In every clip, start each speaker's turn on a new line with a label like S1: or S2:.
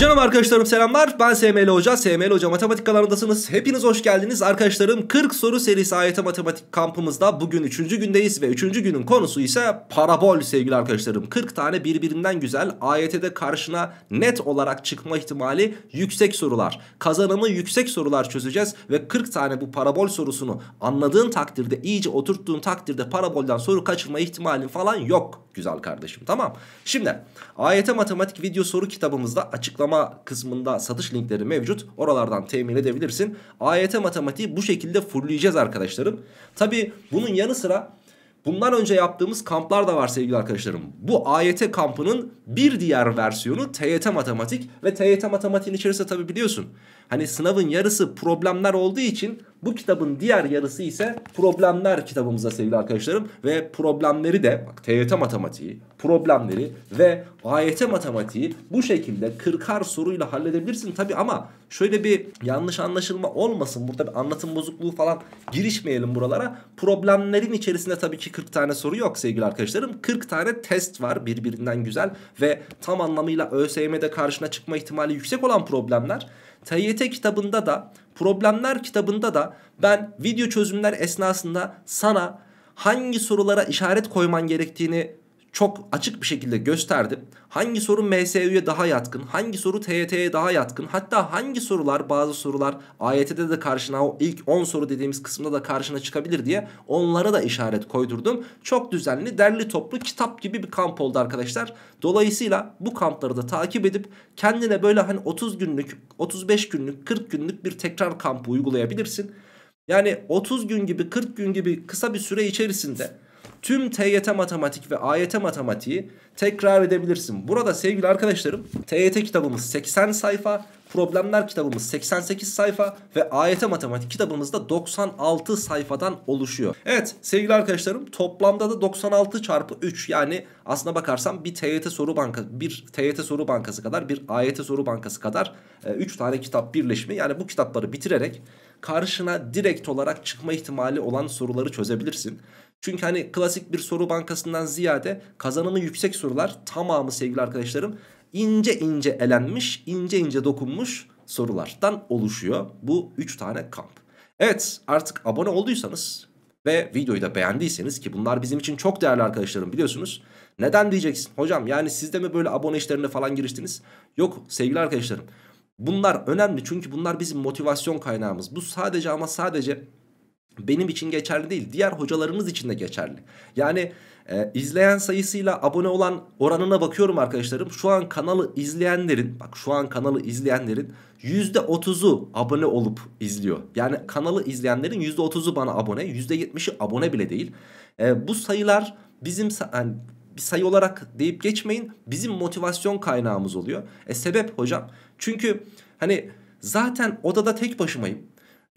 S1: Canım arkadaşlarım selamlar ben SML Hoca, SML Hoca Matematik kanalındasınız. Hepiniz hoş geldiniz arkadaşlarım. 40 soru serisi AYT Matematik kampımızda bugün 3. gündeyiz ve 3. günün konusu ise parabol sevgili arkadaşlarım. 40 tane birbirinden güzel AYT'de karşına net olarak çıkma ihtimali yüksek sorular. Kazanımı yüksek sorular çözeceğiz ve 40 tane bu parabol sorusunu anladığın takdirde iyice oturttuğun takdirde parabolden soru kaçırma ihtimalin falan yok güzel kardeşim tamam. Şimdi AYT Matematik video soru kitabımızda açıklama açıklama kısmında satış linkleri mevcut. Oralardan temin edebilirsin. AYT matematiği bu şekilde fullleyeceğiz arkadaşlarım. Tabi bunun yanı sıra bundan önce yaptığımız kamplar da var sevgili arkadaşlarım. Bu AYT kampının bir diğer versiyonu TYT matematik ve TYT matematiğin içerisinde tabi biliyorsun Hani sınavın yarısı problemler olduğu için bu kitabın diğer yarısı ise problemler kitabımıza sevgili arkadaşlarım. Ve problemleri de bak TYT matematiği, problemleri ve AYT matematiği bu şekilde 40'ar soruyla halledebilirsin. Tabi ama şöyle bir yanlış anlaşılma olmasın. Burada bir anlatım bozukluğu falan girişmeyelim buralara. Problemlerin içerisinde tabii ki 40 tane soru yok sevgili arkadaşlarım. 40 tane test var birbirinden güzel ve tam anlamıyla ÖSYM'de karşına çıkma ihtimali yüksek olan problemler. TYT kitabında da problemler kitabında da ben video çözümler esnasında sana hangi sorulara işaret koyman gerektiğini çok açık bir şekilde gösterdim. Hangi soru MSU'ya daha yatkın, hangi soru TYT'ye daha yatkın, hatta hangi sorular bazı sorular AYT'de de karşına o ilk 10 soru dediğimiz kısımda da karşına çıkabilir diye onlara da işaret koydurdum. Çok düzenli, derli toplu kitap gibi bir kamp oldu arkadaşlar. Dolayısıyla bu kampları da takip edip kendine böyle hani 30 günlük, 35 günlük, 40 günlük bir tekrar kampı uygulayabilirsin. Yani 30 gün gibi 40 gün gibi kısa bir süre içerisinde tüm TYT matematik ve AYT matematiği tekrar edebilirsin. Burada sevgili arkadaşlarım TYT kitabımız 80 sayfa, problemler kitabımız 88 sayfa ve AYT matematik kitabımız da 96 sayfadan oluşuyor. Evet sevgili arkadaşlarım toplamda da 96 çarpı 3 yani aslına bakarsam bir TYT soru bankası bir TYT soru bankası kadar bir AYT soru bankası kadar 3 e, tane kitap birleşimi yani bu kitapları bitirerek karşına direkt olarak çıkma ihtimali olan soruları çözebilirsin. Çünkü hani klasik bir soru bankasından ziyade kazanımı yüksek sorular tamamı sevgili arkadaşlarım ince ince elenmiş, ince ince dokunmuş sorulardan oluşuyor bu 3 tane kamp. Evet artık abone olduysanız ve videoyu da beğendiyseniz ki bunlar bizim için çok değerli arkadaşlarım biliyorsunuz. Neden diyeceksin hocam yani siz de mi böyle abone işlerine falan giriştiniz? Yok sevgili arkadaşlarım bunlar önemli çünkü bunlar bizim motivasyon kaynağımız. Bu sadece ama sadece benim için geçerli değil. Diğer hocalarımız için de geçerli. Yani e, izleyen sayısıyla abone olan oranına bakıyorum arkadaşlarım. Şu an kanalı izleyenlerin bak şu an kanalı izleyenlerin %30'u abone olup izliyor. Yani kanalı izleyenlerin %30'u bana abone. %70'i abone bile değil. E, bu sayılar bizim yani bir sayı olarak deyip geçmeyin. Bizim motivasyon kaynağımız oluyor. E sebep hocam. Çünkü hani zaten odada tek başımayım.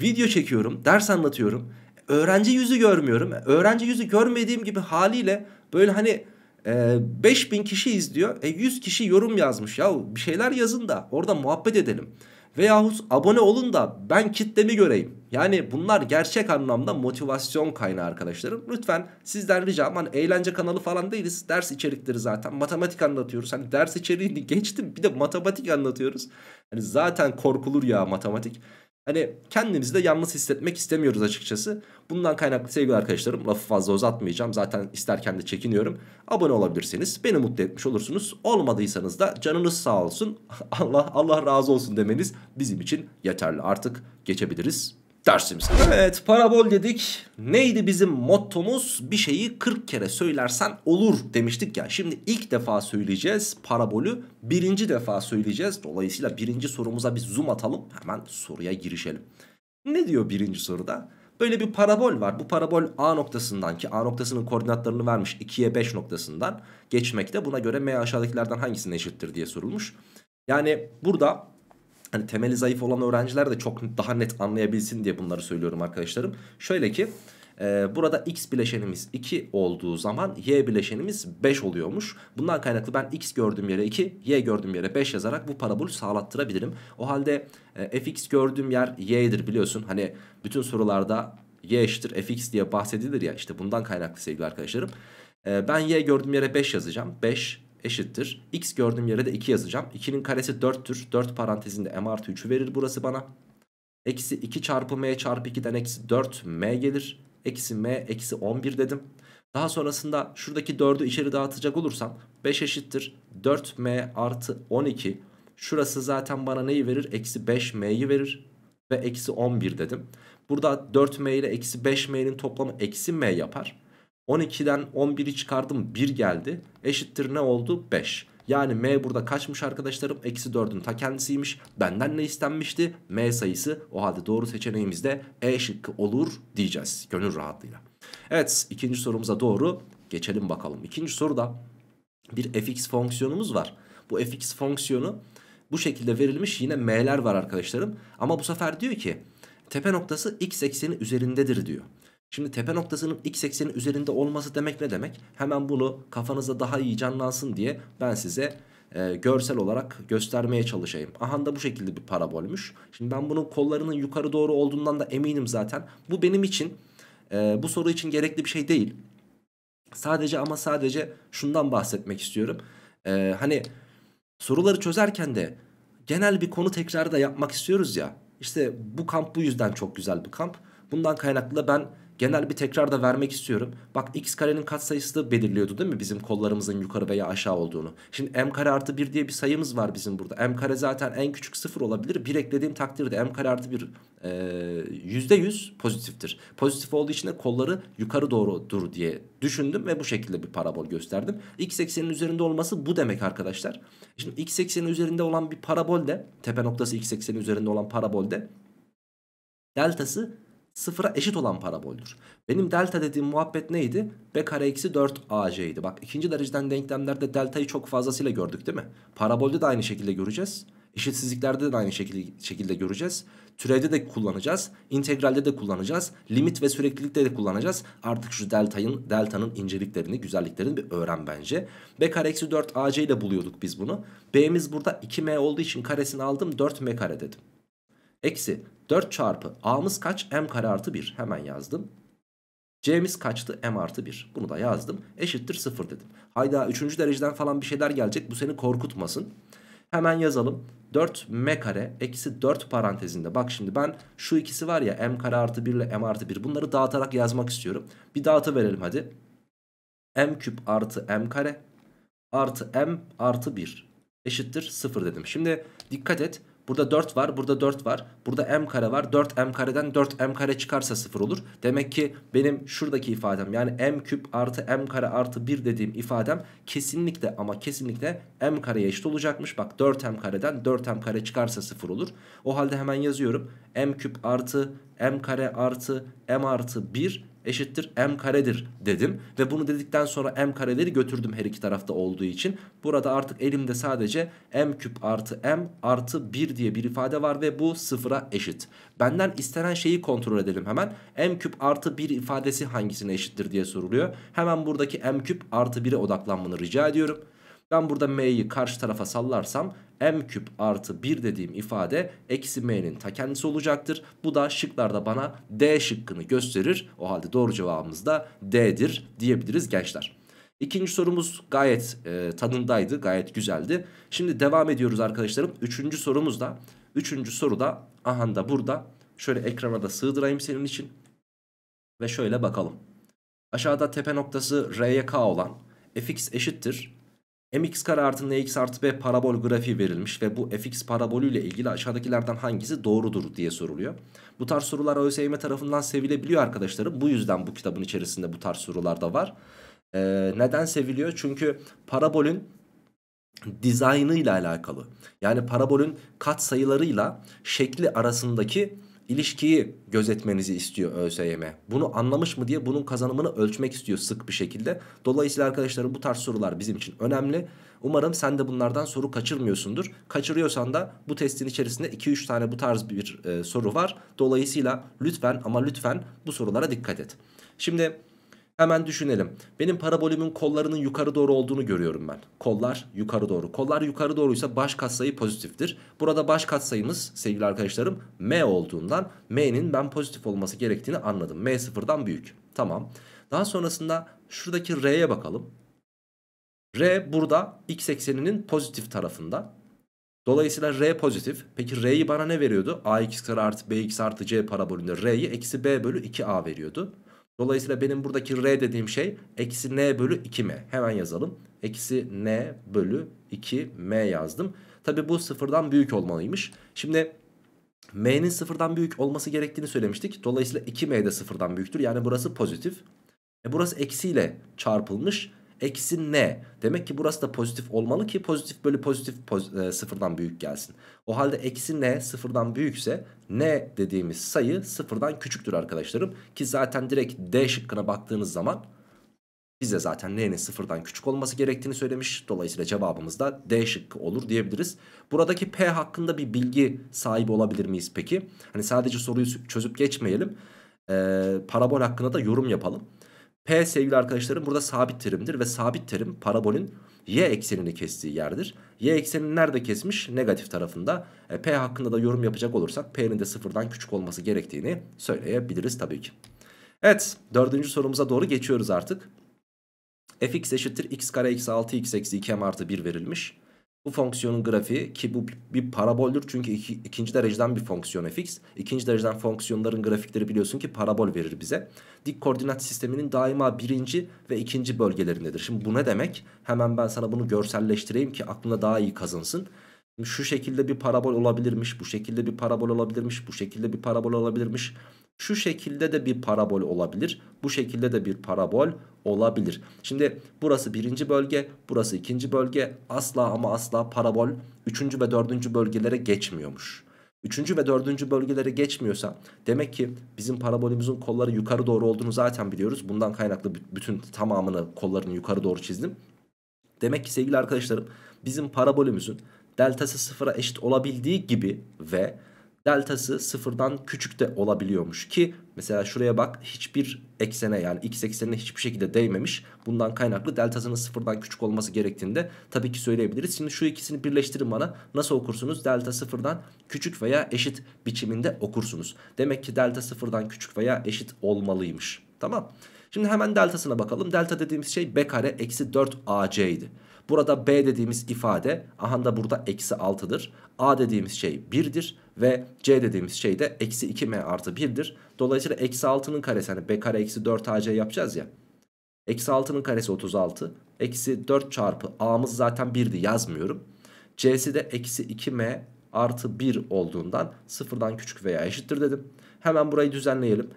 S1: Video çekiyorum, ders anlatıyorum. Öğrenci yüzü görmüyorum. Öğrenci yüzü görmediğim gibi haliyle böyle hani e, 5000 kişi izliyor. E, 100 kişi yorum yazmış. Ya bir şeyler yazın da orada muhabbet edelim. Veyahut abone olun da ben kitlemi göreyim. Yani bunlar gerçek anlamda motivasyon kaynağı arkadaşlarım. Lütfen sizden ricam hani eğlence kanalı falan değiliz. Ders içerikleri zaten. Matematik anlatıyoruz. Hani ders içeriğini geçtim bir de matematik anlatıyoruz. Hani zaten korkulur ya matematik. Hani kendimizi de yalnız hissetmek istemiyoruz açıkçası. Bundan kaynaklı sevgili arkadaşlarım lafı fazla uzatmayacağım. Zaten isterken de çekiniyorum. Abone olabilirseniz beni mutlu etmiş olursunuz. Olmadıysanız da canınız sağ olsun. Allah Allah razı olsun demeniz bizim için yeterli. Artık geçebiliriz dersimiz. Evet parabol dedik. Neydi bizim mottomuz? Bir şeyi 40 kere söylersen olur demiştik ya. Şimdi ilk defa söyleyeceğiz parabolü. Birinci defa söyleyeceğiz. Dolayısıyla birinci sorumuza bir zoom atalım. Hemen soruya girişelim. Ne diyor birinci soruda? Böyle bir parabol var. Bu parabol A noktasından ki A noktasının koordinatlarını vermiş 2'ye 5 noktasından geçmekte. Buna göre M aşağıdakilerden hangisine eşittir diye sorulmuş. Yani burada hani temeli zayıf olan öğrenciler de çok daha net anlayabilsin diye bunları söylüyorum arkadaşlarım. Şöyle ki e, burada x bileşenimiz 2 olduğu zaman y bileşenimiz 5 oluyormuş. Bundan kaynaklı ben x gördüğüm yere 2, y gördüğüm yere 5 yazarak bu parabolü sağlattırabilirim. O halde e, fx gördüğüm yer y'dir biliyorsun. Hani bütün sorularda y eşittir fx diye bahsedilir ya işte bundan kaynaklı sevgili arkadaşlarım. E, ben y gördüğüm yere 5 yazacağım. 5 eşittir. X gördüğüm yere de 2 yazacağım. 2'nin karesi 4'tür. 4 parantezinde m artı 3'ü verir burası bana. Eksi 2 çarpı m çarpı 2'den eksi 4 m gelir. Eksi m eksi 11 dedim. Daha sonrasında şuradaki 4'ü içeri dağıtacak olursam 5 eşittir. 4m artı 12. Şurası zaten bana neyi verir? Eksi 5m'yi verir. Ve eksi 11 dedim. Burada 4m ile eksi 5m'nin toplamı eksi m yapar. 12'den 11'i çıkardım 1 geldi. Eşittir ne oldu? 5. Yani m burada kaçmış arkadaşlarım? Eksi 4'ün ta kendisiymiş. Benden ne istenmişti? m sayısı. O halde doğru seçeneğimiz de e şıkkı olur diyeceğiz. Gönül rahatlığıyla. Evet ikinci sorumuza doğru geçelim bakalım. İkinci soruda bir fx fonksiyonumuz var. Bu fx fonksiyonu bu şekilde verilmiş yine m'ler var arkadaşlarım. Ama bu sefer diyor ki tepe noktası x ekseni üzerindedir diyor. Şimdi tepe noktasının x ekseni üzerinde olması demek ne demek? Hemen bunu kafanızda daha iyi canlansın diye ben size e, görsel olarak göstermeye çalışayım. Aha da bu şekilde bir parabolmüş. Şimdi ben bunun kollarının yukarı doğru olduğundan da eminim zaten. Bu benim için e, bu soru için gerekli bir şey değil. Sadece ama sadece şundan bahsetmek istiyorum. E, hani soruları çözerken de genel bir konu tekrarı da yapmak istiyoruz ya. İşte bu kamp bu yüzden çok güzel bir kamp. Bundan kaynaklı da ben Genel bir tekrar da vermek istiyorum. Bak x karenin katsayısı belirliyordu değil mi bizim kollarımızın yukarı veya aşağı olduğunu. Şimdi m kare artı 1 diye bir sayımız var bizim burada. m kare zaten en küçük 0 olabilir. 1 eklediğim takdirde m kare artı 1 e, %100 pozitiftir. Pozitif olduğu için de kolları yukarı doğru dur diye düşündüm ve bu şekilde bir parabol gösterdim. x eksenin üzerinde olması bu demek arkadaşlar. Şimdi x eksenin üzerinde olan bir parabol de tepe noktası x eksenin üzerinde olan parabolde deltası sıfıra eşit olan paraboldür. Benim delta dediğim muhabbet neydi? B kare eksi 4 AC idi. Bak ikinci dereceden denklemlerde delta'yı çok fazlasıyla gördük değil mi? Parabolde de aynı şekilde göreceğiz. Eşitsizliklerde de aynı şekilde, şekilde göreceğiz. Türevde de kullanacağız. integralde de kullanacağız. Limit ve süreklilikte de kullanacağız. Artık şu delta'nın delta'nın inceliklerini, güzelliklerini bir öğren bence. B kare eksi 4 AC ile buluyorduk biz bunu. B'miz burada 2M olduğu için karesini aldım 4M kare dedim. Eksi 4 çarpı a'mız kaç? m kare artı 1. Hemen yazdım. C'miz kaçtı? M artı 1. Bunu da yazdım. Eşittir 0 dedim. Hayda 3. dereceden falan bir şeyler gelecek. Bu seni korkutmasın. Hemen yazalım. 4m kare eksi 4 parantezinde. Bak şimdi ben şu ikisi var ya m kare artı 1 ile m artı 1. Bunları dağıtarak yazmak istiyorum. Bir dağıtı verelim hadi. m küp artı m kare artı m artı 1 eşittir 0 dedim. Şimdi dikkat et. Burada 4 var burada 4 var. Burada m kare var. 4m kareden 4m kare çıkarsa 0 olur. Demek ki benim şuradaki ifadem yani m küp artı m kare artı 1 dediğim ifadem kesinlikle ama kesinlikle m kareye eşit olacakmış. Bak 4m kareden 4m kare çıkarsa 0 olur. O halde hemen yazıyorum. m küp artı m kare artı m artı 1 eşittir m karedir dedim. Ve bunu dedikten sonra m kareleri götürdüm her iki tarafta olduğu için. Burada artık elimde sadece m küp artı m artı 1 diye bir ifade var ve bu sıfıra eşit. Benden istenen şeyi kontrol edelim hemen. m küp artı 1 ifadesi hangisine eşittir diye soruluyor. Hemen buradaki m küp artı 1'e odaklanmanı rica ediyorum. Ben burada m'yi karşı tarafa sallarsam m küp artı 1 dediğim ifade eksi m'nin ta kendisi olacaktır. Bu da şıklarda bana D şıkkını gösterir. O halde doğru cevabımız da D'dir diyebiliriz gençler. İkinci sorumuz gayet e, tanımdaydı. Gayet güzeldi. Şimdi devam ediyoruz arkadaşlarım. Üçüncü sorumuz da. Üçüncü soruda aha da burada. Şöyle ekrana da sığdırayım senin için. Ve şöyle bakalım. Aşağıda tepe noktası R'ye K olan fx eşittir x kare artı nx artı b parabol grafiği verilmiş ve bu fx parabolü ile ilgili aşağıdakilerden hangisi doğrudur diye soruluyor. Bu tarz sorular ÖSYM tarafından sevilebiliyor arkadaşlarım. Bu yüzden bu kitabın içerisinde bu tarz sorular da var. Ee, neden seviliyor? Çünkü parabolün dizaynı ile alakalı. Yani parabolün kat sayılarıyla şekli arasındaki ilişkiyi gözetmenizi istiyor ÖSYM. Bunu anlamış mı diye bunun kazanımını ölçmek istiyor sık bir şekilde. Dolayısıyla arkadaşlarım bu tarz sorular bizim için önemli. Umarım sen de bunlardan soru kaçırmıyorsundur. Kaçırıyorsan da bu testin içerisinde 2-3 tane bu tarz bir e, soru var. Dolayısıyla lütfen ama lütfen bu sorulara dikkat et. Şimdi Hemen düşünelim. Benim parabolümün kollarının yukarı doğru olduğunu görüyorum ben. Kollar yukarı doğru. Kollar yukarı doğruysa baş katsayı pozitiftir. Burada baş katsayımız sevgili arkadaşlarım M olduğundan M'nin ben pozitif olması gerektiğini anladım. M sıfırdan büyük. Tamam. Daha sonrasında şuradaki R'ye bakalım. R burada x ekseninin pozitif tarafında. Dolayısıyla R pozitif. Peki R'yi bana ne veriyordu? AX kare artı BX artı C parabolünde R'yi eksi B bölü 2A veriyordu. Dolayısıyla benim buradaki R dediğim şey eksi N bölü 2M. Hemen yazalım. Eksi N bölü 2M yazdım. Tabi bu sıfırdan büyük olmalıymış. Şimdi M'nin sıfırdan büyük olması gerektiğini söylemiştik. Dolayısıyla 2M de sıfırdan büyüktür. Yani burası pozitif. E burası eksiyle çarpılmış eksi n. Demek ki burası da pozitif olmalı ki pozitif bölü pozitif poz, e, sıfırdan büyük gelsin. O halde eksi n sıfırdan büyükse n dediğimiz sayı sıfırdan küçüktür arkadaşlarım. Ki zaten direkt d şıkkına baktığınız zaman bize zaten n'nin sıfırdan küçük olması gerektiğini söylemiş. Dolayısıyla cevabımız da D şıkkı olur diyebiliriz. Buradaki P hakkında bir bilgi sahibi olabilir miyiz peki? Hani sadece soruyu çözüp geçmeyelim. Ee, parabol hakkında da yorum yapalım. P sevgili arkadaşlarım burada sabit terimdir ve sabit terim parabolün y eksenini kestiği yerdir. Y eksenini nerede kesmiş? Negatif tarafında. E, P hakkında da yorum yapacak olursak P'nin de sıfırdan küçük olması gerektiğini söyleyebiliriz tabii ki. Evet dördüncü sorumuza doğru geçiyoruz artık. fx eşittir x kare eksi 6 x eksi 2m artı 1 verilmiş bu fonksiyonun grafiği ki bu bir paraboldür çünkü iki, ikinci dereceden bir fonksiyon fx. İkinci dereceden fonksiyonların grafikleri biliyorsun ki parabol verir bize. Dik koordinat sisteminin daima birinci ve ikinci bölgelerindedir. Şimdi bu ne demek? Hemen ben sana bunu görselleştireyim ki aklına daha iyi kazınsın. Şu şekilde bir parabol olabilirmiş, bu şekilde bir parabol olabilirmiş, bu şekilde bir parabol olabilirmiş. Şu şekilde de bir parabol olabilir. Bu şekilde de bir parabol olabilir. Şimdi burası birinci bölge, burası ikinci bölge. Asla ama asla parabol üçüncü ve dördüncü bölgelere geçmiyormuş. Üçüncü ve dördüncü bölgelere geçmiyorsa demek ki bizim parabolümüzün kolları yukarı doğru olduğunu zaten biliyoruz. Bundan kaynaklı bütün tamamını kollarını yukarı doğru çizdim. Demek ki sevgili arkadaşlarım bizim parabolümüzün deltası sıfıra eşit olabildiği gibi ve deltası sıfırdan küçük de olabiliyormuş ki mesela şuraya bak hiçbir eksene yani x eksenine hiçbir şekilde değmemiş. Bundan kaynaklı deltasının sıfırdan küçük olması gerektiğinde tabii ki söyleyebiliriz. Şimdi şu ikisini birleştirin bana nasıl okursunuz? Delta sıfırdan küçük veya eşit biçiminde okursunuz. Demek ki delta sıfırdan küçük veya eşit olmalıymış. Tamam. Şimdi hemen deltasına bakalım. Delta dediğimiz şey b kare eksi 4ac idi. Burada B dediğimiz ifade aha da burada eksi 6'dır. A dediğimiz şey 1'dir ve C dediğimiz şey de eksi 2M artı 1'dir. Dolayısıyla eksi 6'nın karesi hani B kare eksi 4AC yapacağız ya. Eksi 6'nın karesi 36. Eksi 4 çarpı A'mız zaten 1'di yazmıyorum. C'si de eksi 2M artı 1 olduğundan sıfırdan küçük veya eşittir dedim. Hemen burayı düzenleyelim.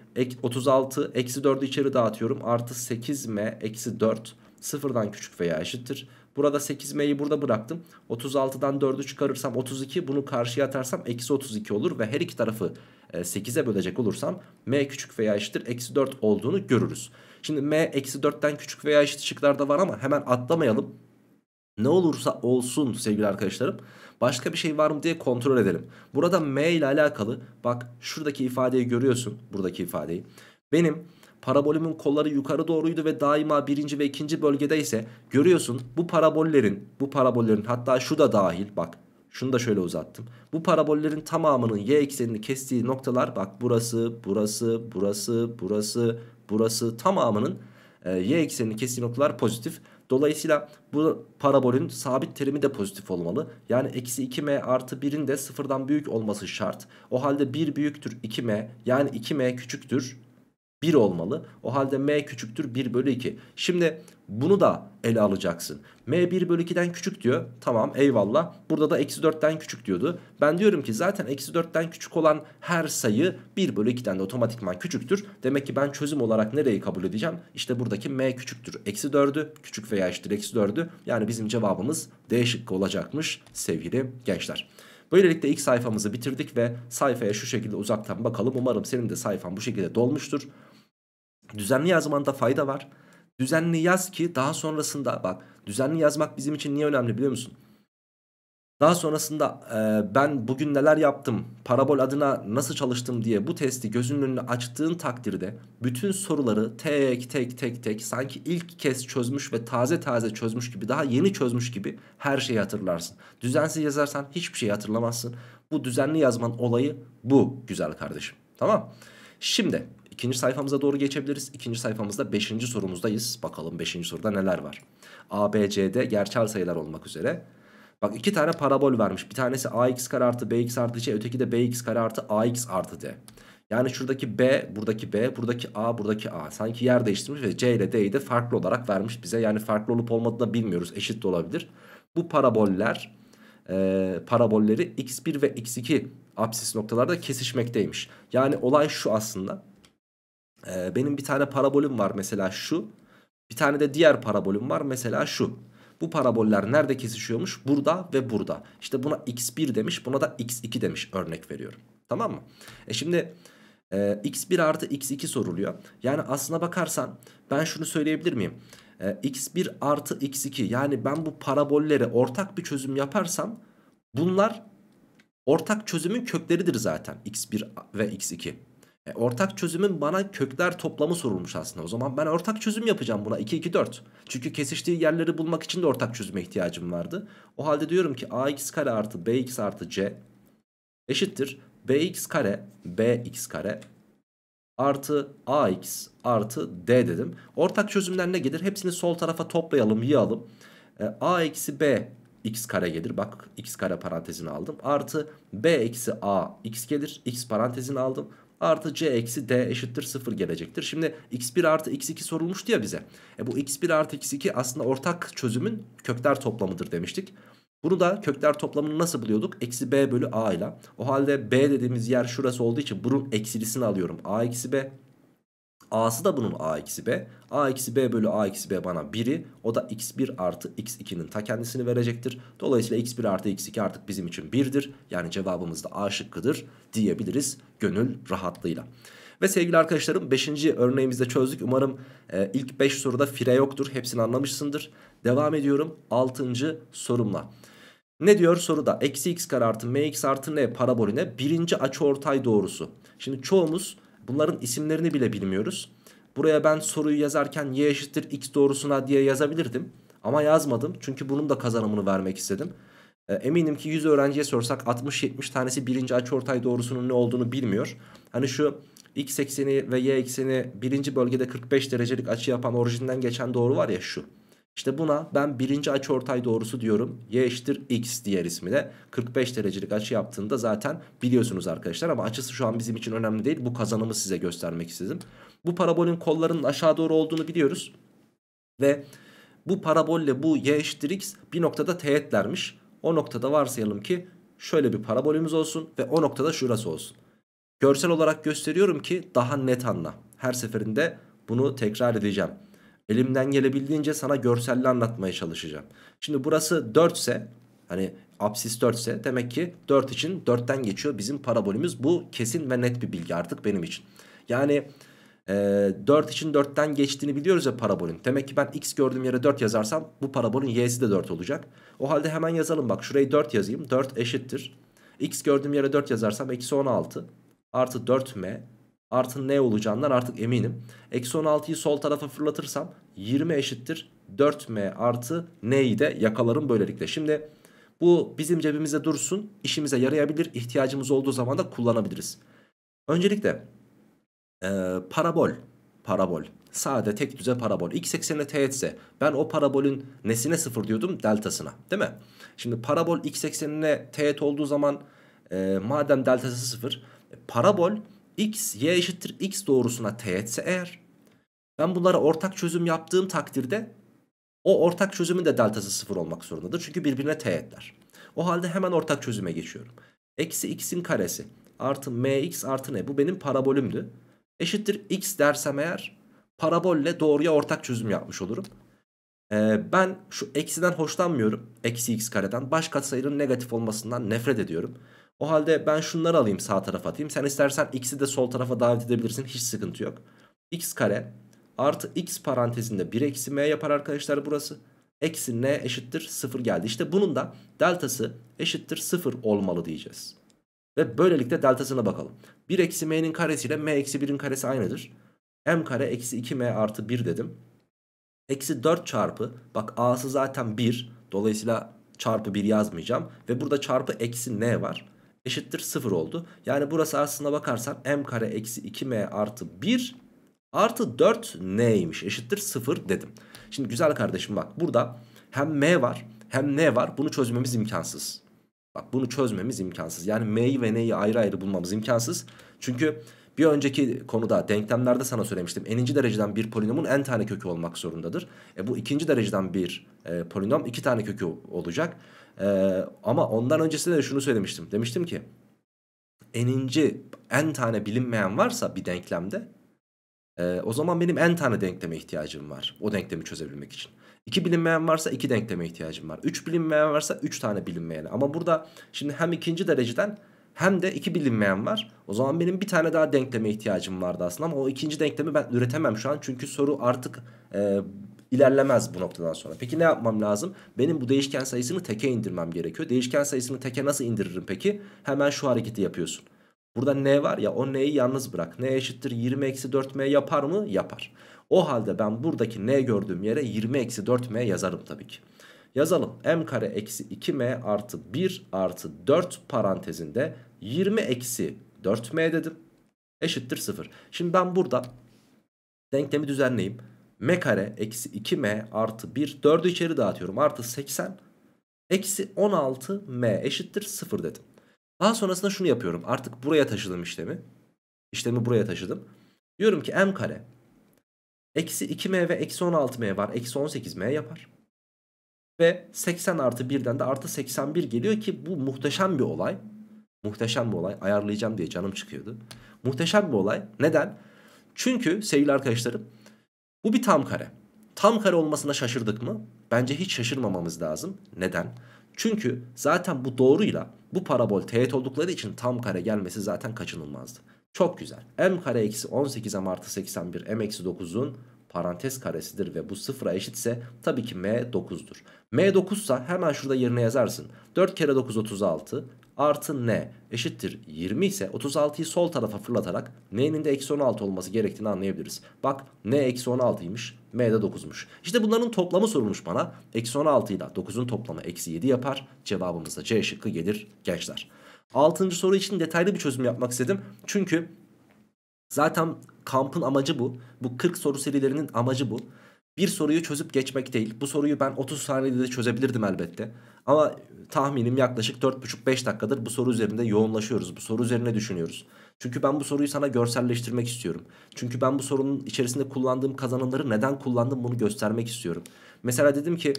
S1: 36 eksi 4'ü içeri dağıtıyorum. Artı 8m eksi 4 sıfırdan küçük veya eşittir. Burada 8m'yi burada bıraktım. 36'dan 4'ü çıkarırsam 32 bunu karşıya atarsam eksi 32 olur. Ve her iki tarafı 8'e bölecek olursam m küçük veya eşittir eksi 4 olduğunu görürüz. Şimdi m eksi 4'ten küçük veya eşit şıklarda var ama hemen atlamayalım. Ne olursa olsun sevgili arkadaşlarım başka bir şey var mı diye kontrol edelim. Burada m ile alakalı bak şuradaki ifadeyi görüyorsun buradaki ifadeyi. Benim Parabolümün kolları yukarı doğruydu ve daima birinci ve ikinci bölgede ise görüyorsun bu parabollerin, bu parabollerin hatta şu da dahil bak şunu da şöyle uzattım. Bu parabollerin tamamının y eksenini kestiği noktalar bak burası, burası, burası, burası, burası tamamının e, y eksenini kestiği noktalar pozitif. Dolayısıyla bu parabolün sabit terimi de pozitif olmalı. Yani eksi 2m artı 1'in de sıfırdan büyük olması şart. O halde 1 büyüktür 2m yani 2m küçüktür 1 olmalı. O halde m küçüktür 1 bölü 2. Şimdi bunu da ele alacaksın. m 1 bölü 2'den küçük diyor. Tamam eyvallah. Burada da eksi 4'ten küçük diyordu. Ben diyorum ki zaten eksi 4'ten küçük olan her sayı 1 bölü 2'den de otomatikman küçüktür. Demek ki ben çözüm olarak nereyi kabul edeceğim? İşte buradaki m küçüktür. Eksi 4'ü küçük veya eşittir eksi 4'ü. Yani bizim cevabımız D şıkkı olacakmış sevgili gençler. Böylelikle ilk sayfamızı bitirdik ve sayfaya şu şekilde uzaktan bakalım. Umarım senin de sayfan bu şekilde dolmuştur. Düzenli yazmanda fayda var. Düzenli yaz ki daha sonrasında bak düzenli yazmak bizim için niye önemli biliyor musun? Daha sonrasında e, ben bugün neler yaptım, parabol adına nasıl çalıştım diye bu testi gözünün önüne açtığın takdirde bütün soruları tek tek tek tek sanki ilk kez çözmüş ve taze taze çözmüş gibi daha yeni çözmüş gibi her şeyi hatırlarsın. Düzensiz yazarsan hiçbir şey hatırlamazsın. Bu düzenli yazman olayı bu güzel kardeşim. Tamam. Şimdi İkinci sayfamıza doğru geçebiliriz. İkinci sayfamızda beşinci sorumuzdayız. Bakalım beşinci soruda neler var. A, B, C'de gerçel sayılar olmak üzere. Bak iki tane parabol vermiş. Bir tanesi ax kare artı bx artı c. Öteki de bx kare artı ax artı d. Yani şuradaki B, buradaki B, buradaki A, buradaki A. Sanki yer değiştirmiş ve C ile D'yi de farklı olarak vermiş bize. Yani farklı olup olmadığını bilmiyoruz. Eşit de olabilir. Bu paraboller, e, parabolleri x1 ve x2 apsis noktalarda kesişmekteymiş. Yani olay şu aslında. Ee, benim bir tane parabolüm var mesela şu. Bir tane de diğer parabolüm var mesela şu. Bu paraboller nerede kesişiyormuş? Burada ve burada. İşte buna x1 demiş buna da x2 demiş örnek veriyorum. Tamam mı? E şimdi e, x1 artı x2 soruluyor. Yani aslına bakarsan ben şunu söyleyebilir miyim? E, x1 artı x2 yani ben bu parabollere ortak bir çözüm yaparsam bunlar ortak çözümün kökleridir zaten x1 ve x2. E, ortak çözümün bana kökler toplamı sorulmuş aslında. O zaman ben ortak çözüm yapacağım buna 2 2 4. Çünkü kesiştiği yerleri bulmak için de ortak çözüme ihtiyacım vardı. O halde diyorum ki ax kare artı bx artı c eşittir bx kare bx kare artı ax artı d dedim. Ortak çözümler ne gelir? Hepsini sol tarafa toplayalım, yığalım. E, a eksi b x kare gelir. Bak x kare parantezini aldım. Artı b eksi a x gelir. x parantezini aldım artı c eksi d eşittir 0 gelecektir. Şimdi x1 artı x2 sorulmuştu ya bize. E bu x1 artı x2 aslında ortak çözümün kökler toplamıdır demiştik. Bunu da kökler toplamını nasıl buluyorduk? Eksi b bölü a ile. O halde b dediğimiz yer şurası olduğu için bunun eksilisini alıyorum. a eksi b A'sı da bunun A eksi B. A eksi B bölü A eksi B bana 1'i o da x1 artı x2'nin ta kendisini verecektir. Dolayısıyla x1 artı x2 artık bizim için 1'dir. Yani cevabımız da A şıkkıdır diyebiliriz gönül rahatlığıyla. Ve sevgili arkadaşlarım 5. örneğimizde çözdük. Umarım e, ilk 5 soruda fire yoktur. Hepsini anlamışsındır. Devam ediyorum 6. sorumla. Ne diyor soruda? Eksi x kare artı mx artı n paraboline birinci açı ortay doğrusu. Şimdi çoğumuz Bunların isimlerini bile bilmiyoruz. Buraya ben soruyu yazarken y eşittir x doğrusuna diye yazabilirdim. Ama yazmadım çünkü bunun da kazanımını vermek istedim. Ee, eminim ki 100 öğrenciye sorsak 60-70 tanesi birinci açıortay doğrusunun ne olduğunu bilmiyor. Hani şu x ekseni ve y ekseni birinci bölgede 45 derecelik açı yapan orijinden geçen doğru var ya şu. İşte buna ben birinci açı ortay doğrusu diyorum. Y eşittir x diğer ismi de. 45 derecelik açı yaptığında zaten biliyorsunuz arkadaşlar ama açısı şu an bizim için önemli değil. Bu kazanımı size göstermek istedim. Bu parabolün kollarının aşağı doğru olduğunu biliyoruz. Ve bu parabolle bu y eşittir x bir noktada teğetlermiş. O noktada varsayalım ki şöyle bir parabolümüz olsun ve o noktada şurası olsun. Görsel olarak gösteriyorum ki daha net anla. Her seferinde bunu tekrar edeceğim. Elimden gelebildiğince sana görselli anlatmaya çalışacağım. Şimdi burası 4 ise hani absis 4 ise demek ki 4 için 4'ten geçiyor bizim parabolümüz. Bu kesin ve net bir bilgi artık benim için. Yani e, 4 için 4'ten geçtiğini biliyoruz ya parabolün. Demek ki ben x gördüğüm yere 4 yazarsam bu parabolün y'si de 4 olacak. O halde hemen yazalım bak şurayı 4 yazayım. 4 eşittir. x gördüğüm yere 4 yazarsam eksi 16 artı 4m artı n olacağından artık eminim. Eksi 16'yı sol tarafa fırlatırsam 20 eşittir 4m artı n'yi de yakalarım böylelikle. Şimdi bu bizim cebimize dursun işimize yarayabilir ihtiyacımız olduğu zaman da kullanabiliriz. Öncelikle e, parabol parabol sade tek düze parabol x eksenine teğetse ben o parabolün nesine sıfır diyordum deltasına değil mi? Şimdi parabol x eksenine teğet olduğu zaman e, madem deltası sıfır e, parabol parabol x, y eşittir x doğrusuna teğetse eğer ben bunlara ortak çözüm yaptığım takdirde o ortak çözümün de deltası sıfır olmak zorundadır. Çünkü birbirine teğetler. O halde hemen ortak çözüme geçiyorum. Eksi x'in karesi artı mx artı ne? Bu benim parabolümdü. Eşittir x dersem eğer parabolle doğruya ortak çözüm yapmış olurum. Ee, ben şu eksiden hoşlanmıyorum. Eksi x kareden. Baş katsayının negatif olmasından nefret ediyorum. O halde ben şunları alayım sağ tarafa atayım. Sen istersen x'i de sol tarafa davet edebilirsin. Hiç sıkıntı yok. x kare artı x parantezinde 1 eksi m yapar arkadaşlar burası. Eksi n eşittir 0 geldi. İşte bunun da deltası eşittir 0 olmalı diyeceğiz. Ve böylelikle deltasına bakalım. 1 eksi m'nin karesi ile m eksi 1'in karesi aynıdır. m kare eksi 2m artı 1 dedim. Eksi 4 çarpı bak a'sı zaten 1. Dolayısıyla çarpı 1 yazmayacağım. Ve burada çarpı eksi n var eşittir 0 oldu. Yani burası aslında bakarsan m kare eksi 2m artı 1 artı 4 neymiş eşittir 0 dedim. Şimdi güzel kardeşim bak burada hem m var hem n var bunu çözmemiz imkansız. Bak bunu çözmemiz imkansız. Yani m'yi ve n'yi ayrı ayrı bulmamız imkansız. Çünkü bir önceki konuda denklemlerde sana söylemiştim. N'inci dereceden bir polinomun n tane kökü olmak zorundadır. E bu ikinci dereceden bir e, polinom iki tane kökü olacak. Ee, ama ondan öncesinde de şunu söylemiştim. Demiştim ki eninci en tane bilinmeyen varsa bir denklemde e, o zaman benim en tane denkleme ihtiyacım var. O denklemi çözebilmek için. İki bilinmeyen varsa iki denkleme ihtiyacım var. Üç bilinmeyen varsa üç tane bilinmeyene. Ama burada şimdi hem ikinci dereceden hem de iki bilinmeyen var. O zaman benim bir tane daha denkleme ihtiyacım vardı aslında ama o ikinci denklemi ben üretemem şu an. Çünkü soru artık e, ilerlemez bu noktadan sonra. Peki ne yapmam lazım? Benim bu değişken sayısını teke indirmem gerekiyor. Değişken sayısını teke nasıl indiririm peki? Hemen şu hareketi yapıyorsun. Burada n var ya o n'yi yalnız bırak. n eşittir 20 eksi 4m yapar mı? Yapar. O halde ben buradaki n gördüğüm yere 20 eksi 4m yazarım tabii ki. Yazalım m kare eksi 2m artı 1 artı 4 parantezinde 20 eksi 4m dedim. Eşittir 0. Şimdi ben burada denklemi düzenleyeyim m kare eksi 2m artı 1 4'ü içeri dağıtıyorum artı 80 eksi 16m eşittir 0 dedim. Daha sonrasında şunu yapıyorum artık buraya taşıdım işlemi. İşlemi buraya taşıdım. Diyorum ki m kare eksi 2m ve eksi 16m var eksi 18m yapar. Ve 80 artı 1'den de artı 81 geliyor ki bu muhteşem bir olay. Muhteşem bir olay ayarlayacağım diye canım çıkıyordu. Muhteşem bir olay. Neden? Çünkü sevgili arkadaşlarım bu bir tam kare. Tam kare olmasına şaşırdık mı? Bence hiç şaşırmamamız lazım. Neden? Çünkü zaten bu doğruyla bu parabol teğet oldukları için tam kare gelmesi zaten kaçınılmazdı. Çok güzel. m kare eksi 18 m artı 81 m eksi 9'un parantez karesidir ve bu sıfıra eşitse tabii ki m 9'dur. m 9 ise hemen şurada yerine yazarsın. 4 kere 9 36 artı n eşittir 20 ise 36'yı sol tarafa fırlatarak n'nin de eksi 16 olması gerektiğini anlayabiliriz. Bak n eksi 16'ymış m de 9'muş. İşte bunların toplamı sorulmuş bana. Eksi 16 ile 9'un toplamı eksi 7 yapar. Cevabımız da c şıkkı gelir gençler. 6. soru için detaylı bir çözüm yapmak istedim. Çünkü zaten kampın amacı bu. Bu 40 soru serilerinin amacı bu. Bir soruyu çözüp geçmek değil. Bu soruyu ben 30 saniyede de çözebilirdim elbette. Ama tahminim yaklaşık 4,5-5 dakikadır bu soru üzerinde yoğunlaşıyoruz. Bu soru üzerine düşünüyoruz. Çünkü ben bu soruyu sana görselleştirmek istiyorum. Çünkü ben bu sorunun içerisinde kullandığım kazanımları neden kullandım bunu göstermek istiyorum. Mesela dedim ki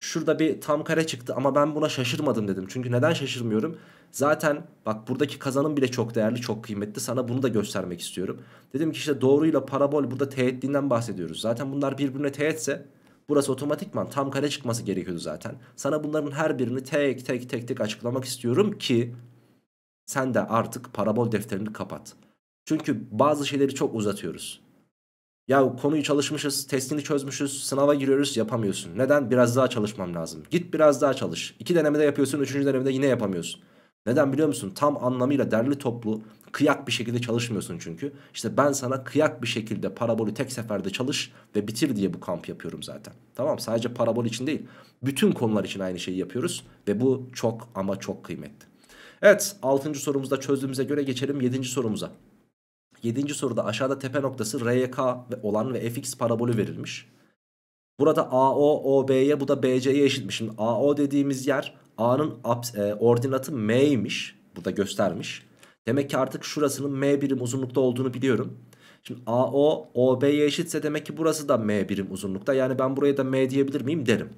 S1: şurada bir tam kare çıktı ama ben buna şaşırmadım dedim. Çünkü neden şaşırmıyorum? Zaten bak buradaki kazanım bile çok değerli, çok kıymetli. Sana bunu da göstermek istiyorum. Dedim ki işte doğruyla parabol burada teğetliğinden bahsediyoruz. Zaten bunlar birbirine teğetse Burası otomatikman tam kare çıkması gerekiyordu zaten. Sana bunların her birini tek tek tek tek açıklamak istiyorum ki sen de artık parabol defterini kapat. Çünkü bazı şeyleri çok uzatıyoruz. Ya konuyu çalışmışız, testini çözmüşüz, sınava giriyoruz yapamıyorsun. Neden? Biraz daha çalışmam lazım. Git biraz daha çalış. İki denemede yapıyorsun, üçüncü denemede yine yapamıyorsun. Neden biliyor musun? Tam anlamıyla derli toplu Kıyak bir şekilde çalışmıyorsun çünkü. İşte ben sana kıyak bir şekilde parabolü tek seferde çalış ve bitir diye bu kamp yapıyorum zaten. Tamam sadece parabol için değil. Bütün konular için aynı şeyi yapıyoruz ve bu çok ama çok kıymetli. Evet 6. sorumuzda çözdüğümüze göre geçelim 7. sorumuza. 7. soruda aşağıda tepe noktası RYK olan ve fx parabolü verilmiş. Burada AO, OB'ye bu da BC'ye eşitmiş. Şimdi AO dediğimiz yer A'nın e, ordinatı M'ymiş. Burada göstermiş. Demek ki artık şurasının M birim uzunlukta olduğunu biliyorum. Şimdi AO OB'ye eşitse demek ki burası da M birim uzunlukta. Yani ben buraya da M diyebilir miyim derim.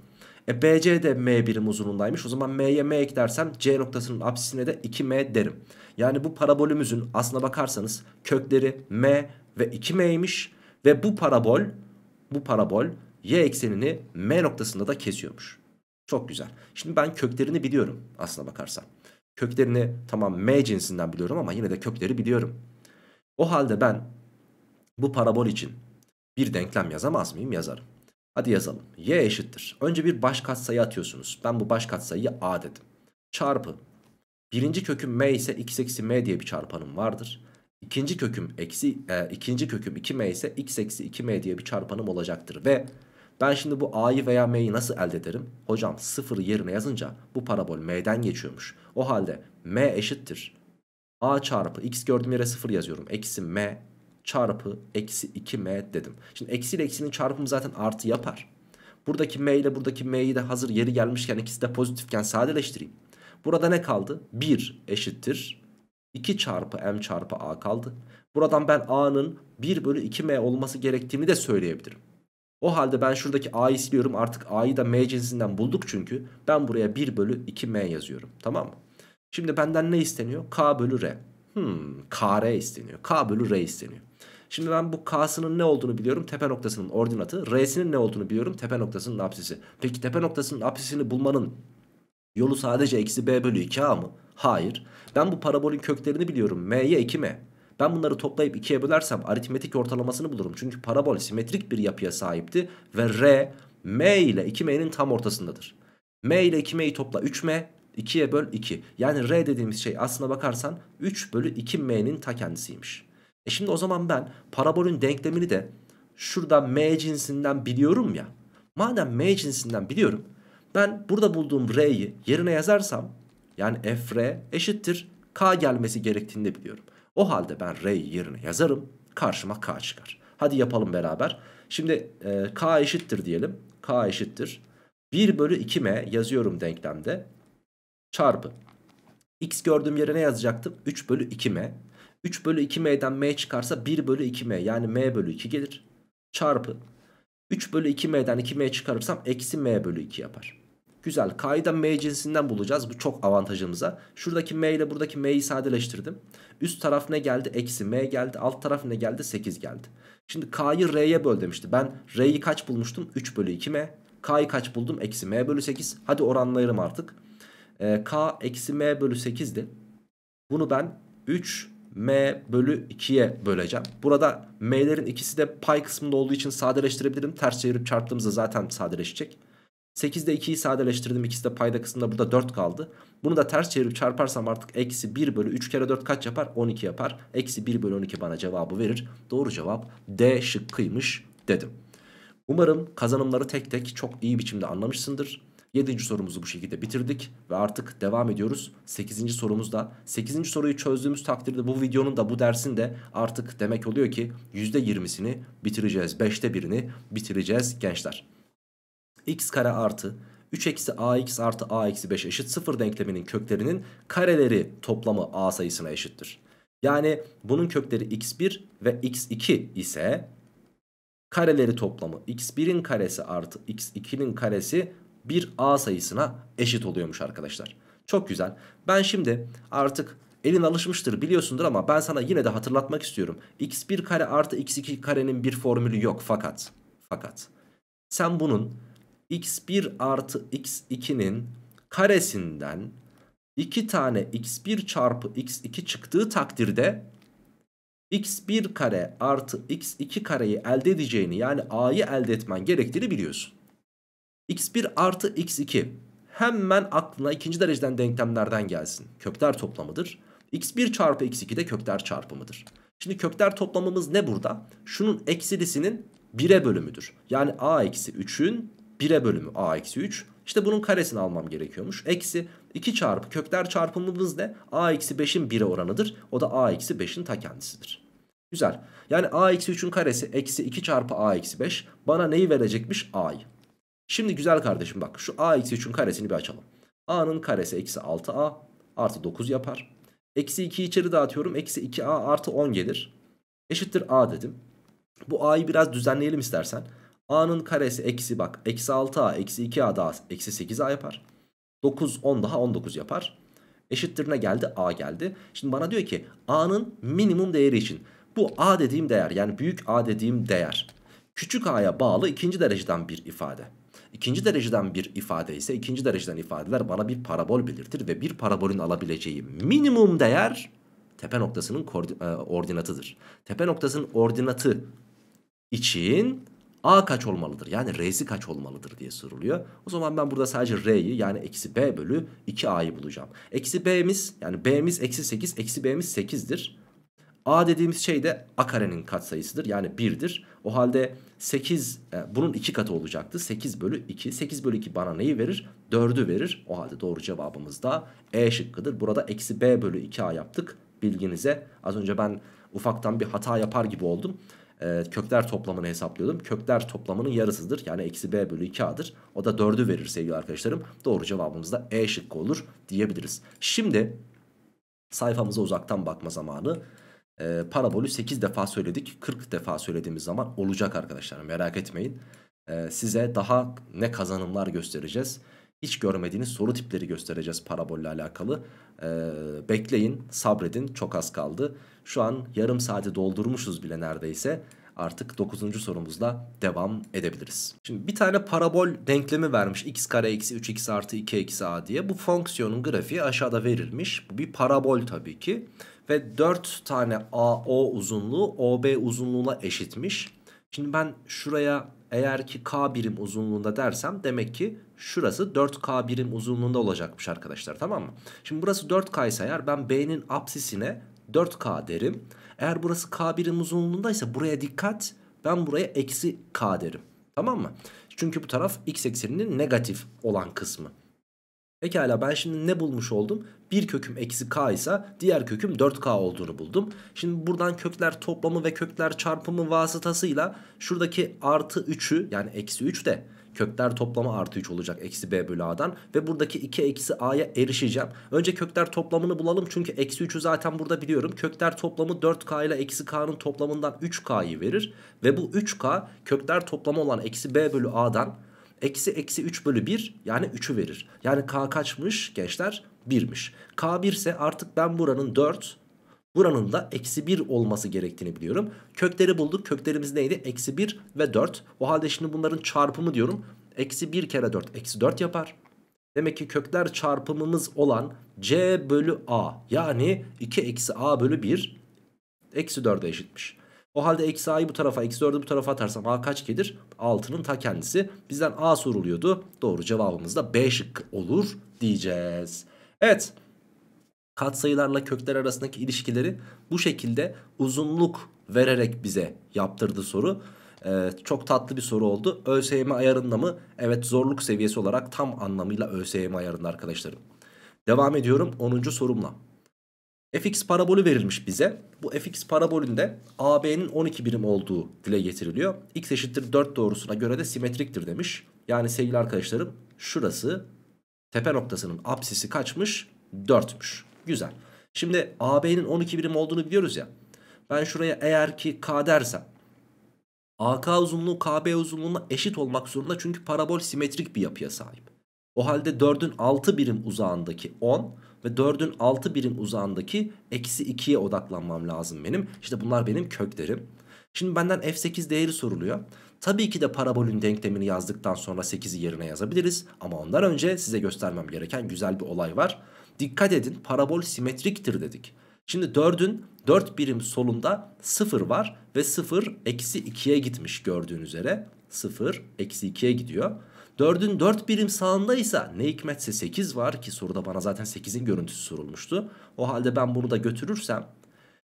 S1: E BC de M birim uzunluğundaymış. O zaman M'ye M eklersem C noktasının apsisine de 2M derim. Yani bu parabolümüzün aslına bakarsanız kökleri M ve 2M'ymiş. Ve bu parabol bu parabol y eksenini M noktasında da kesiyormuş. Çok güzel. Şimdi ben köklerini biliyorum aslına bakarsam. Köklerini tamam M cinsinden biliyorum ama yine de kökleri biliyorum. O halde ben bu parabol için bir denklem yazamaz mıyım? Yazarım. Hadi yazalım. Y eşittir. Önce bir baş katsayı atıyorsunuz. Ben bu baş katsayıya A dedim. Çarpı. Birinci köküm M ise x eksi M diye bir çarpanım vardır. İkinci köküm eksi e, ikinci köküm 2M ise x eksi 2M diye bir çarpanım olacaktır. Ve ben şimdi bu A'yı veya M'yi nasıl elde ederim? Hocam sıfırı yerine yazınca bu parabol M'den geçiyormuş. O halde m eşittir. a çarpı x gördüğüm yere 0 yazıyorum. Eksi m çarpı eksi 2m dedim. Şimdi eksi ile eksinin çarpımı zaten artı yapar. Buradaki m ile buradaki m'yi de hazır yeri gelmişken ikisi de pozitifken sadeleştireyim. Burada ne kaldı? 1 eşittir. 2 çarpı m çarpı a kaldı. Buradan ben a'nın 1 bölü 2m olması gerektiğini de söyleyebilirim. O halde ben şuradaki a'yı siliyorum. Artık a'yı da m cinsinden bulduk çünkü. Ben buraya 1 bölü 2m yazıyorum. Tamam mı? Şimdi benden ne isteniyor? k bölü r. Hmm, kr isteniyor. k bölü r isteniyor. Şimdi ben bu k'sının ne olduğunu biliyorum. Tepe noktasının ordinatı. R'sinin ne olduğunu biliyorum. Tepe noktasının apsisi. Peki tepe noktasının apsisini bulmanın yolu sadece eksi b bölü 2a mı? Hayır. Ben bu parabolün köklerini biliyorum. m'ye 2m. Ben bunları toplayıp ikiye bölersem aritmetik ortalamasını bulurum. Çünkü parabol simetrik bir yapıya sahipti ve R M ile 2M'nin tam ortasındadır. M ile 2M'yi topla 3M 2'ye böl 2. Yani R dediğimiz şey aslına bakarsan 3 bölü 2M'nin ta kendisiymiş. E şimdi o zaman ben parabolün denklemini de şurada M cinsinden biliyorum ya. Madem M cinsinden biliyorum ben burada bulduğum R'yi yerine yazarsam yani FR eşittir K gelmesi gerektiğini de biliyorum. O halde ben R yerine yazarım. Karşıma K çıkar. Hadi yapalım beraber. Şimdi e, K eşittir diyelim. K eşittir. 1 bölü 2M yazıyorum denklemde. Çarpı. X gördüğüm yere ne yazacaktım? 3 bölü 2M. 3 bölü 2M'den M çıkarsa 1 bölü 2M yani M bölü 2 gelir. Çarpı. 3 bölü 2M'den 2M çıkarırsam eksi M bölü 2 yapar. Güzel. K'yı da M cinsinden bulacağız. Bu çok avantajımıza. Şuradaki M ile buradaki M'yi sadeleştirdim. Üst taraf ne geldi? Eksi M geldi. Alt taraf ne geldi? 8 geldi. Şimdi K'yı R'ye böl demişti. Ben R'yi kaç bulmuştum? 3 bölü 2 M. K'yı kaç buldum? Eksi M bölü 8. Hadi oranlayalım artık. Ee, K eksi M bölü 8'di. Bunu ben 3 m bölü 2'ye böleceğim. Burada m'lerin ikisi de pay kısmında olduğu için sadeleştirebilirim. Ters çevirip çarptığımızda zaten sadeleşecek. 8'de 2'yi sadeleştirdim. İkisi de payda kısmında burada 4 kaldı. Bunu da ters çevirip çarparsam artık eksi 1 bölü 3 kere 4 kaç yapar? 12 yapar. Eksi 1 bölü 12 bana cevabı verir. Doğru cevap D şıkkıymış dedim. Umarım kazanımları tek tek çok iyi biçimde anlamışsındır. 7. sorumuzu bu şekilde bitirdik ve artık devam ediyoruz 8. sorumuzda. 8. soruyu çözdüğümüz takdirde bu videonun da bu dersin de artık demek oluyor ki %20'sini bitireceğiz. 5'te birini bitireceğiz gençler x kare artı 3 eksi ax artı a eksi 5 eşit 0 denkleminin köklerinin kareleri toplamı a sayısına eşittir. Yani bunun kökleri x1 ve x2 ise kareleri toplamı x1'in karesi artı x2'nin karesi bir a sayısına eşit oluyormuş arkadaşlar. Çok güzel. Ben şimdi artık elin alışmıştır biliyorsundur ama ben sana yine de hatırlatmak istiyorum. x1 kare artı x2 karenin bir formülü yok fakat fakat sen bunun x1 artı x2'nin karesinden 2 tane x1 çarpı x2 çıktığı takdirde x1 kare artı x2 kareyi elde edeceğini yani a'yı elde etmen gerektiğini biliyorsun. x1 artı x2 hemen aklına ikinci dereceden denklemlerden gelsin. Kökler toplamıdır. x1 çarpı x2 de kökler çarpımıdır. Şimdi kökler toplamımız ne burada? Şunun eksilisinin 1'e bölümüdür. Yani a eksi 3'ün 1'e bölümü a eksi 3. İşte bunun karesini almam gerekiyormuş. Eksi 2 çarpı kökler çarpımımız ne? a eksi 5'in 1'e oranıdır. O da a eksi 5'in ta kendisidir. Güzel. Yani a eksi 3'ün karesi eksi 2 çarpı a eksi 5 bana neyi verecekmiş? a'yı. Şimdi güzel kardeşim bak şu a eksi 3'ün karesini bir açalım. a'nın karesi eksi 6a artı 9 yapar. Eksi 2 içeri dağıtıyorum. Eksi 2a artı 10 gelir. Eşittir a dedim. Bu a'yı biraz düzenleyelim istersen. A'nın karesi eksi bak. Eksi 6A eksi 2A daha eksi 8A yapar. 9 10 daha 19 yapar. Eşittirine geldi A geldi. Şimdi bana diyor ki A'nın minimum değeri için. Bu A dediğim değer yani büyük A dediğim değer. Küçük A'ya bağlı ikinci dereceden bir ifade. İkinci dereceden bir ifade ise ikinci dereceden ifadeler bana bir parabol belirtir ve bir parabolün alabileceği minimum değer tepe noktasının e, ordinatıdır. Tepe noktasının ordinatı için A kaç olmalıdır? Yani R'si kaç olmalıdır diye soruluyor. O zaman ben burada sadece R'yi yani eksi B bölü 2A'yı bulacağım. Eksi B'miz yani B'miz eksi 8 eksi B'miz 8'dir. A dediğimiz şey de A karenin katsayısıdır. Yani 1'dir. O halde 8 e, bunun 2 katı olacaktı. 8 bölü 2. 8 bölü 2 bana neyi verir? 4'ü verir. O halde doğru cevabımız da E şıkkıdır. Burada eksi B bölü 2A yaptık bilginize. Az önce ben ufaktan bir hata yapar gibi oldum e, kökler toplamını hesaplıyordum. Kökler toplamının yarısıdır. Yani eksi b bölü 2a'dır. O da 4'ü verir sevgili arkadaşlarım. Doğru cevabımız da e şıkkı olur diyebiliriz. Şimdi sayfamıza uzaktan bakma zamanı. E, parabolü 8 defa söyledik. 40 defa söylediğimiz zaman olacak arkadaşlar merak etmeyin. E, size daha ne kazanımlar göstereceğiz hiç görmediğiniz soru tipleri göstereceğiz parabolle alakalı. Ee, bekleyin, sabredin. Çok az kaldı. Şu an yarım saati doldurmuşuz bile neredeyse. Artık 9. sorumuzla devam edebiliriz. Şimdi bir tane parabol denklemi vermiş. x kare eksi 3x artı 2 a diye. Bu fonksiyonun grafiği aşağıda verilmiş. Bu bir parabol tabii ki. Ve 4 tane AO uzunluğu OB uzunluğuna eşitmiş. Şimdi ben şuraya eğer ki K birim uzunluğunda dersem demek ki şurası 4K birim uzunluğunda olacakmış arkadaşlar tamam mı? Şimdi burası 4K ise eğer ben B'nin apsisine 4K derim. Eğer burası K birim uzunluğundaysa buraya dikkat ben buraya eksi K derim. Tamam mı? Çünkü bu taraf x ekseninin negatif olan kısmı. Pekala ben şimdi ne bulmuş oldum? Bir köküm eksi k ise diğer köküm 4k olduğunu buldum. Şimdi buradan kökler toplamı ve kökler çarpımı vasıtasıyla şuradaki artı 3'ü yani eksi 3 de Kökler toplamı artı 3 olacak eksi b bölü a'dan. Ve buradaki 2 eksi a'ya erişeceğim. Önce kökler toplamını bulalım. Çünkü eksi 3'ü zaten burada biliyorum. Kökler toplamı 4k ile eksi k'nın toplamından 3k'yı verir. Ve bu 3k kökler toplamı olan eksi b bölü a'dan eksi eksi 3 bölü 1 yani 3'ü verir. Yani k kaçmış gençler? 1'miş. K 1 ise artık ben buranın 4 Buranın da eksi 1 olması gerektiğini biliyorum. Kökleri bulduk. Köklerimiz neydi? Eksi 1 ve 4. O halde şimdi bunların çarpımı diyorum. Eksi 1 kere 4. Eksi 4 yapar. Demek ki kökler çarpımımız olan C bölü A. Yani 2 eksi A bölü 1. Eksi 4'e eşitmiş. O halde eksi a'yı bu tarafa eksi 4'ü bu tarafa atarsam a kaç gelir? 6'nın ta kendisi. Bizden a soruluyordu. Doğru cevabımız da b şıkkı olur diyeceğiz. Evet katsayılarla kökler arasındaki ilişkileri bu şekilde uzunluk vererek bize yaptırdı soru. Ee, çok tatlı bir soru oldu. ÖSYM ayarında mı? Evet zorluk seviyesi olarak tam anlamıyla ÖSYM ayarında arkadaşlarım. Devam ediyorum 10. sorumla. fx parabolü verilmiş bize. Bu fx parabolünde AB'nin 12 birim olduğu dile getiriliyor. x eşittir 4 doğrusuna göre de simetriktir demiş. Yani sevgili arkadaşlarım şurası tepe noktasının apsisi kaçmış? 4'müş. Güzel. Şimdi AB'nin 12 birim olduğunu biliyoruz ya. Ben şuraya eğer ki K dersem AK uzunluğu KB uzunluğuna eşit olmak zorunda çünkü parabol simetrik bir yapıya sahip. O halde 4'ün 6 birim uzağındaki 10 ve 4'ün 6 birim uzağındaki eksi 2'ye odaklanmam lazım benim. İşte bunlar benim köklerim. Şimdi benden f8 değeri soruluyor. Tabii ki de parabolün denklemini yazdıktan sonra 8'i yerine yazabiliriz. Ama ondan önce size göstermem gereken güzel bir olay var. Dikkat edin parabol simetriktir dedik. Şimdi 4'ün 4 birim solunda 0 var ve 0 eksi 2'ye gitmiş gördüğün üzere. 0 eksi 2'ye gidiyor. 4'ün 4 birim sağında ise ne hikmetse 8 var ki soruda bana zaten 8'in görüntüsü sorulmuştu. O halde ben bunu da götürürsem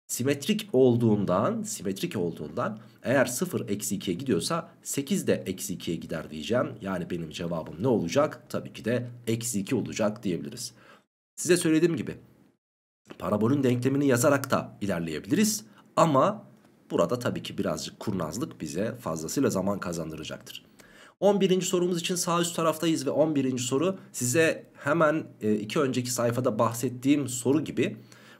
S1: simetrik olduğundan simetrik olduğundan eğer 0 eksi 2'ye gidiyorsa 8 de eksi 2'ye gider diyeceğim. Yani benim cevabım ne olacak? Tabii ki de eksi 2 olacak diyebiliriz. Size söylediğim gibi parabolün denklemini yazarak da ilerleyebiliriz. Ama burada tabii ki birazcık kurnazlık bize fazlasıyla zaman kazandıracaktır. 11. sorumuz için sağ üst taraftayız ve 11. soru size hemen e, iki önceki sayfada bahsettiğim soru gibi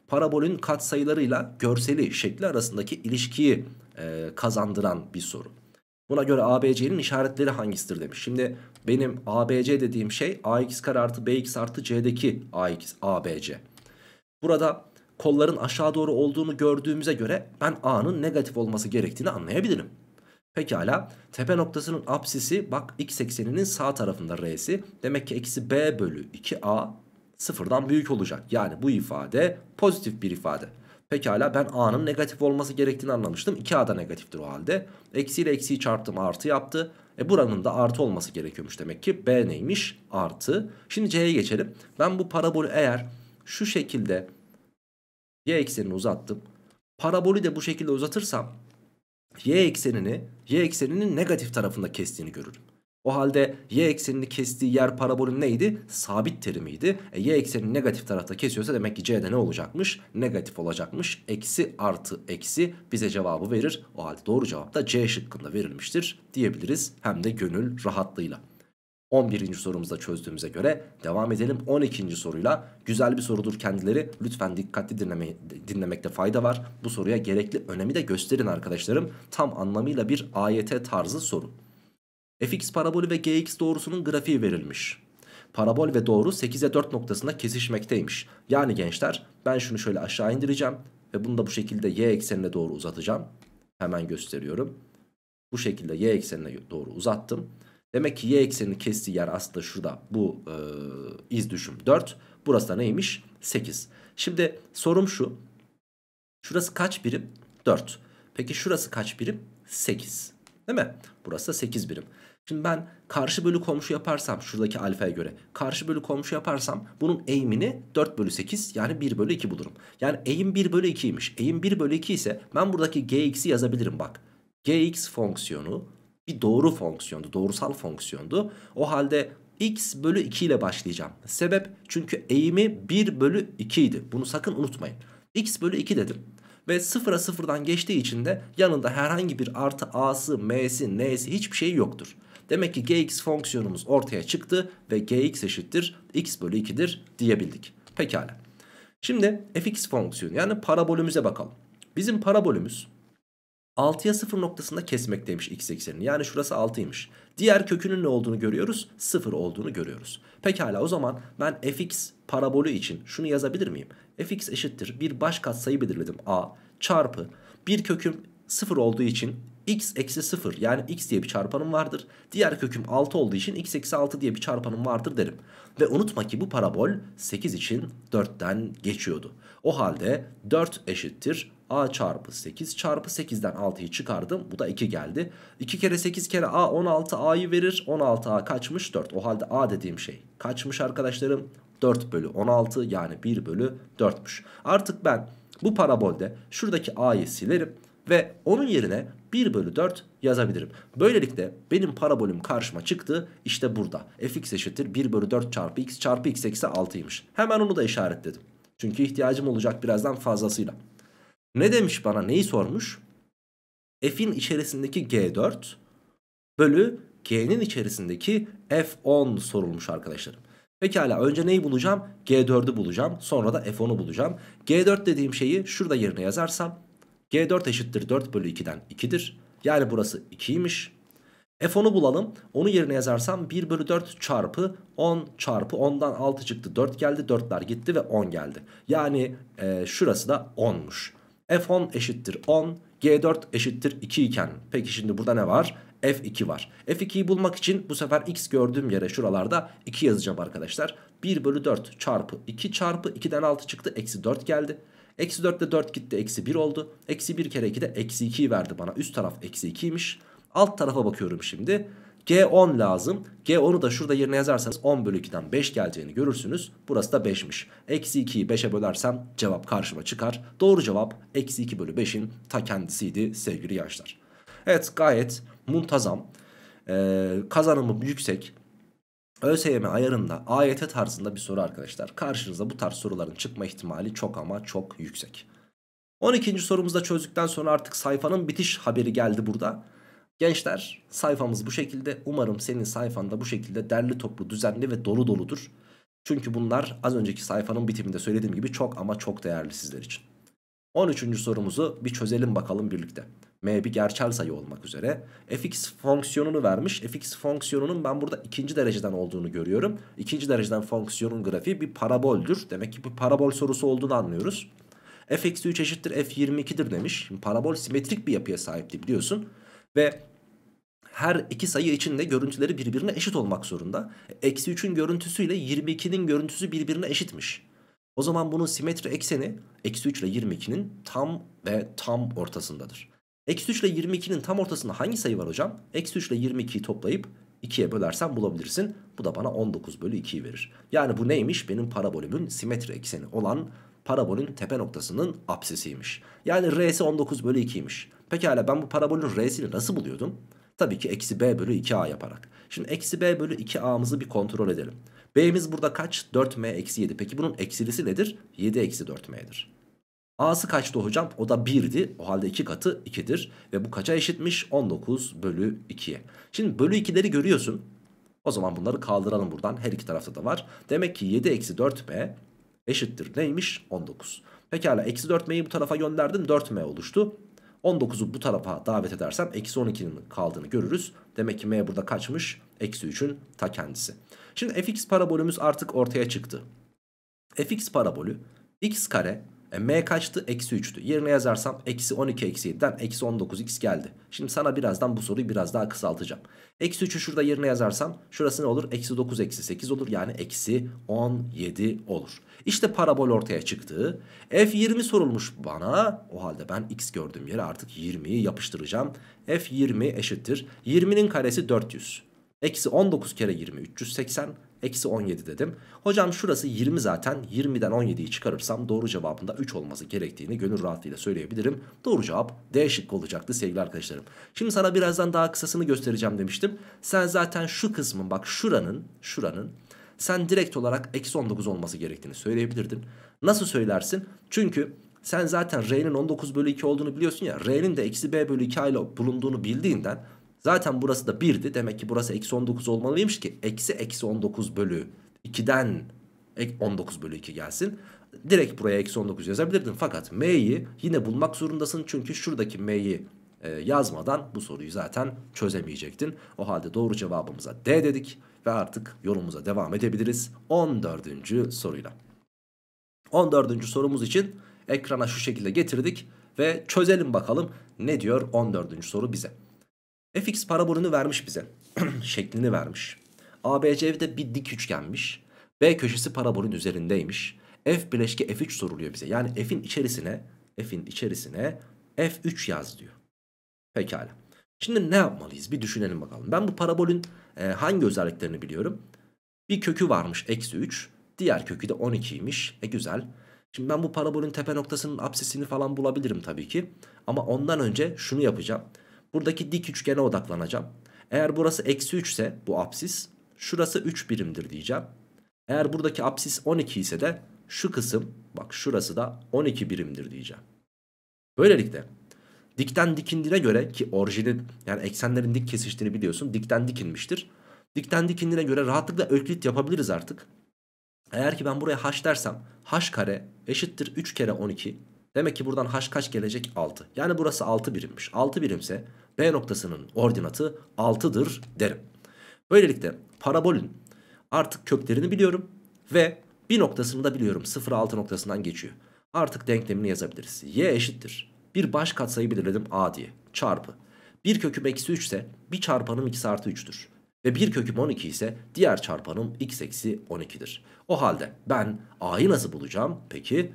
S1: parabolün katsayılarıyla görseli şekli arasındaki ilişkiyi e, kazandıran bir soru. Buna göre ABC'nin işaretleri hangisidir demiş. Şimdi benim ABC dediğim şey AX kare artı BX artı C'deki AX, ABC. Burada kolların aşağı doğru olduğunu gördüğümüze göre ben A'nın negatif olması gerektiğini anlayabilirim. Pekala tepe noktasının apsisi bak x ekseninin sağ tarafında r'si. Demek ki eksi b bölü 2a sıfırdan büyük olacak. Yani bu ifade pozitif bir ifade. Pekala ben a'nın negatif olması gerektiğini anlamıştım. 2a da negatiftir o halde. Eksi ile eksiyi çarptım artı yaptı. E buranın da artı olması gerekiyormuş demek ki. B neymiş? Artı. Şimdi C'ye geçelim. Ben bu parabolü eğer şu şekilde y eksenini uzattım. Parabolü de bu şekilde uzatırsam y eksenini y ekseninin negatif tarafında kestiğini görürüm. O halde y eksenini kestiği yer parabolün neydi? Sabit terimiydi. E, y eksenini negatif tarafta kesiyorsa demek ki c'de ne olacakmış? Negatif olacakmış. Eksi artı eksi bize cevabı verir. O halde doğru cevap da c şıkkında verilmiştir diyebiliriz. Hem de gönül rahatlığıyla. 11. sorumuzda çözdüğümüze göre devam edelim 12. soruyla. Güzel bir sorudur kendileri. Lütfen dikkatli dinleme, dinlemekte fayda var. Bu soruya gerekli önemi de gösterin arkadaşlarım. Tam anlamıyla bir AYT tarzı soru fx parabolü ve gx doğrusunun grafiği verilmiş. Parabol ve doğru 8'e 4 noktasında kesişmekteymiş. Yani gençler ben şunu şöyle aşağı indireceğim ve bunu da bu şekilde y eksenine doğru uzatacağım. Hemen gösteriyorum. Bu şekilde y eksenine doğru uzattım. Demek ki y eksenini kestiği yer aslında şurada bu e, iz düşüm 4. Burası da neymiş? 8. Şimdi sorum şu. Şurası kaç birim? 4. Peki şurası kaç birim? 8. Değil mi? Burası da 8 birim. Şimdi ben karşı bölü komşu yaparsam şuradaki alfaya göre karşı bölü komşu yaparsam bunun eğimini 4 bölü 8 yani 1 bölü 2 bulurum. Yani eğim 1 bölü 2'ymiş. Eğim 1 bölü 2 ise ben buradaki gx'i yazabilirim bak. gx fonksiyonu bir doğru fonksiyondu. Doğrusal fonksiyondu. O halde x bölü 2 ile başlayacağım. Sebep çünkü eğimi 1 bölü 2 idi. Bunu sakın unutmayın. x bölü 2 dedim. Ve sıfıra sıfırdan geçtiği için de yanında herhangi bir artı a'sı, m'si, n'si hiçbir şey yoktur. Demek ki gx fonksiyonumuz ortaya çıktı ve gx eşittir x bölü 2'dir diyebildik. Pekala. Şimdi fx fonksiyonu yani parabolümüze bakalım. Bizim parabolümüz 6'ya 0 noktasında kesmek demiş x eksenini. Yani şurası 6'ymış. Diğer kökünün ne olduğunu görüyoruz? 0 olduğunu görüyoruz. Pekala o zaman ben fx parabolü için şunu yazabilir miyim? fx eşittir bir baş katsayı belirledim a çarpı bir köküm 0 olduğu için x eksi 0 yani x diye bir çarpanım vardır. Diğer köküm 6 olduğu için x eksi 6 diye bir çarpanım vardır derim. Ve unutma ki bu parabol 8 için 4'ten geçiyordu. O halde 4 eşittir a çarpı 8 çarpı 8'den 6'yı çıkardım. Bu da 2 geldi. 2 kere 8 kere a 16 a'yı verir. 16 a kaçmış 4. O halde a dediğim şey kaçmış arkadaşlarım? 4 bölü 16 yani 1 bölü 4'müş. Artık ben bu parabolde şuradaki a'yı silerim ve onun yerine 1 bölü 4 yazabilirim. Böylelikle benim parabolüm karşıma çıktı. İşte burada fx eşittir 1 bölü 4 çarpı x çarpı x eksi 6'ymış. Hemen onu da işaretledim. Çünkü ihtiyacım olacak birazdan fazlasıyla. Ne demiş bana neyi sormuş? F'in içerisindeki G4 bölü G'nin içerisindeki F10 sorulmuş arkadaşlarım. Pekala önce neyi bulacağım? G4'ü bulacağım. Sonra da F10'u bulacağım. G4 dediğim şeyi şurada yerine yazarsam G4 eşittir 4 bölü 2'den 2'dir. Yani burası 2'ymiş. F10'u bulalım. Onu yerine yazarsam 1 bölü 4 çarpı 10 çarpı 10'dan 6 çıktı 4 geldi 4'ler gitti ve 10 geldi. Yani e, şurası da 10'muş. F10 eşittir 10. G4 eşittir 2 iken. Peki şimdi burada ne var? F2 var. F2'yi bulmak için bu sefer x gördüğüm yere şuralarda 2 yazacağım arkadaşlar. 1 bölü 4 çarpı 2 çarpı 2'den 6 çıktı. Eksi 4 geldi. Eksi 4'te 4 gitti. Eksi 1 oldu. Eksi 1 kere 2 de eksi 2'yi verdi bana. Üst taraf eksi 2'ymiş. Alt tarafa bakıyorum şimdi. G10 lazım. G10'u da şurada yerine yazarsanız 10 bölü 2'den 5 geleceğini görürsünüz. Burası da 5'miş. Eksi 2'yi 5'e bölersem cevap karşıma çıkar. Doğru cevap eksi 2 bölü 5'in ta kendisiydi sevgili yaşlar. Evet gayet muntazam. Ee, kazanımım yüksek. ÖSYM ayarında AYT tarzında bir soru arkadaşlar. Karşınıza bu tarz soruların çıkma ihtimali çok ama çok yüksek. 12. sorumuzda çözdükten sonra artık sayfanın bitiş haberi geldi burada. Gençler sayfamız bu şekilde. Umarım senin sayfan da bu şekilde derli toplu, düzenli ve dolu doludur. Çünkü bunlar az önceki sayfanın bitiminde söylediğim gibi çok ama çok değerli sizler için. 13. sorumuzu bir çözelim bakalım birlikte. M bir gerçel sayı olmak üzere. fx fonksiyonunu vermiş. fx fonksiyonunun ben burada ikinci dereceden olduğunu görüyorum. İkinci dereceden fonksiyonun grafiği bir paraboldür. Demek ki bu parabol sorusu olduğunu anlıyoruz. f-3 eşittir f22'dir demiş. parabol simetrik bir yapıya sahipti biliyorsun. Ve her iki sayı için de görüntüleri birbirine eşit olmak zorunda. Eksi 3'ün görüntüsüyle 22'nin görüntüsü birbirine eşitmiş. O zaman bunun simetri ekseni eksi 3 ile 22'nin tam ve tam ortasındadır. Eksi 3 ile 22'nin tam ortasında hangi sayı var hocam? Eksi 3 ile 22'yi toplayıp 2'ye bölersen bulabilirsin. Bu da bana 19 bölü 2'yi verir. Yani bu neymiş? Benim parabolümün simetri ekseni olan parabolün tepe noktasının apsisiymiş. Yani r'si 19 bölü 2'ymiş. Pekala ben bu parabolün r'sini nasıl buluyordum? Tabii ki eksi b bölü 2a yaparak. Şimdi eksi b bölü 2a'mızı bir kontrol edelim. b'miz burada kaç? 4m eksi 7. Peki bunun eksilisi nedir? 7 eksi 4m'dir. A'sı kaçtı hocam? O da 1'di. O halde 2 katı 2'dir. Ve bu kaça eşitmiş? 19 bölü 2'ye. Şimdi bölü 2'leri görüyorsun. O zaman bunları kaldıralım buradan. Her iki tarafta da var. Demek ki 7 eksi 4 m eşittir. Neymiş? 19. Pekala eksi 4m'yi bu tarafa gönderdim. 4m oluştu. 19'u bu tarafa davet edersem eksi 12'nin kaldığını görürüz. Demek ki m burada kaçmış? Eksi 3'ün ta kendisi. Şimdi fx parabolümüz artık ortaya çıktı. fx parabolü x kare e, m kaçtı? Eksi 3'tü. Yerine yazarsam eksi 12 eksi 7'den eksi 19x geldi. Şimdi sana birazdan bu soruyu biraz daha kısaltacağım. Eksi 3'ü şurada yerine yazarsam şurası ne olur? Eksi 9 eksi 8 olur. Yani eksi 17 olur. İşte parabol ortaya çıktı. F20 sorulmuş bana. O halde ben x gördüğüm yere artık 20'yi yapıştıracağım. F20 eşittir. 20'nin karesi 400. Eksi 19 kere 20 380 Eksi 17 dedim. Hocam şurası 20 zaten. 20'den 17'yi çıkarırsam doğru cevabında 3 olması gerektiğini gönül rahatlığıyla söyleyebilirim. Doğru cevap D şıkkı olacaktı sevgili arkadaşlarım. Şimdi sana birazdan daha kısasını göstereceğim demiştim. Sen zaten şu kısmın bak şuranın şuranın sen direkt olarak eksi 19 olması gerektiğini söyleyebilirdin. Nasıl söylersin? Çünkü sen zaten R'nin 19 bölü 2 olduğunu biliyorsun ya R'nin de eksi B bölü 2 ile bulunduğunu bildiğinden Zaten burası da 1'di. Demek ki burası eksi 19 olmalıymış ki. Eksi eksi 19 bölü 2'den 19 bölü 2 gelsin. Direkt buraya eksi 19 yazabilirdin. Fakat m'yi yine bulmak zorundasın. Çünkü şuradaki m'yi e, yazmadan bu soruyu zaten çözemeyecektin. O halde doğru cevabımıza D dedik ve artık yolumuza devam edebiliriz 14. soruyla. 14. sorumuz için ekrana şu şekilde getirdik ve çözelim bakalım ne diyor 14. soru bize fx parabolünü vermiş bize. Şeklini vermiş. ABC de bir dik üçgenmiş. B köşesi parabolün üzerindeymiş. F bileşke F3 soruluyor bize. Yani F'in içerisine F'in içerisine F3 yaz diyor. Pekala. Şimdi ne yapmalıyız? Bir düşünelim bakalım. Ben bu parabolün e, hangi özelliklerini biliyorum? Bir kökü varmış eksi 3. Diğer kökü de 12'ymiş. E güzel. Şimdi ben bu parabolün tepe noktasının apsisini falan bulabilirim tabii ki. Ama ondan önce şunu yapacağım. Buradaki dik üçgene odaklanacağım. Eğer burası eksi 3 ise bu apsis şurası 3 birimdir diyeceğim. Eğer buradaki apsis 12 ise de şu kısım bak şurası da 12 birimdir diyeceğim. Böylelikle dikten dikindine göre ki orijinin yani eksenlerin dik kesiştiğini biliyorsun dikten dikinmiştir. Dikten dikindine göre rahatlıkla öklit yapabiliriz artık. Eğer ki ben buraya h dersem h kare eşittir 3 kere 12 Demek ki buradan h kaç gelecek? 6. Yani burası 6 birimmiş. 6 birimse B noktasının ordinatı 6'dır derim. Böylelikle parabolün artık köklerini biliyorum ve bir noktasını da biliyorum. 0 6 noktasından geçiyor. Artık denklemini yazabiliriz. Y eşittir. Bir baş katsayı belirledim A diye. Çarpı. Bir köküm eksi 3 ise bir çarpanım 2 artı 3'tür. Ve bir köküm 12 ise diğer çarpanım x eksi 12'dir. O halde ben A'yı nasıl bulacağım? Peki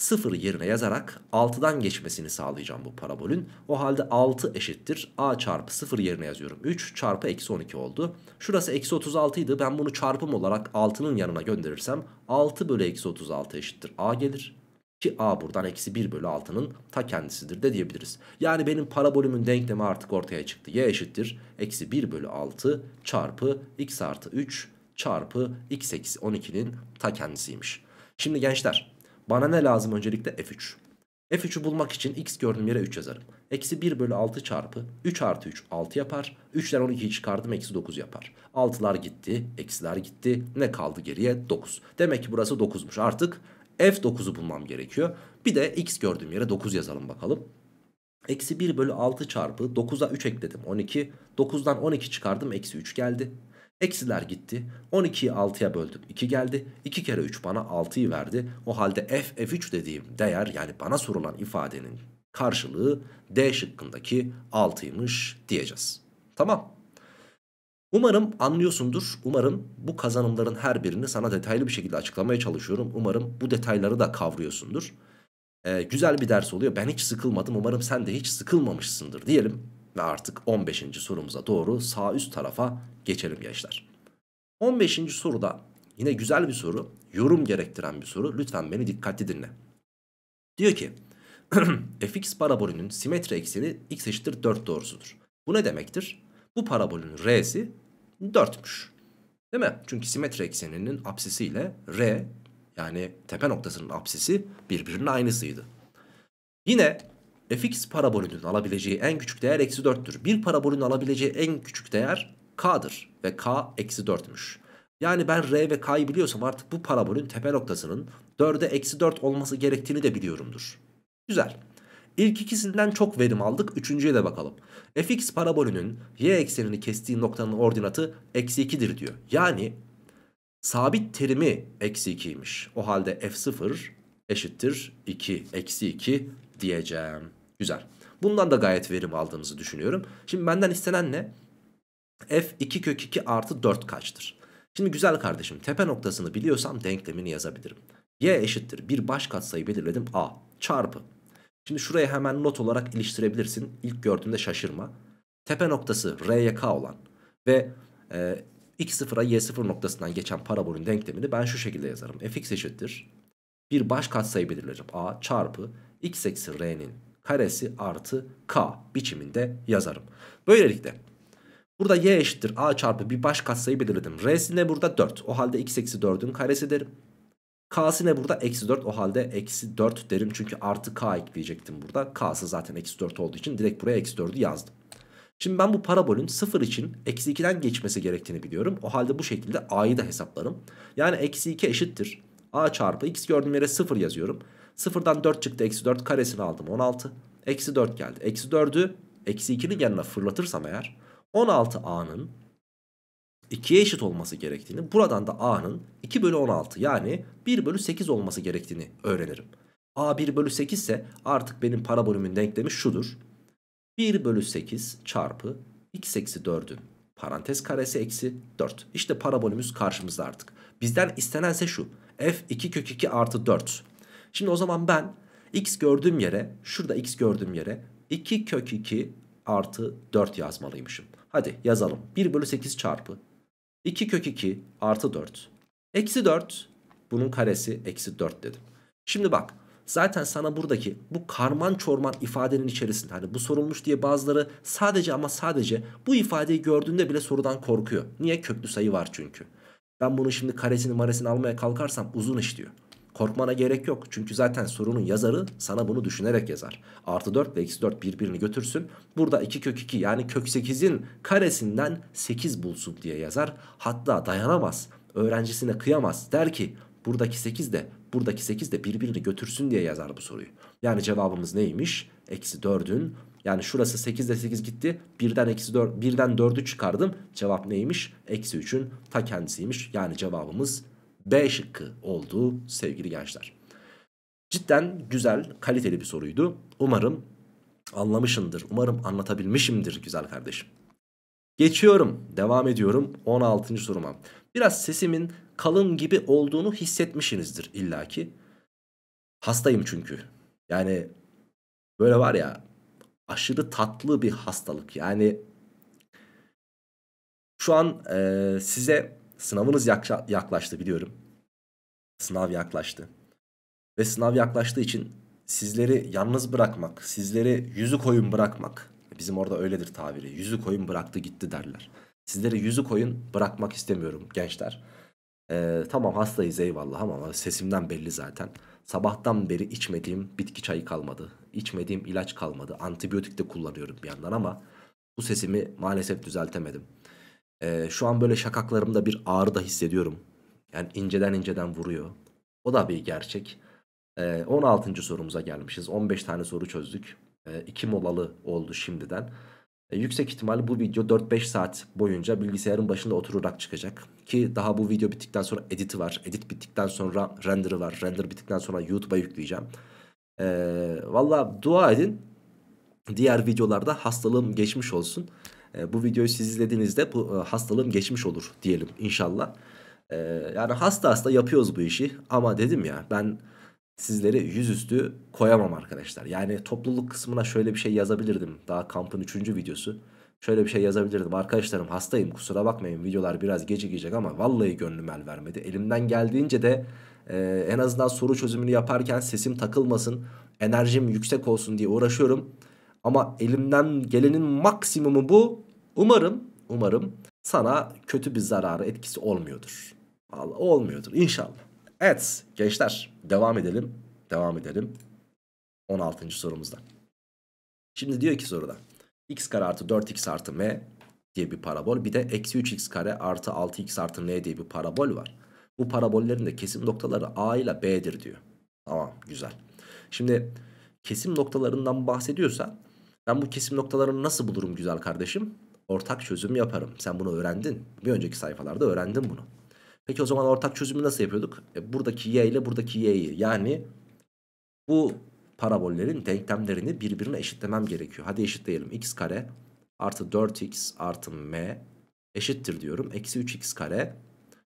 S1: 0 yerine yazarak 6'dan geçmesini sağlayacağım bu parabolün. O halde 6 eşittir. A çarpı 0 yerine yazıyorum. 3 çarpı eksi 12 oldu. Şurası eksi 36 idi. Ben bunu çarpım olarak 6'nın yanına gönderirsem 6 bölü eksi 36 eşittir. A gelir. Ki A buradan eksi 1 bölü 6'nın ta kendisidir de diyebiliriz. Yani benim parabolümün denklemi artık ortaya çıktı. Y eşittir. Eksi 1 bölü 6 çarpı x artı 3 çarpı x eksi 12'nin ta kendisiymiş. Şimdi gençler bana ne lazım öncelikle? F3. F3'ü bulmak için x gördüğüm yere 3 yazarım. Eksi 1 bölü 6 çarpı 3 artı 3 6 yapar. 3'ten 12'yi çıkardım eksi 9 yapar. 6'lar gitti, eksiler gitti. Ne kaldı geriye? 9. Demek ki burası 9'muş. Artık F9'u bulmam gerekiyor. Bir de x gördüğüm yere 9 yazalım bakalım. Eksi 1 bölü 6 çarpı 9'a 3 ekledim 12. 9'dan 12 çıkardım eksi 3 geldi. Eksiler gitti. 12'yi 6'ya böldüm. 2 geldi. 2 kere 3 bana 6'yı verdi. O halde f f3 dediğim değer yani bana sorulan ifadenin karşılığı D şıkkındaki 6'ymış diyeceğiz. Tamam. Umarım anlıyorsundur. Umarım bu kazanımların her birini sana detaylı bir şekilde açıklamaya çalışıyorum. Umarım bu detayları da kavruyorsundur. Ee, güzel bir ders oluyor. Ben hiç sıkılmadım. Umarım sen de hiç sıkılmamışsındır diyelim. Ve artık 15. sorumuza doğru sağ üst tarafa geçelim gençler. 15. soruda yine güzel bir soru. Yorum gerektiren bir soru. Lütfen beni dikkatli dinle. Diyor ki fx parabolünün simetri ekseni x eşittir 4 doğrusudur. Bu ne demektir? Bu parabolün r'si 4'müş. Değil mi? Çünkü simetri ekseninin apsisi ile r yani tepe noktasının apsisi birbirinin aynısıydı. Yine fx parabolünün alabileceği en küçük değer eksi 4'tür. Bir parabolün alabileceği en küçük değer k'dır ve k eksi 4'müş. Yani ben r ve k'yı biliyorsam artık bu parabolün tepe noktasının 4'e eksi 4 olması gerektiğini de biliyorumdur. Güzel. İlk ikisinden çok verim aldık. Üçüncüye de bakalım. fx parabolünün y eksenini kestiği noktanın ordinatı eksi 2'dir diyor. Yani sabit terimi eksi 2'ymiş. O halde f0 eşittir 2 eksi 2 diyeceğim. Güzel. Bundan da gayet verim aldığımızı düşünüyorum. Şimdi benden istenen ne? F2 kök 2 artı 4 kaçtır? Şimdi güzel kardeşim tepe noktasını biliyorsam denklemini yazabilirim. Y eşittir bir baş katsayı belirledim A çarpı. Şimdi şuraya hemen not olarak iliştirebilirsin. İlk gördüğünde şaşırma. Tepe noktası R'ye K olan ve e, x0'a y0 noktasından geçen parabolün denklemini ben şu şekilde yazarım. fx eşittir. Bir baş katsayı belirlerim. A çarpı x eksi R'nin karesi artı k biçiminde yazarım. Böylelikle burada y eşittir a çarpı bir baş katsayı belirledim. R'si ne burada 4 o halde x eksi 4'ün karesi derim. K'sı ne burada? Eksi 4 o halde eksi 4 derim. Çünkü artı k ekleyecektim burada. K'sı zaten eksi 4 olduğu için direkt buraya eksi 4'ü yazdım. Şimdi ben bu parabolün 0 için eksi 2'den geçmesi gerektiğini biliyorum. O halde bu şekilde a'yı da hesaplarım. Yani eksi 2 eşittir. a çarpı x gördüğüm yere 0 yazıyorum. Sıfırdan 4 çıktı eksi 4 karesini aldım 16. Eksi 4 geldi. Eksi 4'ü eksi 2'nin yanına fırlatırsam eğer 16a'nın 2'ye eşit olması gerektiğini buradan da a'nın 2 bölü 16 yani 1 bölü 8 olması gerektiğini öğrenirim. a 1 bölü 8 ise artık benim parabolümün denklemi şudur. 1 bölü 8 çarpı x eksi 4'ün parantez karesi eksi 4. İşte parabolümüz karşımızda artık. Bizden istenense şu f 2 kök 2 artı 4 Şimdi o zaman ben x gördüğüm yere şurada x gördüğüm yere 2 kök 2 artı 4 yazmalıymışım. Hadi yazalım. 1 bölü 8 çarpı 2 kök 2 artı 4. Eksi 4 bunun karesi eksi 4 dedim. Şimdi bak zaten sana buradaki bu karman çorman ifadenin içerisinde hani bu sorulmuş diye bazıları sadece ama sadece bu ifadeyi gördüğünde bile sorudan korkuyor. Niye? Köklü sayı var çünkü. Ben bunu şimdi karesini maresini almaya kalkarsam uzun iş diyor. Korkmana gerek yok. Çünkü zaten sorunun yazarı sana bunu düşünerek yazar. Artı 4 ve eksi 4 birbirini götürsün. Burada 2 kök 2 yani kök 8'in karesinden 8 bulsun diye yazar. Hatta dayanamaz. Öğrencisine kıyamaz. Der ki buradaki 8 de buradaki 8 de birbirini götürsün diye yazar bu soruyu. Yani cevabımız neymiş? Eksi 4'ün yani şurası 8 ile 8 gitti. 1'den, eksi 4, 1'den 4'ü çıkardım. Cevap neymiş? Eksi 3'ün ta kendisiymiş. Yani cevabımız B şıkkı oldu sevgili gençler. Cidden güzel, kaliteli bir soruydu. Umarım anlamışımdır. Umarım anlatabilmişimdir güzel kardeşim. Geçiyorum, devam ediyorum 16. soruma. Biraz sesimin kalın gibi olduğunu hissetmişsinizdir illaki. Hastayım çünkü. Yani böyle var ya aşırı tatlı bir hastalık. Yani şu an e, size Sınavınız yaklaştı biliyorum. Sınav yaklaştı. Ve sınav yaklaştığı için sizleri yalnız bırakmak, sizleri yüzü koyun bırakmak. Bizim orada öyledir tabiri. Yüzü koyun bıraktı gitti derler. Sizleri yüzü koyun bırakmak istemiyorum gençler. Ee, tamam hastayız eyvallah ama sesimden belli zaten. Sabahtan beri içmediğim bitki çayı kalmadı. İçmediğim ilaç kalmadı. Antibiyotik de kullanıyorum bir yandan ama bu sesimi maalesef düzeltemedim. Ee, şu an böyle şakaklarımda bir ağrı da hissediyorum. Yani inceden inceden vuruyor. O da bir gerçek. Ee, 16. sorumuza gelmişiz. 15 tane soru çözdük. Ee, 2 molalı oldu şimdiden. Ee, yüksek ihtimalle bu video 4-5 saat boyunca bilgisayarın başında otururak çıkacak. Ki daha bu video bittikten sonra editi var. Edit bittikten sonra render'ı var. Render bittikten sonra YouTube'a yükleyeceğim. Ee, Valla dua edin. Diğer videolarda hastalığım geçmiş olsun. Ee, bu videoyu siz izlediğinizde bu e, hastalığım geçmiş olur diyelim inşallah. Ee, yani hasta hasta yapıyoruz bu işi ama dedim ya ben sizleri yüzüstü koyamam arkadaşlar. Yani topluluk kısmına şöyle bir şey yazabilirdim. Daha kampın 3. videosu. Şöyle bir şey yazabilirdim. Arkadaşlarım hastayım kusura bakmayın videolar biraz gecikecek ama vallahi gönlüm el vermedi. Elimden geldiğince de e, en azından soru çözümünü yaparken sesim takılmasın, enerjim yüksek olsun diye uğraşıyorum. Ama elimden gelenin maksimumu bu. Umarım, umarım sana kötü bir zararı etkisi olmuyordur. Vallahi olmuyordur inşallah. Evet gençler devam edelim. Devam edelim. 16. sorumuzda. Şimdi diyor ki soruda. x kare artı 4x artı m diye bir parabol. Bir de eksi 3x kare artı 6x artı n diye bir parabol var. Bu parabollerin de kesim noktaları a ile b'dir diyor. Tamam güzel. Şimdi kesim noktalarından bahsediyorsa ben bu kesim noktalarını nasıl bulurum güzel kardeşim? Ortak çözüm yaparım. Sen bunu öğrendin. Bir önceki sayfalarda öğrendin bunu. Peki o zaman ortak çözümü nasıl yapıyorduk? E, buradaki y ile buradaki y'yi yani bu parabollerin denklemlerini birbirine eşitlemem gerekiyor. Hadi eşitleyelim. x kare artı 4x artı m eşittir diyorum. Eksi 3x kare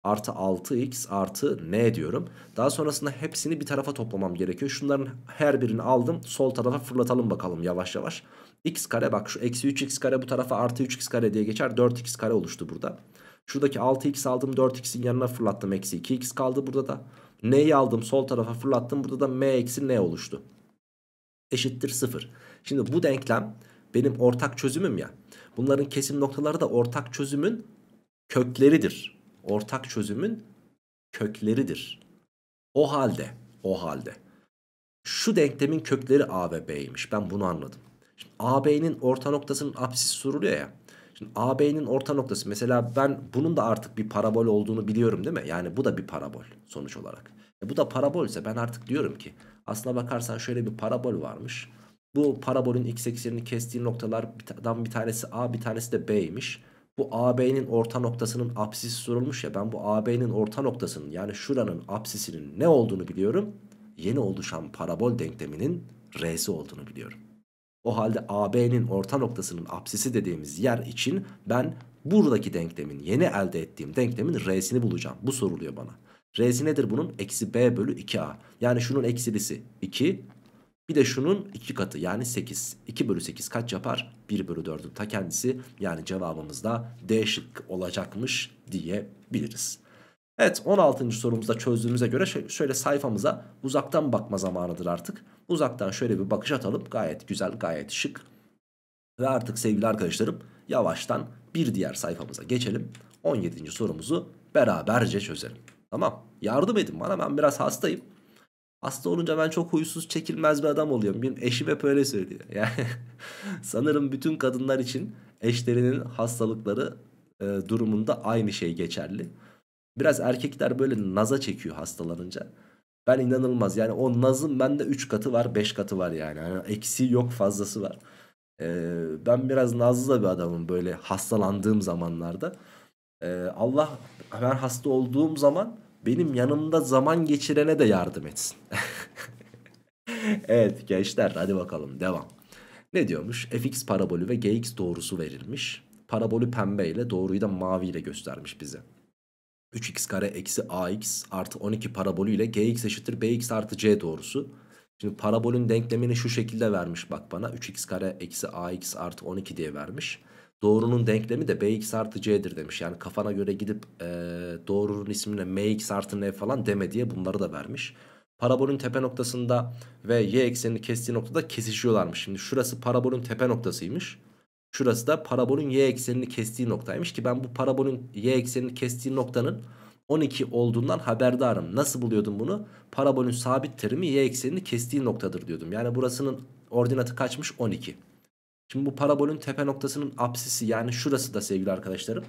S1: artı 6x artı n diyorum. Daha sonrasında hepsini bir tarafa toplamam gerekiyor. Şunların her birini aldım. Sol tarafa fırlatalım bakalım yavaş yavaş. x kare bak şu eksi 3x kare bu tarafa artı 3x kare diye geçer. 4x kare oluştu burada. Şuradaki 6x aldım 4x'in yanına fırlattım. Eksi 2x kaldı burada da. n'yi aldım sol tarafa fırlattım. Burada da m eksi n oluştu. Eşittir 0. Şimdi bu denklem benim ortak çözümüm ya. Bunların kesim noktaları da ortak çözümün kökleridir ortak çözümün kökleridir. O halde, o halde şu denklemin kökleri A ve B'ymiş. Ben bunu anladım. Şimdi AB'nin orta noktasının apsisi soruluyor ya. Şimdi AB'nin orta noktası mesela ben bunun da artık bir parabol olduğunu biliyorum değil mi? Yani bu da bir parabol sonuç olarak. E bu da parabol ise ben artık diyorum ki aslına bakarsan şöyle bir parabol varmış. Bu parabolün x eksenini kestiği noktalardan bir tanesi A bir tanesi de B'ymiş. Bu AB'nin orta noktasının apsisi sorulmuş ya ben bu AB'nin orta noktasının yani şuranın apsisinin ne olduğunu biliyorum. Yeni oluşan parabol denkleminin R'si olduğunu biliyorum. O halde AB'nin orta noktasının apsisi dediğimiz yer için ben buradaki denklemin yeni elde ettiğim denklemin R'sini bulacağım. Bu soruluyor bana. R'si nedir bunun? Eksi B bölü 2A. Yani şunun eksilisi 2 bir de şunun 2 katı yani 8. 2 bölü 8 kaç yapar? 1 bölü 4'ün ta kendisi. Yani cevabımız da D şıkkı olacakmış diyebiliriz. Evet 16. sorumuzda çözdüğümüze göre şöyle sayfamıza uzaktan bakma zamanıdır artık. Uzaktan şöyle bir bakış atalım. Gayet güzel, gayet şık. Ve artık sevgili arkadaşlarım yavaştan bir diğer sayfamıza geçelim. 17. sorumuzu beraberce çözelim. Tamam yardım edin bana ben biraz hastayım. Hasta olunca ben çok huysuz çekilmez bir adam oluyorum. Benim eşim hep öyle söylüyor. Yani sanırım bütün kadınlar için eşlerinin hastalıkları e, durumunda aynı şey geçerli. Biraz erkekler böyle naza çekiyor hastalanınca. Ben inanılmaz yani o nazın bende 3 katı var 5 katı var yani. yani eksiği yok fazlası var. E, ben biraz nazlı da bir adamım böyle hastalandığım zamanlarda. E, Allah ben hasta olduğum zaman benim yanımda zaman geçirene de yardım etsin. evet gençler hadi bakalım devam. Ne diyormuş? fx parabolü ve gx doğrusu verilmiş. Parabolü pembe ile doğruyu da mavi ile göstermiş bize. 3x kare eksi ax artı 12 parabolü ile gx eşittir bx artı c doğrusu. Şimdi parabolün denklemini şu şekilde vermiş bak bana. 3x kare eksi ax artı 12 diye vermiş. Doğrunun denklemi de bx artı c'dir demiş. Yani kafana göre gidip e, doğrunun ismine mx artı n falan deme diye bunları da vermiş. Parabolün tepe noktasında ve y eksenini kestiği noktada kesişiyorlarmış. Şimdi şurası parabolün tepe noktasıymış. Şurası da parabolün y eksenini kestiği noktaymış ki ben bu parabolün y eksenini kestiği noktanın 12 olduğundan haberdarım. Nasıl buluyordum bunu? Parabolün sabit terimi y eksenini kestiği noktadır diyordum. Yani burasının ordinatı kaçmış? 12. Şimdi bu parabolün tepe noktasının apsisi yani şurası da sevgili arkadaşlarım.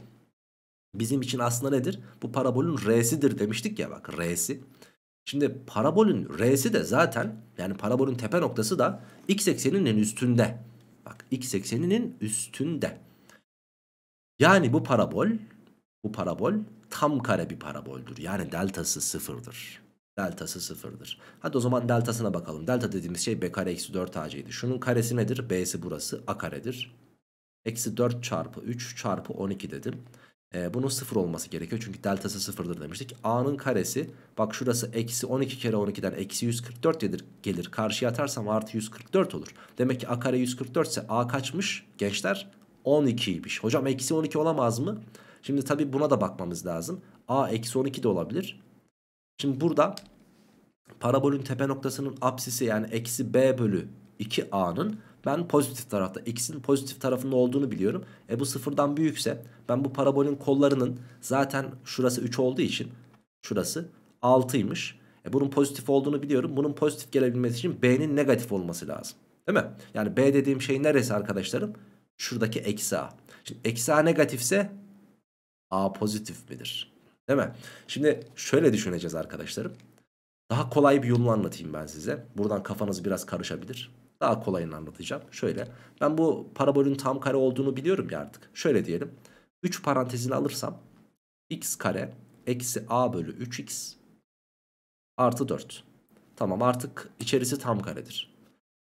S1: Bizim için aslında nedir? Bu parabolün R'sidir demiştik ya bak R'si. Şimdi parabolün R'si de zaten yani parabolün tepe noktası da x ekseninin üstünde. Bak x ekseninin üstünde. Yani bu parabol bu parabol tam kare bir paraboldür. Yani deltası sıfırdır deltası sıfırdır. Hadi o zaman deltasına bakalım. Delta dediğimiz şey b kare eksi 4 ac'ydi. Şunun karesi nedir? b'si burası a karedir. Eksi 4 çarpı 3 çarpı 12 dedim. E, bunun sıfır olması gerekiyor. Çünkü deltası sıfırdır demiştik. A'nın karesi bak şurası eksi 12 kere 12'den eksi 144 gelir. gelir. Karşıya atarsam artı 144 olur. Demek ki A kare 144 ise A kaçmış gençler? 12'ymiş. Hocam eksi 12 olamaz mı? Şimdi tabi buna da bakmamız lazım. A eksi 12 de olabilir. Şimdi burada Parabolün tepe noktasının apsisi yani eksi b bölü 2a'nın ben pozitif tarafta x'in pozitif tarafında olduğunu biliyorum. E bu sıfırdan büyükse ben bu parabolün kollarının zaten şurası 3 olduğu için şurası 6'ymış. E bunun pozitif olduğunu biliyorum. Bunun pozitif gelebilmesi için b'nin negatif olması lazım. Değil mi? Yani b dediğim şey neresi arkadaşlarım? Şuradaki eksi a. Şimdi eksi a negatifse a pozitif midir? Değil mi? Şimdi şöyle düşüneceğiz arkadaşlarım. Daha kolay bir yolunu anlatayım ben size. Buradan kafanız biraz karışabilir. Daha kolayını anlatacağım. Şöyle. Ben bu parabolün tam kare olduğunu biliyorum ya artık. Şöyle diyelim. 3 parantezini alırsam x kare eksi a bölü 3x artı 4. Tamam artık içerisi tam karedir.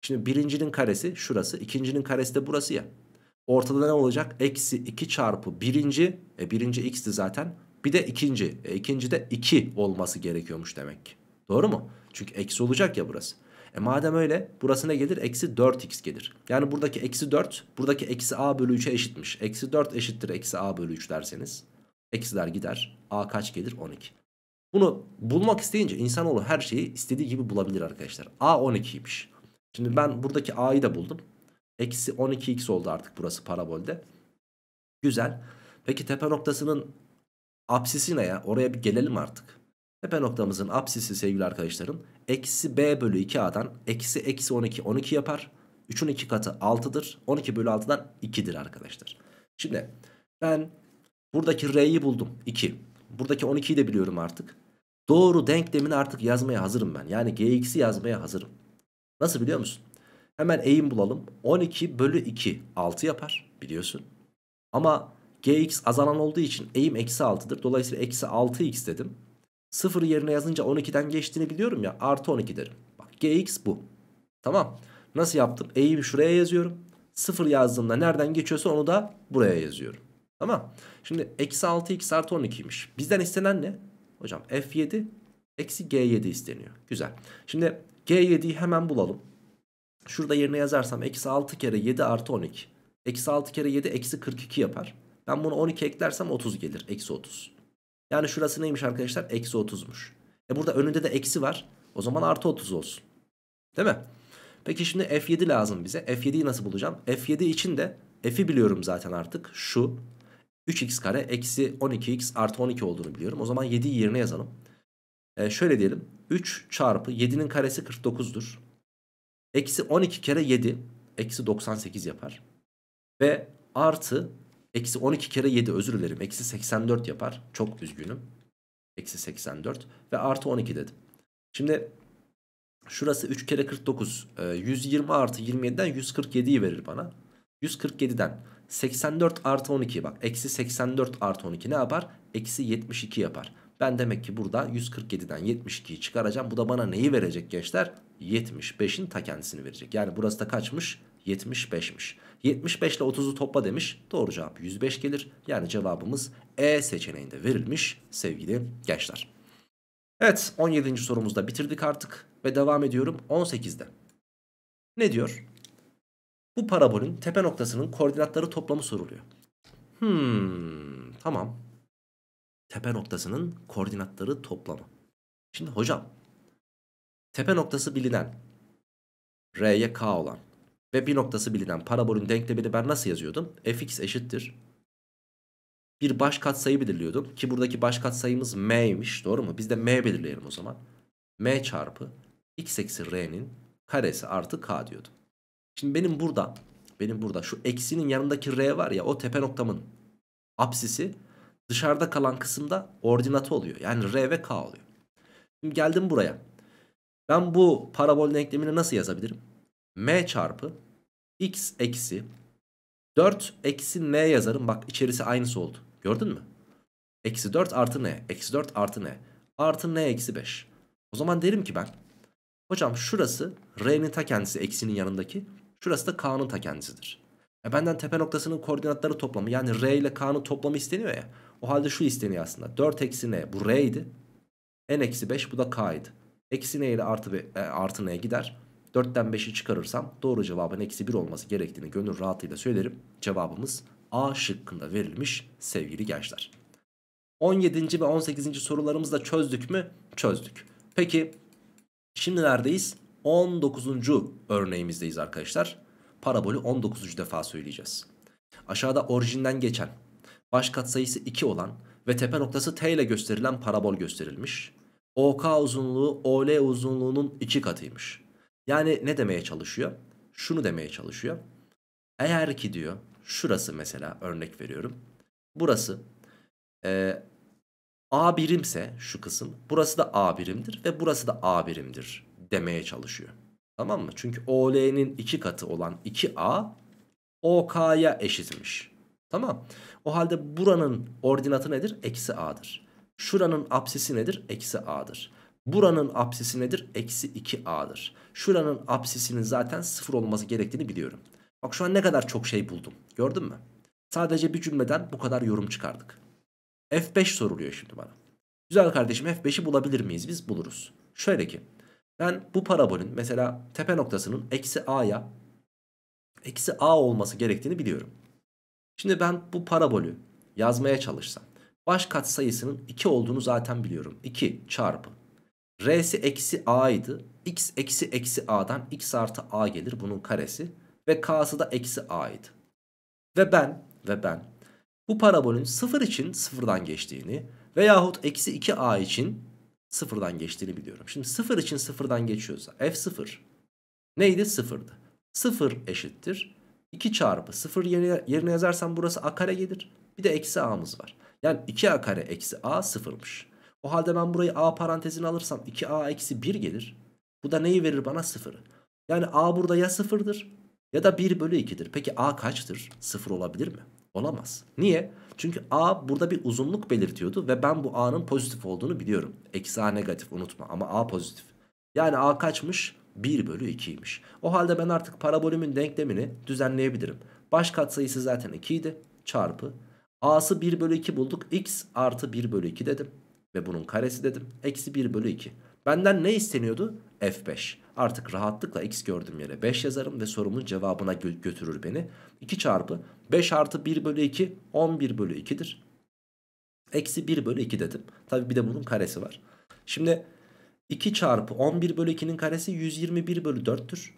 S1: Şimdi birincinin karesi şurası. ikincinin karesi de burası ya. Ortada ne olacak? Eksi 2 çarpı birinci. E birinci x'ti zaten. Bir de ikinci. E ikinci de 2 olması gerekiyormuş demek ki. Doğru mu? Çünkü eksi olacak ya burası. E madem öyle burası ne gelir? Eksi 4x gelir. Yani buradaki eksi 4 buradaki eksi a bölü 3'e eşitmiş. Eksi 4 eşittir eksi a bölü 3 derseniz. Eksiler gider. A kaç gelir? 12. Bunu bulmak isteyince insanoğlu her şeyi istediği gibi bulabilir arkadaşlar. A 12'ymiş. Şimdi ben buradaki a'yı da buldum. Eksi 12x oldu artık burası parabolde. Güzel. Peki tepe noktasının apsisi ne ya? Oraya bir gelelim artık. Tepe noktamızın apsisi sevgili arkadaşlarım. Eksi b bölü 2a'dan eksi eksi 12 12 yapar. 3'ün 2 katı 6'dır. 12 bölü 6'dan 2'dir arkadaşlar. Şimdi ben buradaki r'yi buldum 2. Buradaki 12'yi de biliyorum artık. Doğru denklemini artık yazmaya hazırım ben. Yani gx'i yazmaya hazırım. Nasıl biliyor musun? Hemen eğim bulalım. 12 bölü 2 6 yapar biliyorsun. Ama gx azalan olduğu için eğim eksi 6'dır. Dolayısıyla eksi 6x dedim. 0 yerine yazınca 12'den geçtiğini biliyorum ya. Artı 12 derim. Bak gx bu. Tamam. Nasıl yaptım? E'yi şuraya yazıyorum. 0 yazdığımda nereden geçiyorsa onu da buraya yazıyorum. Tamam. Şimdi eksi 6 x artı 12'ymiş. Bizden istenen ne? Hocam f7 eksi g7 isteniyor. Güzel. Şimdi g7'yi hemen bulalım. Şurada yerine yazarsam eksi 6 kere 7 artı 12. Eksi 6 kere 7 eksi 42 yapar. Ben bunu 12 eklersem 30 gelir. Eksi 30. Yani şurası neymiş arkadaşlar? Eksi 30'muş. E burada önünde de eksi var. O zaman artı 30 olsun. Değil mi? Peki şimdi F7 lazım bize. F7'yi nasıl bulacağım? F7 için de F'i biliyorum zaten artık. Şu 3x kare eksi 12x artı 12 olduğunu biliyorum. O zaman 7'yi yerine yazalım. E şöyle diyelim. 3 çarpı 7'nin karesi 49'dur. Eksi 12 kere 7 eksi 98 yapar. Ve artı Eksi 12 kere 7 özür dilerim. Eksi 84 yapar. Çok üzgünüm. Eksi 84 ve artı 12 dedim. Şimdi şurası 3 kere 49. 120 ee, artı 27'den 147'yi verir bana. 147'den 84 artı 12 bak. Eksi 84 artı 12 ne yapar? Eksi 72 yapar. Ben demek ki burada 147'den 72'yi çıkaracağım. Bu da bana neyi verecek gençler? 75'in ta kendisini verecek. Yani burası da kaçmış? 75'miş. 75 ile 30'u topla demiş. Doğru cevap 105 gelir. Yani cevabımız E seçeneğinde verilmiş sevgili gençler. Evet 17. sorumuzda bitirdik artık ve devam ediyorum 18'de. Ne diyor? Bu parabolün tepe noktasının koordinatları toplamı soruluyor. Hmm, tamam. Tepe noktasının koordinatları toplamı. Şimdi hocam, tepe noktası bilinen, R'ye K olan, ve bir noktası bilinen parabolün denklemini ben nasıl yazıyordum? fx eşittir. Bir baş katsayı belirliyordum ki buradaki baş katsayımız m'ymiş doğru mu? Biz de m belirleyelim o zaman. m çarpı x eksi r'nin karesi artı k diyordum. Şimdi benim burada benim burada şu eksinin yanındaki r var ya o tepe noktamın apsisi dışarıda kalan kısımda ordinatı oluyor. Yani r ve k oluyor. Şimdi geldim buraya. Ben bu parabol denklemini nasıl yazabilirim? m çarpı x eksi 4 eksi n yazarım. Bak içerisi aynısı oldu. Gördün mü? Eksi 4 artı n. Eksi 4 artı n. Artı n eksi 5. O zaman derim ki ben. Hocam şurası r'nin ta kendisi eksinin yanındaki. Şurası da k'nın ta kendisidir. E benden tepe noktasının koordinatları toplamı yani r ile k'nın toplamı isteniyor ya. O halde şu isteniyor aslında. 4 eksi n bu r idi. n eksi 5 bu da k Eksi n ile artı, e, artı n'ye gider. 4'ten 5'i çıkarırsam doğru cevabın eksi 1 olması gerektiğini gönül rahatlığıyla söylerim. Cevabımız A şıkkında verilmiş sevgili gençler. 17. ve 18. sorularımızı da çözdük mü? Çözdük. Peki şimdi neredeyiz? 19. örneğimizdeyiz arkadaşlar. Parabolü 19. defa söyleyeceğiz. Aşağıda orijinden geçen, baş katsayısı 2 olan ve tepe noktası T ile gösterilen parabol gösterilmiş. OK uzunluğu OL uzunluğunun 2 katıymış. Yani ne demeye çalışıyor? Şunu demeye çalışıyor. Eğer ki diyor şurası mesela örnek veriyorum. Burası e, A birimse şu kısım burası da A birimdir ve burası da A birimdir demeye çalışıyor. Tamam mı? Çünkü OL'nin iki katı olan 2A OK'ya eşitmiş. Tamam. O halde buranın ordinatı nedir? Eksi A'dır. Şuranın apsisi nedir? Eksi A'dır. Buranın apsisi nedir? Eksi 2A'dır şuranın apsisinin zaten sıfır olması gerektiğini biliyorum. Bak şu an ne kadar çok şey buldum. Gördün mü? Sadece bir cümleden bu kadar yorum çıkardık. F5 soruluyor şimdi bana. Güzel kardeşim F5'i bulabilir miyiz? Biz buluruz. Şöyle ki ben bu parabolün mesela tepe noktasının eksi a'ya eksi a olması gerektiğini biliyorum. Şimdi ben bu parabolü yazmaya çalışsam baş katsayısının 2 olduğunu zaten biliyorum. 2 çarpı r'si eksi a'ydı x eksi eksi a'dan x artı a gelir bunun karesi ve k'sı da eksi a'ydı. Ve ben ve ben bu parabolün 0 için 0'dan geçtiğini veyahut eksi 2a için 0'dan geçtiğini biliyorum. Şimdi 0 için 0'dan geçiyorsa f0 neydi? 0'dı. 0 eşittir 2 çarpı 0 yerine, yazarsam burası a kare gelir. Bir de eksi a'mız var. Yani 2a kare eksi a 0'mış. O halde ben burayı a parantezine alırsam 2a eksi 1 gelir. Bu da neyi verir bana? Sıfırı. Yani A burada ya sıfırdır ya da 1 bölü 2'dir. Peki A kaçtır? Sıfır olabilir mi? Olamaz. Niye? Çünkü A burada bir uzunluk belirtiyordu ve ben bu A'nın pozitif olduğunu biliyorum. Eksi A negatif unutma ama A pozitif. Yani A kaçmış? 1 bölü 2'ymiş. O halde ben artık parabolümün denklemini düzenleyebilirim. Baş katsayısı zaten 2 Çarpı. A'sı 1 bölü 2 bulduk. X artı 1 bölü 2 dedim. Ve bunun karesi dedim. Eksi 1 bölü 2. Benden ne isteniyordu? F5. Artık rahatlıkla x gördüğüm yere 5 yazarım ve sorumun cevabına gö götürür beni. 2 çarpı 5 artı 1 bölü 2 11 bölü 2'dir. Eksi 1 bölü 2 dedim. Tabi bir de bunun karesi var. Şimdi 2 çarpı 11 bölü 2'nin karesi 121 bölü 4'tür.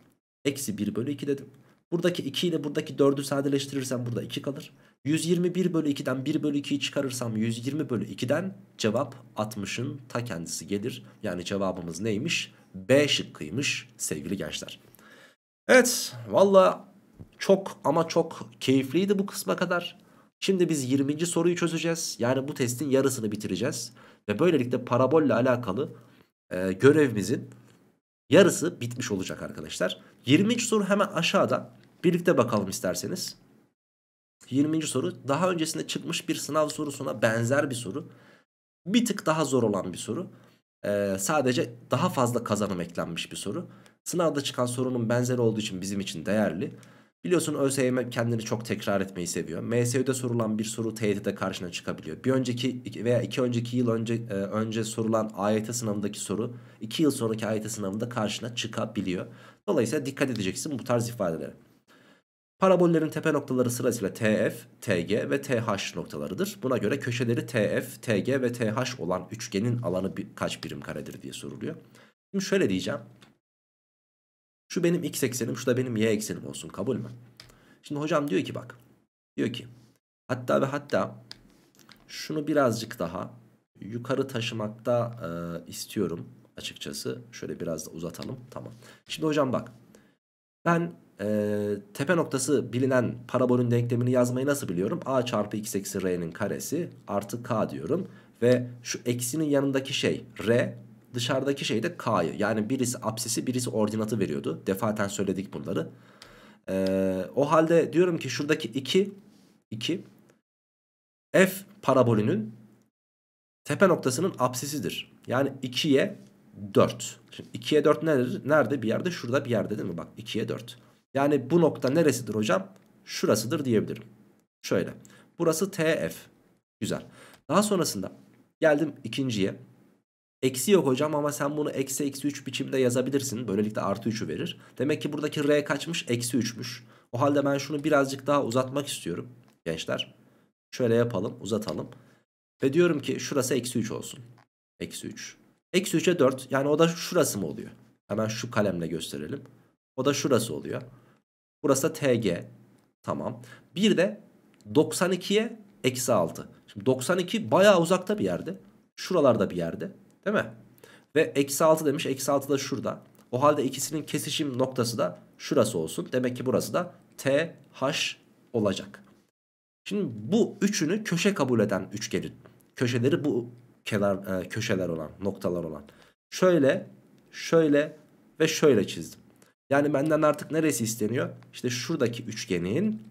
S1: Eksi 1 bölü 2 dedim. Buradaki 2 ile buradaki 4'ü sadeleştirirsem burada 2 kalır. 121 bölü 2'den 1 bölü 2'yi çıkarırsam 120 bölü 2'den cevap 60'ın ta kendisi gelir. Yani cevabımız neymiş? B şıkkıymış sevgili gençler. Evet valla çok ama çok keyifliydi bu kısma kadar. Şimdi biz 20. soruyu çözeceğiz. Yani bu testin yarısını bitireceğiz. Ve böylelikle parabolle alakalı e, görevimizin yarısı bitmiş olacak arkadaşlar. 20. soru hemen aşağıda. Birlikte bakalım isterseniz. 20. soru daha öncesinde çıkmış bir sınav sorusuna benzer bir soru. Bir tık daha zor olan bir soru. Ee, sadece daha fazla kazanım eklenmiş bir soru. Sınavda çıkan sorunun benzeri olduğu için bizim için değerli. Biliyorsun ÖSYM kendini çok tekrar etmeyi seviyor. MSÜ'de sorulan bir soru TYT'de karşına çıkabiliyor. Bir önceki veya iki önceki yıl önce e, önce sorulan AYT sınavındaki soru iki yıl sonraki AYT sınavında karşına çıkabiliyor. Dolayısıyla dikkat edeceksin bu tarz ifadelere. Parabollerin tepe noktaları sırasıyla TF, TG ve TH noktalarıdır. Buna göre köşeleri TF, TG ve TH olan üçgenin alanı bir, kaç birim karedir diye soruluyor. Şimdi şöyle diyeceğim. Şu benim x eksenim, şu da benim y eksenim olsun kabul mü? Şimdi hocam diyor ki bak. Diyor ki hatta ve hatta şunu birazcık daha yukarı taşımakta e, istiyorum açıkçası. Şöyle biraz da uzatalım. Tamam. Şimdi hocam bak. Ben e, tepe noktası bilinen parabolün denklemini yazmayı nasıl biliyorum? A çarpı x eksi r'nin karesi artı k diyorum. Ve şu eksinin yanındaki şey r dışarıdaki şey de k'yı. Yani birisi apsisi birisi ordinatı veriyordu. Defaten söyledik bunları. E, o halde diyorum ki şuradaki 2 2 f parabolünün tepe noktasının apsisidir Yani 2'ye 4. Şimdi 2'ye 4 nedir? Nerede? Bir yerde şurada bir yerde değil mi? Bak 2'ye 4. Yani bu nokta neresidir hocam? Şurasıdır diyebilirim. Şöyle. Burası TF. Güzel. Daha sonrasında geldim ikinciye. Eksi yok hocam ama sen bunu eksi eksi 3 biçimde yazabilirsin. Böylelikle artı 3'ü verir. Demek ki buradaki R kaçmış? Eksi 3'müş. O halde ben şunu birazcık daha uzatmak istiyorum gençler. Şöyle yapalım uzatalım. Ve diyorum ki şurası eksi 3 olsun. Eksi 3. Eksi 3'e 4 yani o da şurası mı oluyor? Hemen şu kalemle gösterelim. O da şurası oluyor. Burası da TG. Tamam. Bir de 92'ye eksi 6. Şimdi 92 bayağı uzakta bir yerde. Şuralarda bir yerde. Değil mi? Ve eksi 6 demiş. Eksi 6 da şurada. O halde ikisinin kesişim noktası da şurası olsun. Demek ki burası da TH olacak. Şimdi bu üçünü köşe kabul eden üçgenin köşeleri bu kenar e, köşeler olan noktalar olan. Şöyle, şöyle ve şöyle çizdim. Yani benden artık neresi isteniyor? İşte şuradaki üçgenin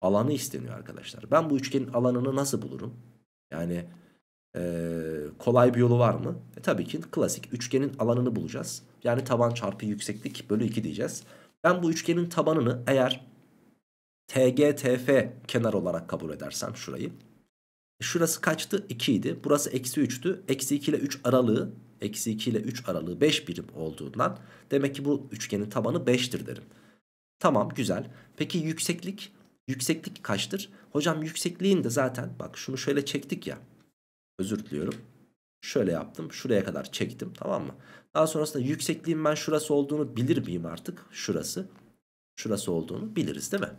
S1: alanı isteniyor arkadaşlar. Ben bu üçgenin alanını nasıl bulurum? Yani ee, kolay bir yolu var mı? E, tabii ki klasik üçgenin alanını bulacağız. Yani taban çarpı yükseklik bölü 2 diyeceğiz. Ben bu üçgenin tabanını eğer TGTF kenar olarak kabul edersem şurayı. Şurası kaçtı? 2 idi. Burası eksi 3'tü. Eksi 2 ile 3 aralığı Eksi 2 ile 3 aralığı 5 birim olduğundan demek ki bu üçgenin tabanı 5'tir derim. Tamam güzel. Peki yükseklik? Yükseklik kaçtır? Hocam yüksekliğin de zaten bak şunu şöyle çektik ya. Özür diliyorum. Şöyle yaptım. Şuraya kadar çektim tamam mı? Daha sonrasında yüksekliğin ben şurası olduğunu bilir miyim artık? Şurası. Şurası olduğunu biliriz değil mi?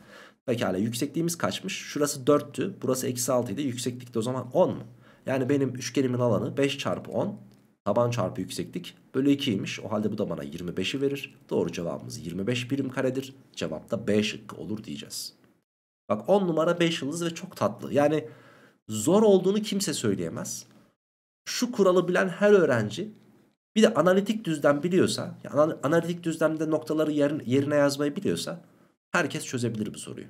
S1: Pekala yüksekliğimiz kaçmış? Şurası 4'tü. Burası eksi 6 idi. Yükseklik de o zaman 10 mu? Yani benim üçgenimin alanı 5 çarpı 10 Taban çarpı yükseklik bölü 2'ymiş. O halde bu da bana 25'i verir. Doğru cevabımız 25 birim karedir. Cevap da B şıkkı olur diyeceğiz. Bak 10 numara 5 yıldız ve çok tatlı. Yani zor olduğunu kimse söyleyemez. Şu kuralı bilen her öğrenci bir de analitik düzlem biliyorsa, yani analitik düzlemde noktaları yerine yazmayı biliyorsa herkes çözebilir bu soruyu.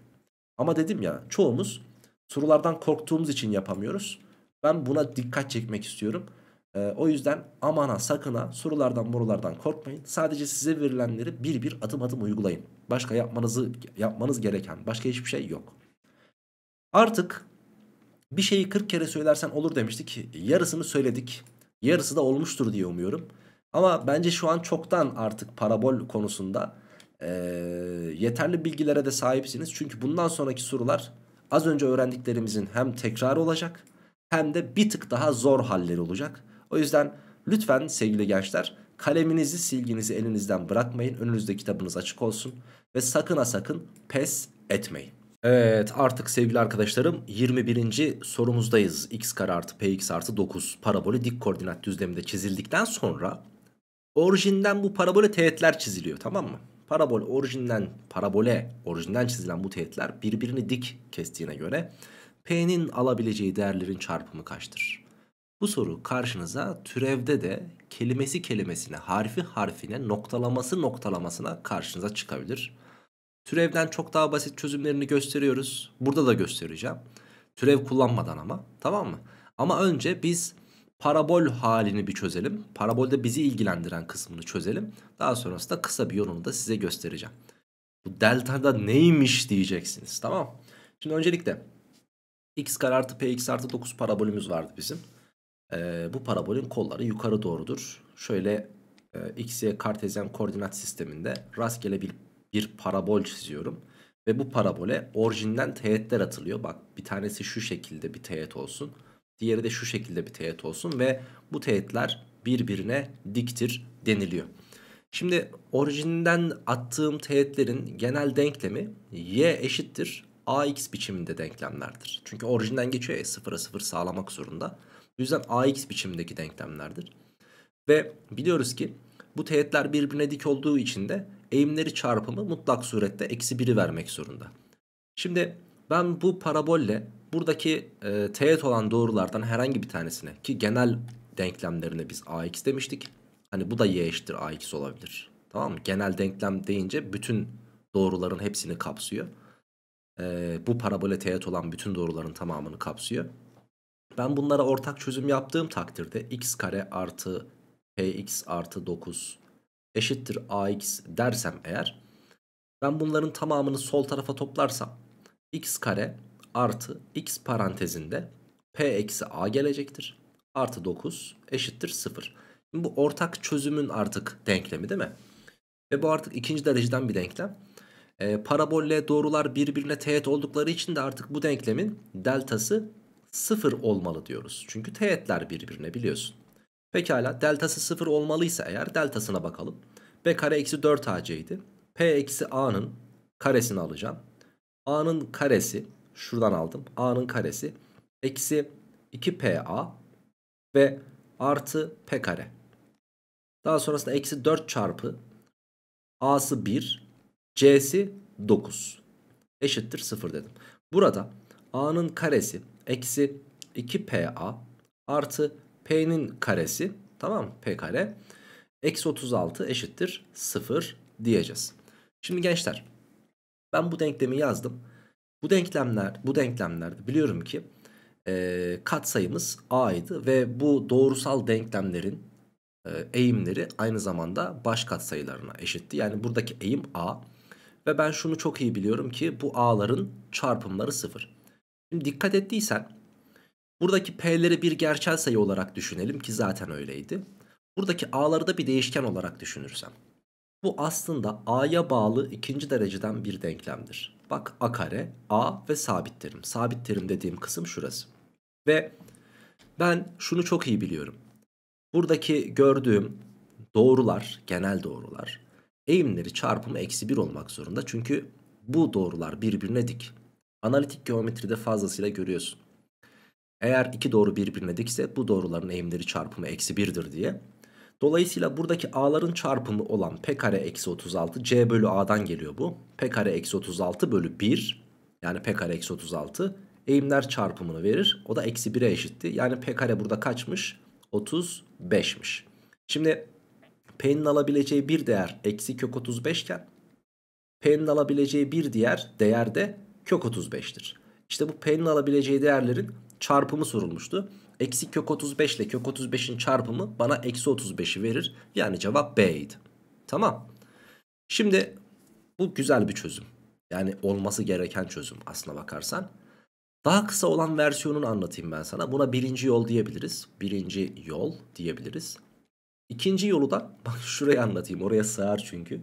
S1: Ama dedim ya çoğumuz sorulardan korktuğumuz için yapamıyoruz. Ben buna dikkat çekmek istiyorum. E, o yüzden amana sakına sorulardan buralardan korkmayın. Sadece size verilenleri bir bir adım adım uygulayın. Başka yapmanızı yapmanız gereken başka hiçbir şey yok. Artık bir şeyi 40 kere söylersen olur demiştik. Yarısını söyledik. Yarısı da olmuştur diye umuyorum. Ama bence şu an çoktan artık parabol konusunda e, yeterli bilgilere de sahipsiniz. Çünkü bundan sonraki sorular az önce öğrendiklerimizin hem tekrarı olacak hem de bir tık daha zor halleri olacak. O yüzden lütfen sevgili gençler kaleminizi silginizi elinizden bırakmayın. Önünüzde kitabınız açık olsun ve sakın ha sakın pes etmeyin. Evet artık sevgili arkadaşlarım 21. sorumuzdayız. x kare artı px artı 9 parabolü dik koordinat düzleminde çizildikten sonra orijinden bu parabole teğetler çiziliyor tamam mı? Parabol orijinden parabole orijinden çizilen bu teğetler birbirini dik kestiğine göre p'nin alabileceği değerlerin çarpımı kaçtır? Bu soru karşınıza türevde de kelimesi kelimesine, harfi harfine, noktalaması noktalamasına karşınıza çıkabilir. Türevden çok daha basit çözümlerini gösteriyoruz. Burada da göstereceğim. Türev kullanmadan ama tamam mı? Ama önce biz parabol halini bir çözelim. Parabolde bizi ilgilendiren kısmını çözelim. Daha sonrasında kısa bir yolunu da size göstereceğim. Bu deltada neymiş diyeceksiniz tamam Şimdi öncelikle x kare artı px artı 9 parabolümüz vardı bizim e, bu parabolün kolları yukarı doğrudur. Şöyle e, x'ye kartezyen koordinat sisteminde rastgele bir, bir parabol çiziyorum. Ve bu parabole orijinden teğetler atılıyor. Bak bir tanesi şu şekilde bir teğet olsun. Diğeri de şu şekilde bir teğet olsun. Ve bu teğetler birbirine diktir deniliyor. Şimdi orijinden attığım teğetlerin genel denklemi y eşittir ax biçiminde denklemlerdir. Çünkü orijinden geçiyor ya 0'a 0 sağlamak zorunda. Bu yüzden AX biçimindeki denklemlerdir. Ve biliyoruz ki bu teğetler birbirine dik olduğu için de eğimleri çarpımı mutlak surette eksi 1'i vermek zorunda. Şimdi ben bu parabolle buradaki e, teğet olan doğrulardan herhangi bir tanesine ki genel denklemlerine biz ax demiştik. Hani bu da y eşittir ax olabilir. Tamam mı? Genel denklem deyince bütün doğruların hepsini kapsıyor. E, bu parabole teğet olan bütün doğruların tamamını kapsıyor. Ben bunlara ortak çözüm yaptığım takdirde x kare artı px artı 9 eşittir ax dersem eğer ben bunların tamamını sol tarafa toplarsam x kare artı x parantezinde p eksi a gelecektir. Artı 9 eşittir 0. Şimdi bu ortak çözümün artık denklemi değil mi? Ve bu artık ikinci dereceden bir denklem. E, parabolle doğrular birbirine teğet oldukları için de artık bu denklemin deltası sıfır olmalı diyoruz. Çünkü teğetler birbirine biliyorsun. Pekala deltası sıfır olmalıysa eğer deltasına bakalım. B kare eksi 4 ac idi. P eksi a'nın karesini alacağım. A'nın karesi şuradan aldım. A'nın karesi eksi 2PA ve artı P kare. Daha sonrasında eksi 4 çarpı A'sı 1 C'si 9 eşittir 0 dedim. Burada A'nın karesi eksi 2PA artı P'nin karesi tamam P kare eksi 36 eşittir 0 diyeceğiz. Şimdi gençler ben bu denklemi yazdım. Bu denklemler bu denklemlerde biliyorum ki e, katsayımız a'ydı ve bu doğrusal denklemlerin e, eğimleri aynı zamanda baş katsayılarına eşitti. Yani buradaki eğim a ve ben şunu çok iyi biliyorum ki bu a'ların çarpımları sıfır. Şimdi dikkat ettiysen buradaki P'leri bir gerçel sayı olarak düşünelim ki zaten öyleydi. Buradaki A'ları da bir değişken olarak düşünürsem. Bu aslında A'ya bağlı ikinci dereceden bir denklemdir. Bak A kare, A ve sabit terim. Sabit terim dediğim kısım şurası. Ve ben şunu çok iyi biliyorum. Buradaki gördüğüm doğrular, genel doğrular eğimleri çarpımı eksi 1 olmak zorunda. Çünkü bu doğrular birbirine dik analitik geometride fazlasıyla görüyorsun. Eğer iki doğru birbirine dikse bu doğruların eğimleri çarpımı eksi 1'dir diye. Dolayısıyla buradaki a'ların çarpımı olan p kare eksi 36 c bölü a'dan geliyor bu. p kare eksi 36 bölü 1 yani p kare eksi 36 eğimler çarpımını verir. O da eksi 1'e eşitti. Yani p kare burada kaçmış? 35'miş. Şimdi p'nin alabileceği bir değer eksi kök 35 iken p'nin alabileceği bir diğer değer de kök 35'tir. İşte bu P'nin alabileceği değerlerin çarpımı sorulmuştu. Eksi kök 35 ile kök 35'in çarpımı bana eksi 35'i verir. Yani cevap B Tamam. Şimdi bu güzel bir çözüm. Yani olması gereken çözüm aslına bakarsan. Daha kısa olan versiyonunu anlatayım ben sana. Buna birinci yol diyebiliriz. Birinci yol diyebiliriz. İkinci yolu da bak şurayı anlatayım. Oraya sığar çünkü.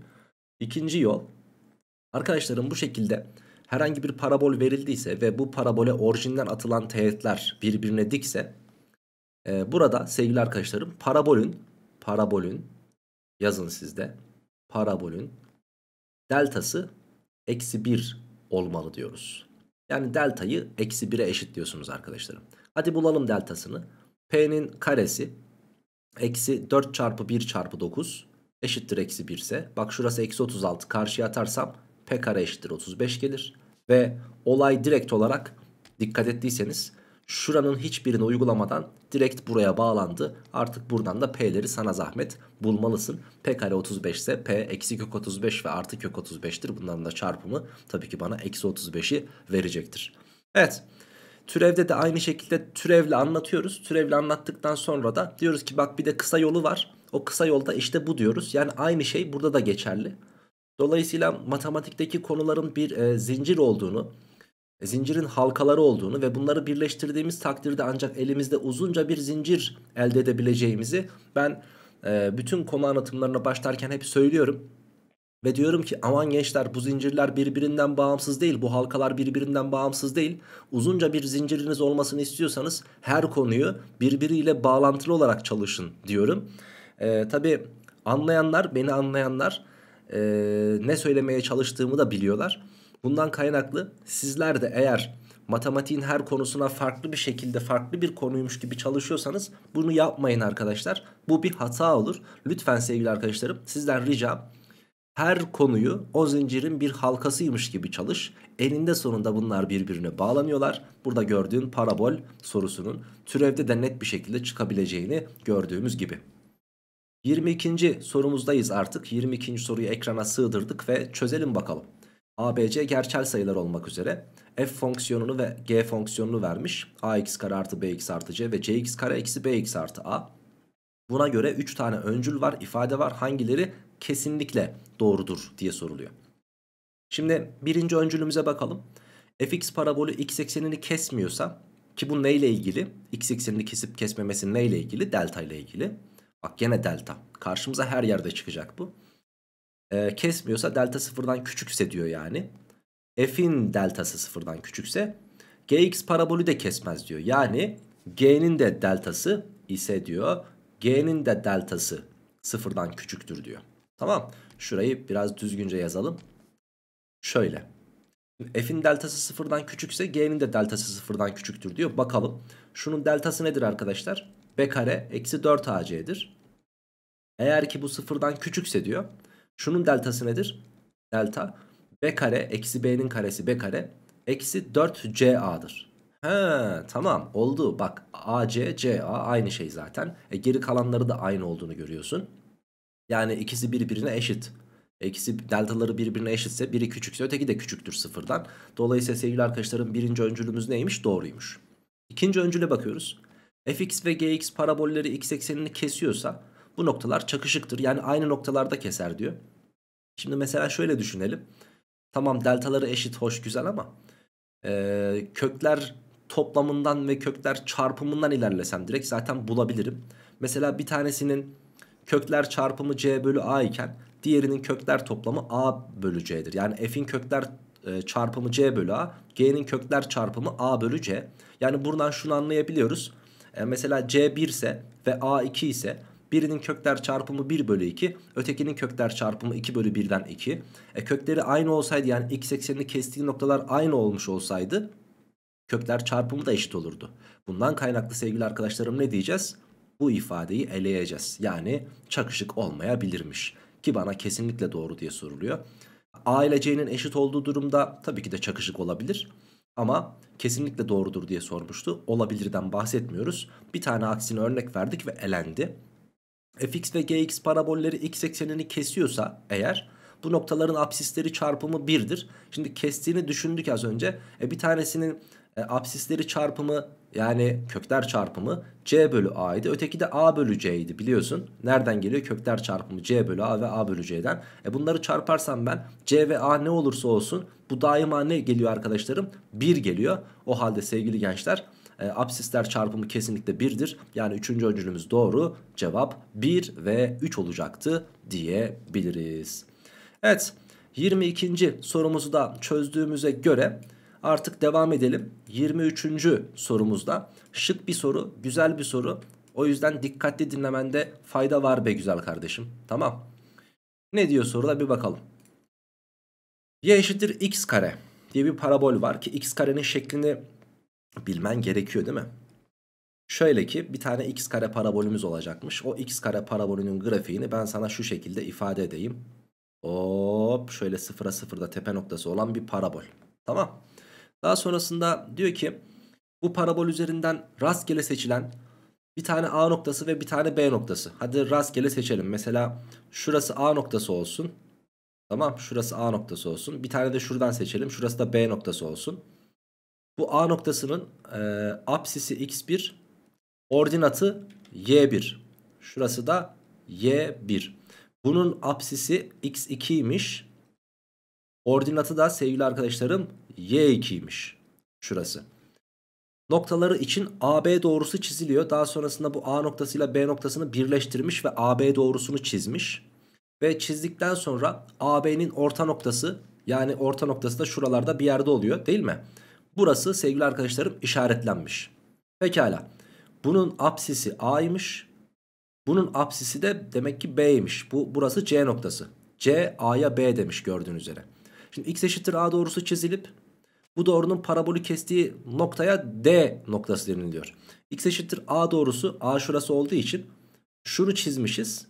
S1: İkinci yol. Arkadaşlarım bu şekilde herhangi bir parabol verildiyse ve bu parabole orijinden atılan teğetler birbirine dikse e, burada sevgili arkadaşlarım parabolün parabolün yazın sizde parabolün deltası eksi 1 olmalı diyoruz. Yani deltayı eksi 1'e diyorsunuz arkadaşlarım. Hadi bulalım deltasını. P'nin karesi eksi 4 çarpı 1 çarpı 9 eşittir eksi 1 ise. Bak şurası eksi 36 karşıya atarsam P kare eşittir 35 gelir. Ve olay direkt olarak dikkat ettiyseniz şuranın hiçbirini uygulamadan direkt buraya bağlandı. Artık buradan da P'leri sana zahmet bulmalısın. P kare 35 ise P eksi kök 35 ve artı kök 35'tir. Bunların da çarpımı tabii ki bana eksi 35'i verecektir. Evet. Türevde de aynı şekilde türevle anlatıyoruz. Türevle anlattıktan sonra da diyoruz ki bak bir de kısa yolu var. O kısa yolda işte bu diyoruz. Yani aynı şey burada da geçerli. Dolayısıyla matematikteki konuların bir e, zincir olduğunu, e, zincirin halkaları olduğunu ve bunları birleştirdiğimiz takdirde ancak elimizde uzunca bir zincir elde edebileceğimizi ben e, bütün konu anlatımlarına başlarken hep söylüyorum. Ve diyorum ki aman gençler bu zincirler birbirinden bağımsız değil. Bu halkalar birbirinden bağımsız değil. Uzunca bir zinciriniz olmasını istiyorsanız her konuyu birbiriyle bağlantılı olarak çalışın diyorum. Ee, Tabi anlayanlar beni anlayanlar e, ne söylemeye çalıştığımı da biliyorlar. Bundan kaynaklı sizler de eğer matematiğin her konusuna farklı bir şekilde farklı bir konuymuş gibi çalışıyorsanız bunu yapmayın arkadaşlar. Bu bir hata olur. Lütfen sevgili arkadaşlarım sizden ricam her konuyu o zincirin bir halkasıymış gibi çalış. Elinde sonunda bunlar birbirine bağlanıyorlar. Burada gördüğün parabol sorusunun türevde de net bir şekilde çıkabileceğini gördüğümüz gibi. 22. sorumuzdayız artık. 22. soruyu ekrana sığdırdık ve çözelim bakalım. ABC gerçel sayılar olmak üzere f fonksiyonunu ve g fonksiyonunu vermiş. ax kare artı bx artı c ve cx kare eksi bx artı a. Buna göre 3 tane öncül var, ifade var. Hangileri kesinlikle doğrudur diye soruluyor. Şimdi birinci öncülümüze bakalım. fx parabolü x eksenini kesmiyorsa ki bu neyle ilgili? x eksenini kesip kesmemesi neyle ilgili? Delta ile ilgili. Bak gene delta. Karşımıza her yerde çıkacak bu. E, kesmiyorsa delta sıfırdan küçükse diyor yani. F'in deltası sıfırdan küçükse gx parabolü de kesmez diyor. Yani g'nin de deltası ise diyor g'nin de deltası sıfırdan küçüktür diyor. Tamam şurayı biraz düzgünce yazalım. Şöyle f'in deltası sıfırdan küçükse g'nin de deltası sıfırdan küçüktür diyor. Bakalım şunun deltası nedir arkadaşlar? b kare eksi 4 ac'dir. Eğer ki bu sıfırdan küçükse diyor. Şunun deltası nedir? Delta b kare eksi b'nin karesi b kare eksi 4 ca'dır. He tamam oldu bak ac ca aynı şey zaten. E, geri kalanları da aynı olduğunu görüyorsun. Yani ikisi birbirine eşit. Eksi deltaları birbirine eşitse biri küçükse öteki de küçüktür sıfırdan. Dolayısıyla sevgili arkadaşlarım birinci öncülümüz neymiş? Doğruymuş. İkinci öncüle bakıyoruz fx ve gx parabolleri x eksenini kesiyorsa bu noktalar çakışıktır. Yani aynı noktalarda keser diyor. Şimdi mesela şöyle düşünelim. Tamam deltaları eşit hoş güzel ama e, kökler toplamından ve kökler çarpımından ilerlesem direkt zaten bulabilirim. Mesela bir tanesinin kökler çarpımı c bölü a iken diğerinin kökler toplamı a bölü c'dir. Yani f'in kökler e, çarpımı c bölü a, g'nin kökler çarpımı a bölü c. Yani buradan şunu anlayabiliyoruz. E, mesela C1 ise ve A2 ise birinin kökler çarpımı 1 bölü 2 ötekinin kökler çarpımı 2 bölü 1'den 2. E, kökleri aynı olsaydı yani x eksenini kestiği noktalar aynı olmuş olsaydı kökler çarpımı da eşit olurdu. Bundan kaynaklı sevgili arkadaşlarım ne diyeceğiz? Bu ifadeyi eleyeceğiz. Yani çakışık olmayabilirmiş. Ki bana kesinlikle doğru diye soruluyor. A ile C'nin eşit olduğu durumda tabii ki de çakışık olabilir ama kesinlikle doğrudur diye sormuştu. Olabilirden bahsetmiyoruz. Bir tane aksine örnek verdik ve elendi. fx ve gx parabolleri x eksenini kesiyorsa eğer bu noktaların apsisleri çarpımı 1'dir. Şimdi kestiğini düşündük az önce. E bir tanesinin e, apsisleri çarpımı yani kökler çarpımı C bölü A idi. Öteki de A bölü C idi biliyorsun. Nereden geliyor? Kökler çarpımı C bölü A ve A bölü C'den. E bunları çarparsam ben C ve A ne olursa olsun bu daima ne geliyor arkadaşlarım? 1 geliyor. O halde sevgili gençler e, apsisler çarpımı kesinlikle 1'dir. Yani 3. öncülümüz doğru. Cevap 1 ve 3 olacaktı diyebiliriz. Evet 22. sorumuzu da çözdüğümüze göre Artık devam edelim. 23. sorumuzda şık bir soru, güzel bir soru. O yüzden dikkatli dinlemende fayda var be güzel kardeşim. Tamam. Ne diyor soruda bir bakalım. Y eşittir x kare diye bir parabol var ki x karenin şeklini bilmen gerekiyor değil mi? Şöyle ki bir tane x kare parabolümüz olacakmış. O x kare parabolünün grafiğini ben sana şu şekilde ifade edeyim. Hop şöyle sıfıra sıfırda tepe noktası olan bir parabol. Tamam. Daha sonrasında diyor ki bu parabol üzerinden rastgele seçilen bir tane A noktası ve bir tane B noktası. Hadi rastgele seçelim. Mesela şurası A noktası olsun. Tamam şurası A noktası olsun. Bir tane de şuradan seçelim. Şurası da B noktası olsun. Bu A noktasının e, apsisi x1 ordinatı y1. Şurası da y1. Bunun apsisi x2 imiş. Ordinatı da sevgili arkadaşlarım Y2'ymiş şurası. Noktaları için AB doğrusu çiziliyor. Daha sonrasında bu A noktasıyla B noktasını birleştirmiş ve AB doğrusunu çizmiş. Ve çizdikten sonra AB'nin orta noktası yani orta noktası da şuralarda bir yerde oluyor değil mi? Burası sevgili arkadaşlarım işaretlenmiş. Pekala. Bunun apsisi A'ymış. Bunun apsisi de demek ki B'ymiş. Bu, burası C noktası. C A'ya B demiş gördüğünüz üzere. Şimdi x eşittir A doğrusu çizilip bu doğrunun parabolü kestiği noktaya D noktası deniliyor. X eşittir A doğrusu A şurası olduğu için şunu çizmişiz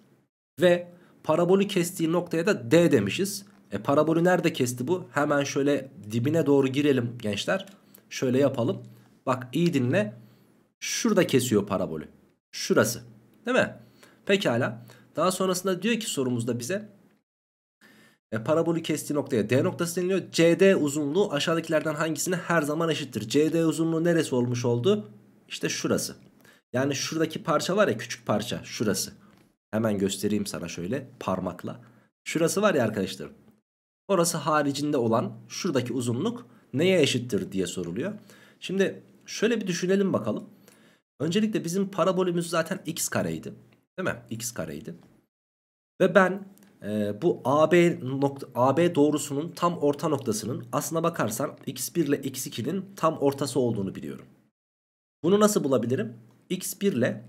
S1: ve parabolü kestiği noktaya da D demişiz. E parabolü nerede kesti bu? Hemen şöyle dibine doğru girelim gençler. Şöyle yapalım. Bak iyi dinle. Şurada kesiyor parabolü. Şurası. Değil mi? Pekala. Daha sonrasında diyor ki sorumuzda bize e, parabolü kestiği noktaya D noktası deniliyor. CD uzunluğu aşağıdakilerden hangisine her zaman eşittir? CD uzunluğu neresi olmuş oldu? İşte şurası. Yani şuradaki parça var ya küçük parça şurası. Hemen göstereyim sana şöyle parmakla. Şurası var ya arkadaşlarım. Orası haricinde olan şuradaki uzunluk neye eşittir diye soruluyor. Şimdi şöyle bir düşünelim bakalım. Öncelikle bizim parabolümüz zaten x kareydi. Değil mi? x kareydi. Ve ben e, bu AB, nokta, AB doğrusunun tam orta noktasının aslına bakarsan x1 ile x2'nin tam ortası olduğunu biliyorum. Bunu nasıl bulabilirim? x1 ile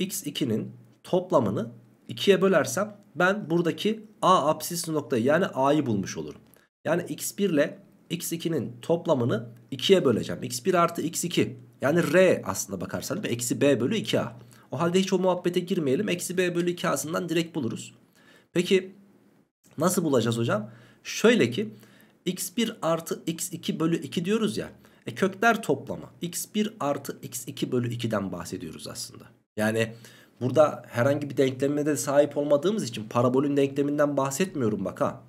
S1: x2'nin toplamını 2'ye bölersem ben buradaki A apsis noktayı yani A'yı bulmuş olurum. Yani x1 ile x2'nin toplamını 2'ye böleceğim. x1 artı x2 yani R aslında bakarsan eksi B bölü 2A. O halde hiç o muhabbete girmeyelim. Eksi B bölü 2A'sından direkt buluruz. Peki nasıl bulacağız hocam? Şöyle ki x1 artı x2 bölü 2 diyoruz ya. E kökler toplamı x1 artı x2 bölü 2'den bahsediyoruz aslında. Yani burada herhangi bir denklemine de sahip olmadığımız için parabolün denkleminden bahsetmiyorum bak ha.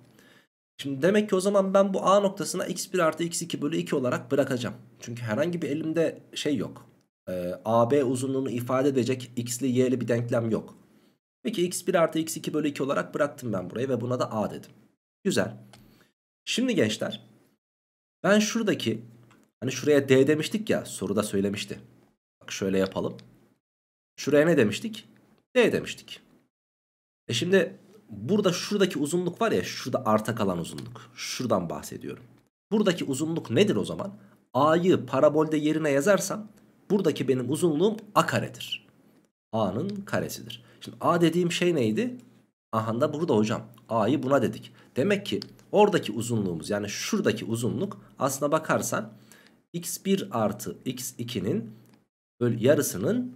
S1: Şimdi demek ki o zaman ben bu A noktasına x1 artı x2 bölü 2 olarak bırakacağım. Çünkü herhangi bir elimde şey yok. Ee, AB uzunluğunu ifade edecek x'li y'li bir denklem yok. Peki x1 artı x2 bölü 2 olarak bıraktım ben burayı ve buna da a dedim. Güzel. Şimdi gençler ben şuradaki hani şuraya d demiştik ya soruda söylemişti. Bak şöyle yapalım. Şuraya ne demiştik? D demiştik. E şimdi burada şuradaki uzunluk var ya şurada arta kalan uzunluk. Şuradan bahsediyorum. Buradaki uzunluk nedir o zaman? A'yı parabolde yerine yazarsam buradaki benim uzunluğum A karedir. A'nın karesidir. Şimdi A dediğim şey neydi? Aha da burada hocam. A'yı buna dedik. Demek ki oradaki uzunluğumuz yani şuradaki uzunluk aslına bakarsan x1 artı x2'nin yarısının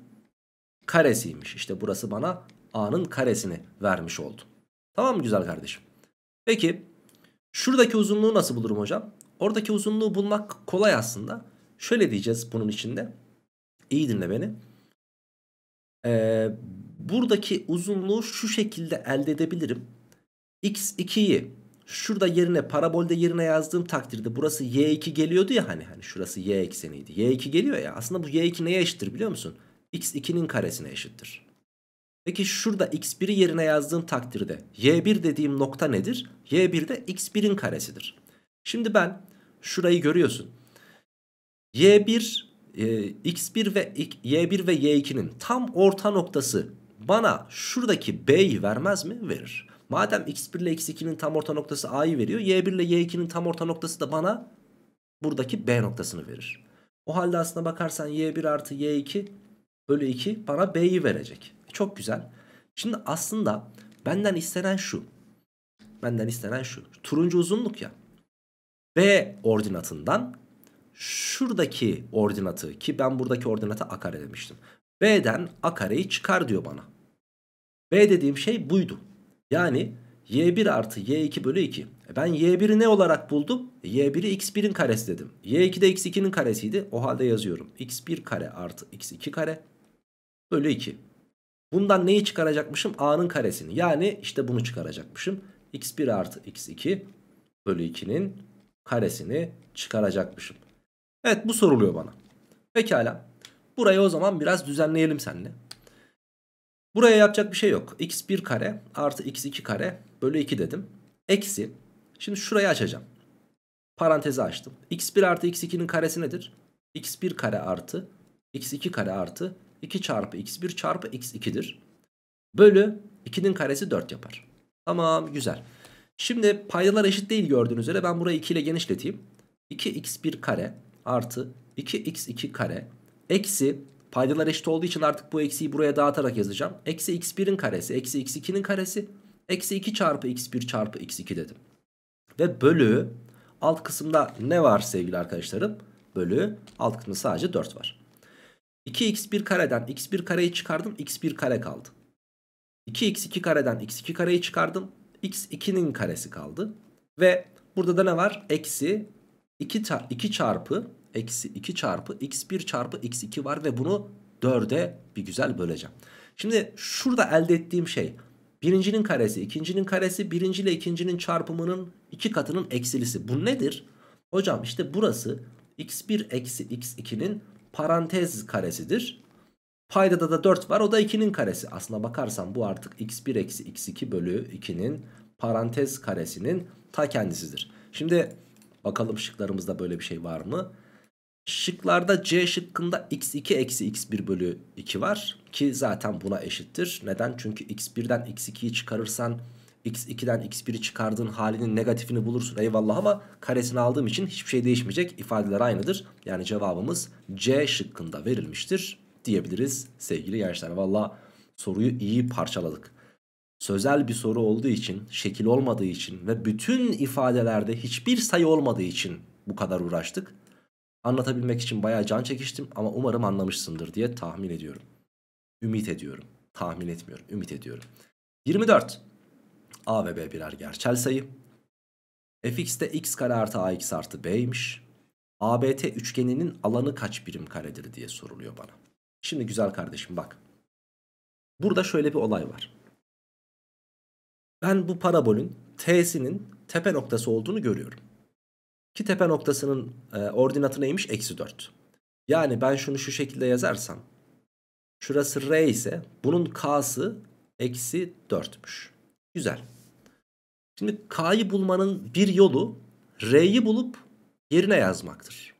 S1: karesiymiş. İşte burası bana A'nın karesini vermiş oldu. Tamam mı güzel kardeşim? Peki şuradaki uzunluğu nasıl bulurum hocam? Oradaki uzunluğu bulmak kolay aslında. Şöyle diyeceğiz bunun içinde. İyi dinle beni. Ee, buradaki uzunluğu şu şekilde elde edebilirim. X2'yi şurada yerine parabolde yerine yazdığım takdirde burası y2 geliyordu ya hani hani şurası y ekseniydi. y2 geliyor ya. Aslında bu y2 neye eşittir biliyor musun? x2'nin karesine eşittir. Peki şurada x1'i yerine yazdığım takdirde y1 dediğim nokta nedir? y1 de x1'in karesidir. Şimdi ben şurayı görüyorsun. y1 e, x1 ve y1 ve y2'nin tam orta noktası bana şuradaki B'yi vermez mi? Verir. Madem x1 ile x2'nin tam orta noktası A'yı veriyor. y1 ile y2'nin tam orta noktası da bana buradaki B noktasını verir. O halde aslına bakarsan y1 artı y2 bölü 2 bana B'yi verecek. Çok güzel. Şimdi aslında benden istenen şu. Benden istenen şu. Turuncu uzunluk ya. B ordinatından şuradaki ordinatı ki ben buradaki ordinata a kare demiştim. B'den a kareyi çıkar diyor bana. B dediğim şey buydu. Yani y1 artı y2 bölü 2. E ben y1'i ne olarak buldum? y1'i x1'in karesi dedim. y2 de x2'nin karesiydi. O halde yazıyorum. x1 kare artı x2 kare bölü 2. Bundan neyi çıkaracakmışım? A'nın karesini. Yani işte bunu çıkaracakmışım. x1 artı x2 bölü 2'nin karesini çıkaracakmışım. Evet bu soruluyor bana. Pekala. Burayı o zaman biraz düzenleyelim seninle. Buraya yapacak bir şey yok. x1 kare artı x2 kare bölü 2 dedim. Eksi. Şimdi şurayı açacağım. Parantezi açtım. x1 artı x2'nin karesi nedir? x1 kare artı x2 kare artı 2 çarpı x1 çarpı x2'dir. Bölü 2'nin karesi 4 yapar. Tamam güzel. Şimdi paydalar eşit değil gördüğünüz üzere ben burayı 2 ile genişleteyim. 2x1 kare artı 2x2 kare eksi Paydalar eşit olduğu için artık bu eksiyi buraya dağıtarak yazacağım. Eksi x1'in karesi, eksi x2'nin karesi, eksi 2 çarpı x1 çarpı x2 dedim. Ve bölü alt kısımda ne var sevgili arkadaşlarım? Bölü alt kısımda sadece 4 var. 2x1 kareden x1 kareyi çıkardım x1 kare kaldı. 2x2 kareden x2 kareyi çıkardım x2'nin karesi kaldı. Ve burada da ne var? Eksi 2, 2 çarpı eksi 2 çarpı x1 çarpı x2 var ve bunu 4'e bir güzel böleceğim. Şimdi şurada elde ettiğim şey birincinin karesi, ikincinin karesi, birinci ile ikincinin çarpımının iki katının eksilisi. Bu nedir? Hocam işte burası x1 eksi x2'nin parantez karesidir. Paydada da 4 var o da 2'nin karesi. Aslına bakarsan bu artık x1 eksi x2 bölü 2'nin parantez karesinin ta kendisidir. Şimdi bakalım şıklarımızda böyle bir şey var mı? Şıklarda C şıkkında x2 eksi x1 bölü 2 var. Ki zaten buna eşittir. Neden? Çünkü x1'den x2'yi çıkarırsan x2'den x1'i çıkardığın halinin negatifini bulursun. Eyvallah ama karesini aldığım için hiçbir şey değişmeyecek. İfadeler aynıdır. Yani cevabımız C şıkkında verilmiştir diyebiliriz sevgili gençler. Valla soruyu iyi parçaladık. Sözel bir soru olduğu için, şekil olmadığı için ve bütün ifadelerde hiçbir sayı olmadığı için bu kadar uğraştık. Anlatabilmek için bayağı can çekiştim ama umarım anlamışsındır diye tahmin ediyorum. Ümit ediyorum. Tahmin etmiyorum. Ümit ediyorum. 24. A ve B birer gerçel sayı. fx'te x kare artı ax artı b'ymiş. ABT üçgeninin alanı kaç birim karedir diye soruluyor bana. Şimdi güzel kardeşim bak. Burada şöyle bir olay var. Ben bu parabolün T'sinin tepe noktası olduğunu görüyorum. Ki tepe noktasının e, ordinatı neymiş? Eksi 4. Yani ben şunu şu şekilde yazarsam. Şurası R ise bunun K'sı eksi 4'müş. Güzel. Şimdi K'yı bulmanın bir yolu R'yi bulup yerine yazmaktır.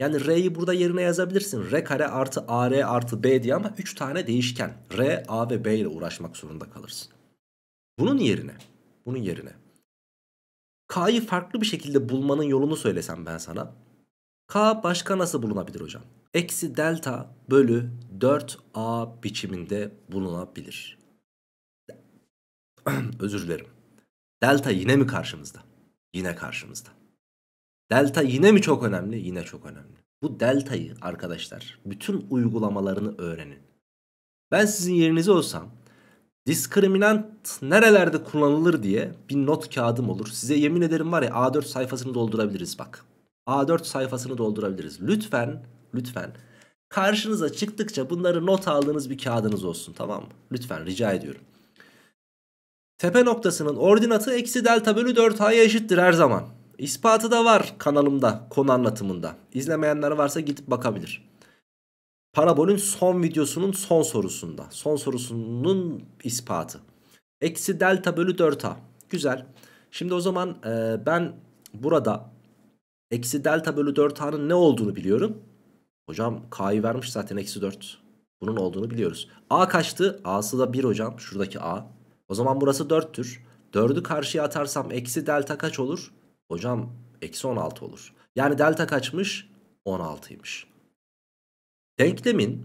S1: Yani R'yi burada yerine yazabilirsin. R kare artı AR artı B diye ama 3 tane değişken. R, A ve B ile uğraşmak zorunda kalırsın. Bunun yerine, bunun yerine K'yı farklı bir şekilde bulmanın yolunu söylesem ben sana. K başka nasıl bulunabilir hocam? Eksi delta bölü 4A biçiminde bulunabilir. Özür dilerim. Delta yine mi karşımızda? Yine karşımızda. Delta yine mi çok önemli? Yine çok önemli. Bu deltayı arkadaşlar bütün uygulamalarını öğrenin. Ben sizin yerinize olsam Diskriminant nerelerde kullanılır diye bir not kağıdım olur. Size yemin ederim var ya A4 sayfasını doldurabiliriz bak. A4 sayfasını doldurabiliriz. Lütfen, lütfen karşınıza çıktıkça bunları not aldığınız bir kağıdınız olsun tamam mı? Lütfen rica ediyorum. Tepe noktasının ordinatı eksi delta bölü 4a'ya eşittir her zaman. İspatı da var kanalımda konu anlatımında. İzlemeyenler varsa gidip bakabilir. Parabolün son videosunun son sorusunda. Son sorusunun ispatı. Eksi delta bölü 4a. Güzel. Şimdi o zaman e, ben burada eksi delta bölü 4a'nın ne olduğunu biliyorum. Hocam k'yı vermiş zaten eksi 4. Bunun olduğunu biliyoruz. A kaçtı? A'sı da 1 hocam. Şuradaki A. O zaman burası 4'tür. 4'ü karşıya atarsam eksi delta kaç olur? Hocam eksi 16 olur. Yani delta kaçmış? 16'ymış. Denklemin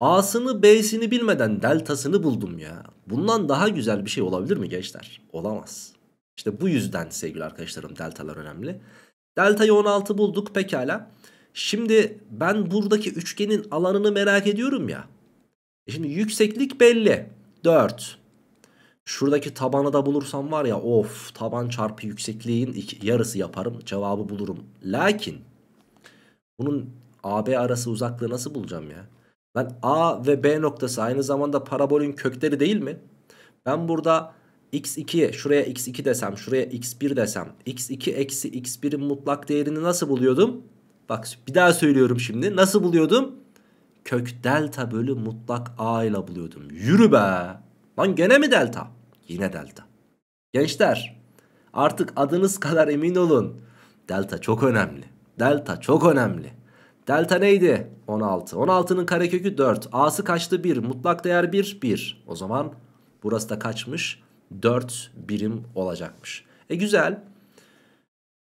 S1: A'sını B'sini bilmeden deltasını buldum ya. Bundan daha güzel bir şey olabilir mi gençler? Olamaz. İşte bu yüzden sevgili arkadaşlarım deltalar önemli. Deltayı 16 bulduk pekala. Şimdi ben buradaki üçgenin alanını merak ediyorum ya. E şimdi yükseklik belli. 4. Şuradaki tabanı da bulursam var ya of taban çarpı yüksekliğin iki, yarısı yaparım cevabı bulurum. Lakin bunun AB arası uzaklığı nasıl bulacağım ya? Lan A ve B noktası aynı zamanda parabolün kökleri değil mi? Ben burada x2'ye şuraya x2 desem şuraya x1 desem x2 eksi x1'in mutlak değerini nasıl buluyordum? Bak bir daha söylüyorum şimdi nasıl buluyordum? Kök delta bölü mutlak a ile buluyordum. Yürü be! Lan gene mi delta? Yine delta. Gençler artık adınız kadar emin olun. Delta çok önemli. Delta çok önemli. Delta neydi? 16. 16'nın karekökü 4. A'sı kaçtı? 1. Mutlak değer 1. 1. O zaman burası da kaçmış? 4 birim olacakmış. E güzel.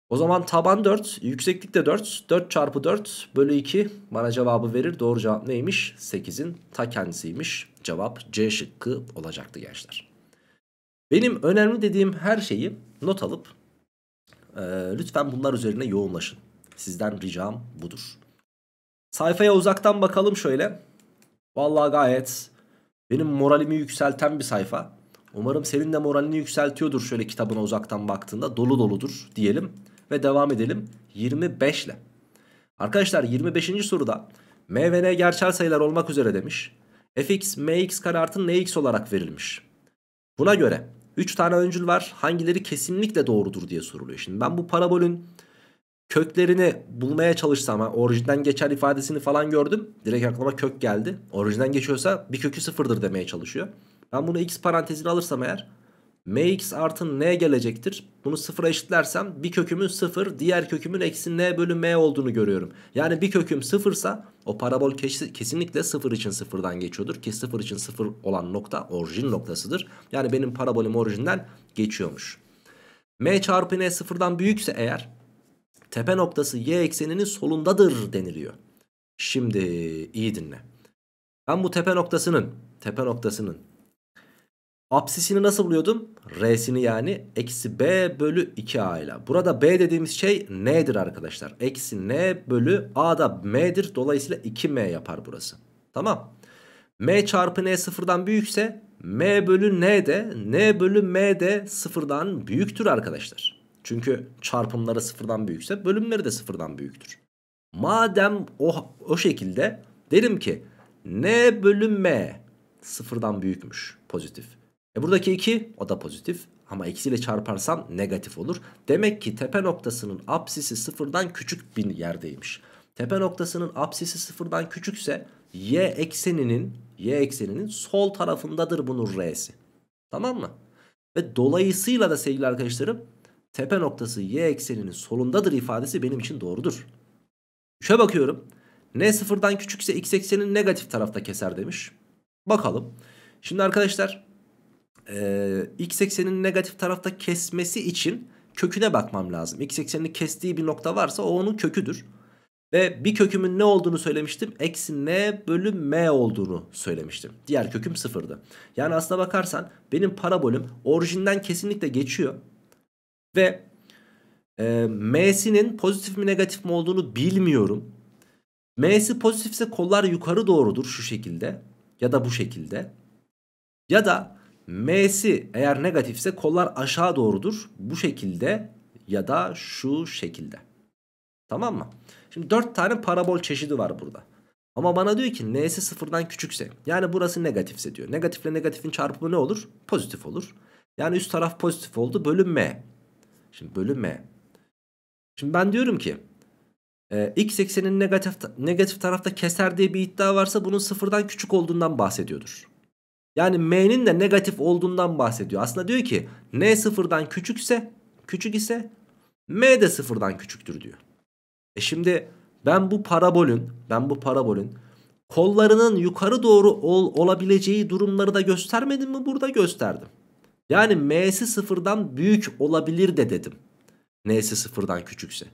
S1: O zaman taban 4. Yükseklik de 4. 4 çarpı 4 bölü 2 bana cevabı verir. Doğru cevap neymiş? 8'in ta kendisiymiş. Cevap C şıkkı olacaktı gençler. Benim önemli dediğim her şeyi not alıp e, lütfen bunlar üzerine yoğunlaşın. Sizden ricam budur. Sayfaya uzaktan bakalım şöyle. Vallahi gayet benim moralimi yükselten bir sayfa. Umarım senin de moralini yükseltiyordur şöyle kitabına uzaktan baktığında. Dolu doludur diyelim ve devam edelim 25 ile. Arkadaşlar 25. soruda m ve n gerçel sayılar olmak üzere demiş. fx mx kare artı nx olarak verilmiş. Buna göre 3 tane öncül var hangileri kesinlikle doğrudur diye soruluyor. Şimdi ben bu parabolün köklerini bulmaya çalışsam ha, orijinden geçer ifadesini falan gördüm. Direkt aklıma kök geldi. Orijinden geçiyorsa bir kökü sıfırdır demeye çalışıyor. Ben bunu x parantezini alırsam eğer mx artı n gelecektir. Bunu sıfıra eşitlersem bir kökümün sıfır diğer kökümün eksi n bölü m olduğunu görüyorum. Yani bir köküm sıfırsa o parabol kesinlikle sıfır için sıfırdan geçiyordur. Ki sıfır için sıfır olan nokta orijin noktasıdır. Yani benim parabolüm orijinden geçiyormuş. m çarpı n sıfırdan büyükse eğer tepe noktası y ekseninin solundadır deniliyor. Şimdi iyi dinle. Ben bu tepe noktasının tepe noktasının Apsisini nasıl buluyordum? R'sini yani eksi b bölü 2a ile. Burada b dediğimiz şey n'dir arkadaşlar. Eksi n bölü a da m'dir. Dolayısıyla 2m yapar burası. Tamam. m çarpı n sıfırdan büyükse m bölü n de n bölü m de sıfırdan büyüktür arkadaşlar. Çünkü çarpımları sıfırdan büyükse bölümleri de sıfırdan büyüktür. Madem o, o şekilde derim ki n bölü m sıfırdan büyükmüş pozitif. E buradaki 2 o da pozitif ama ikisiyle çarparsam negatif olur. Demek ki tepe noktasının apsisi sıfırdan küçük bir yerdeymiş. Tepe noktasının apsisi sıfırdan küçükse y ekseninin y ekseninin sol tarafındadır bunun r'si. Tamam mı? Ve dolayısıyla da sevgili arkadaşlarım tepe noktası y ekseninin solundadır ifadesi benim için doğrudur. 3'e bakıyorum. n sıfırdan küçükse x eksenin negatif tarafta keser demiş. Bakalım. Şimdi arkadaşlar e, x eksenin negatif tarafta kesmesi için köküne bakmam lazım. X eksenini kestiği bir nokta varsa o onun köküdür. Ve bir kökümün ne olduğunu söylemiştim? Eksi n bölü m olduğunu söylemiştim. Diğer köküm sıfırdı. Yani aslına bakarsan benim parabolüm orijinden kesinlikle geçiyor. Ve e, M'sinin pozitif mi negatif mi olduğunu bilmiyorum. M'si pozitifse kollar yukarı doğrudur şu şekilde ya da bu şekilde. Ya da M'si eğer negatifse kollar aşağı doğrudur bu şekilde ya da şu şekilde. Tamam mı? Şimdi 4 tane parabol çeşidi var burada. Ama bana diyor ki n'si sıfırdan küçükse yani burası negatifse diyor. Negatifle negatifin çarpımı ne olur? Pozitif olur. Yani üst taraf pozitif oldu bölü m. Şimdi bölü m. Şimdi ben diyorum ki e, x eksenin negatif, negatif tarafta keser diye bir iddia varsa bunun sıfırdan küçük olduğundan bahsediyordur. Yani m'nin de negatif olduğundan bahsediyor. Aslında diyor ki n sıfırdan küçükse küçük ise m de sıfırdan küçüktür diyor. E şimdi ben bu parabolün ben bu parabolün kollarının yukarı doğru ol, olabileceği durumları da göstermedim mi? Burada gösterdim. Yani m'si sıfırdan büyük olabilir de dedim. n'si sıfırdan küçükse.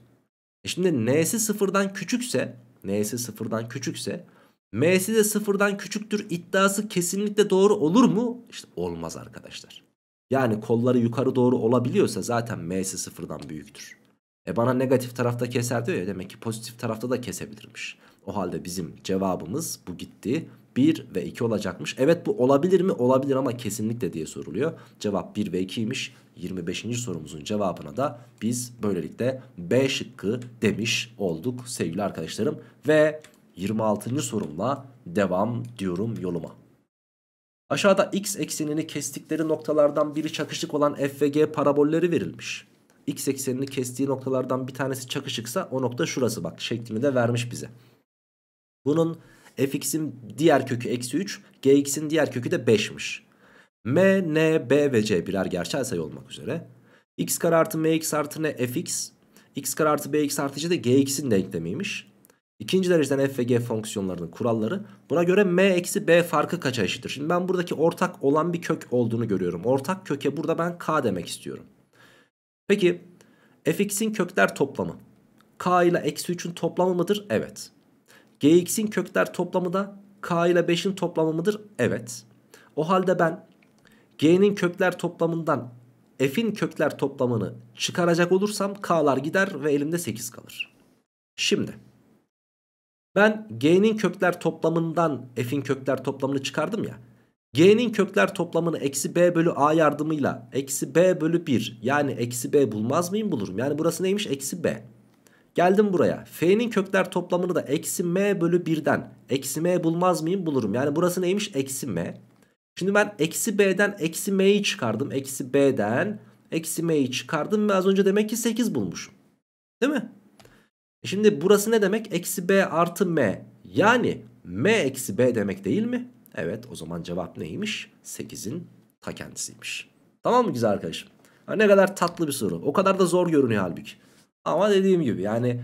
S1: E şimdi n'si sıfırdan küçükse n'si sıfırdan küçükse m'si de sıfırdan küçüktür iddiası kesinlikle doğru olur mu? İşte olmaz arkadaşlar. Yani kolları yukarı doğru olabiliyorsa zaten m'si sıfırdan büyüktür. E bana negatif tarafta keser diyor ya demek ki pozitif tarafta da kesebilirmiş. O halde bizim cevabımız bu gitti. 1 ve 2 olacakmış. Evet bu olabilir mi? Olabilir ama kesinlikle diye soruluyor. Cevap 1 ve 2'ymiş. 25. sorumuzun cevabına da biz böylelikle B şıkkı demiş olduk sevgili arkadaşlarım. Ve 26. sorumla devam diyorum yoluma. Aşağıda x eksenini kestikleri noktalardan biri çakışık olan f ve g parabolleri verilmiş. x eksenini kestiği noktalardan bir tanesi çakışıksa o nokta şurası bak şeklini de vermiş bize. Bunun fx'in diğer kökü eksi 3 gx'in diğer kökü de 5'miş. m, n, b ve c birer gerçel sayı olmak üzere. x kare artı mx artı n fx x kare artı bx artı c de gx'in denklemiymiş. İkinci dereceden f ve g fonksiyonlarının kuralları. Buna göre m eksi b farkı kaça eşittir? Şimdi ben buradaki ortak olan bir kök olduğunu görüyorum. Ortak köke burada ben k demek istiyorum. Peki fx'in kökler toplamı k ile eksi 3'ün toplamı mıdır? Evet. Gx'in kökler toplamı da k ile 5'in toplamı mıdır? Evet. O halde ben g'nin kökler toplamından f'in kökler toplamını çıkaracak olursam k'lar gider ve elimde 8 kalır. Şimdi ben g'nin kökler toplamından f'in kökler toplamını çıkardım ya. G'nin kökler toplamını eksi b bölü a yardımıyla eksi b bölü 1 yani eksi b bulmaz mıyım bulurum. Yani burası neymiş? Eksi b. Geldim buraya. F'nin kökler toplamını da eksi m bölü 1'den eksi m bulmaz mıyım? Bulurum. Yani burası neymiş? Eksi m. Şimdi ben eksi b'den eksi m'yi çıkardım. Eksi b'den eksi m'yi çıkardım ve az önce demek ki 8 bulmuşum. Değil mi? E şimdi burası ne demek? Eksi b artı m. Yani m eksi b demek değil mi? Evet o zaman cevap neymiş? 8'in ta kendisiymiş. Tamam mı güzel arkadaşım? ne kadar tatlı bir soru. O kadar da zor görünüyor halbuki. Ama dediğim gibi yani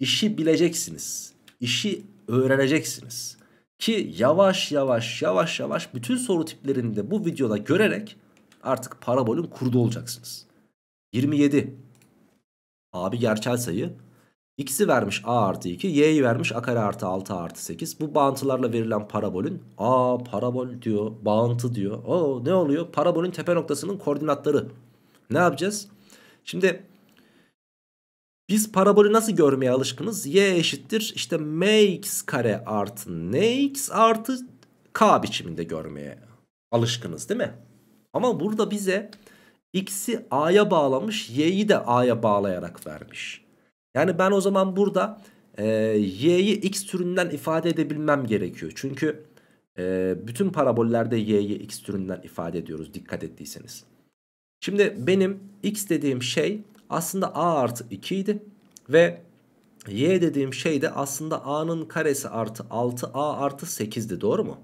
S1: işi bileceksiniz. İşi öğreneceksiniz. Ki yavaş yavaş yavaş yavaş bütün soru tiplerini de bu videoda görerek artık parabolün kurdu olacaksınız. 27. Abi gerçel sayı. X'i vermiş A artı 2. Y'yi vermiş A kare artı 6 artı 8. Bu bağıntılarla verilen parabolün A parabol diyor. Bağıntı diyor. O ne oluyor? Parabolün tepe noktasının koordinatları. Ne yapacağız? Şimdi biz parabolü nasıl görmeye alışkınız? Y eşittir işte mx kare artı nx artı k biçiminde görmeye alışkınız değil mi? Ama burada bize x'i a'ya bağlamış y'yi de a'ya bağlayarak vermiş. Yani ben o zaman burada e, y'yi x türünden ifade edebilmem gerekiyor. Çünkü e, bütün parabollerde y'yi x türünden ifade ediyoruz dikkat ettiyseniz. Şimdi benim x dediğim şey aslında a artı 2 idi. Ve y dediğim şey de aslında a'nın karesi artı 6a artı 8'di doğru mu?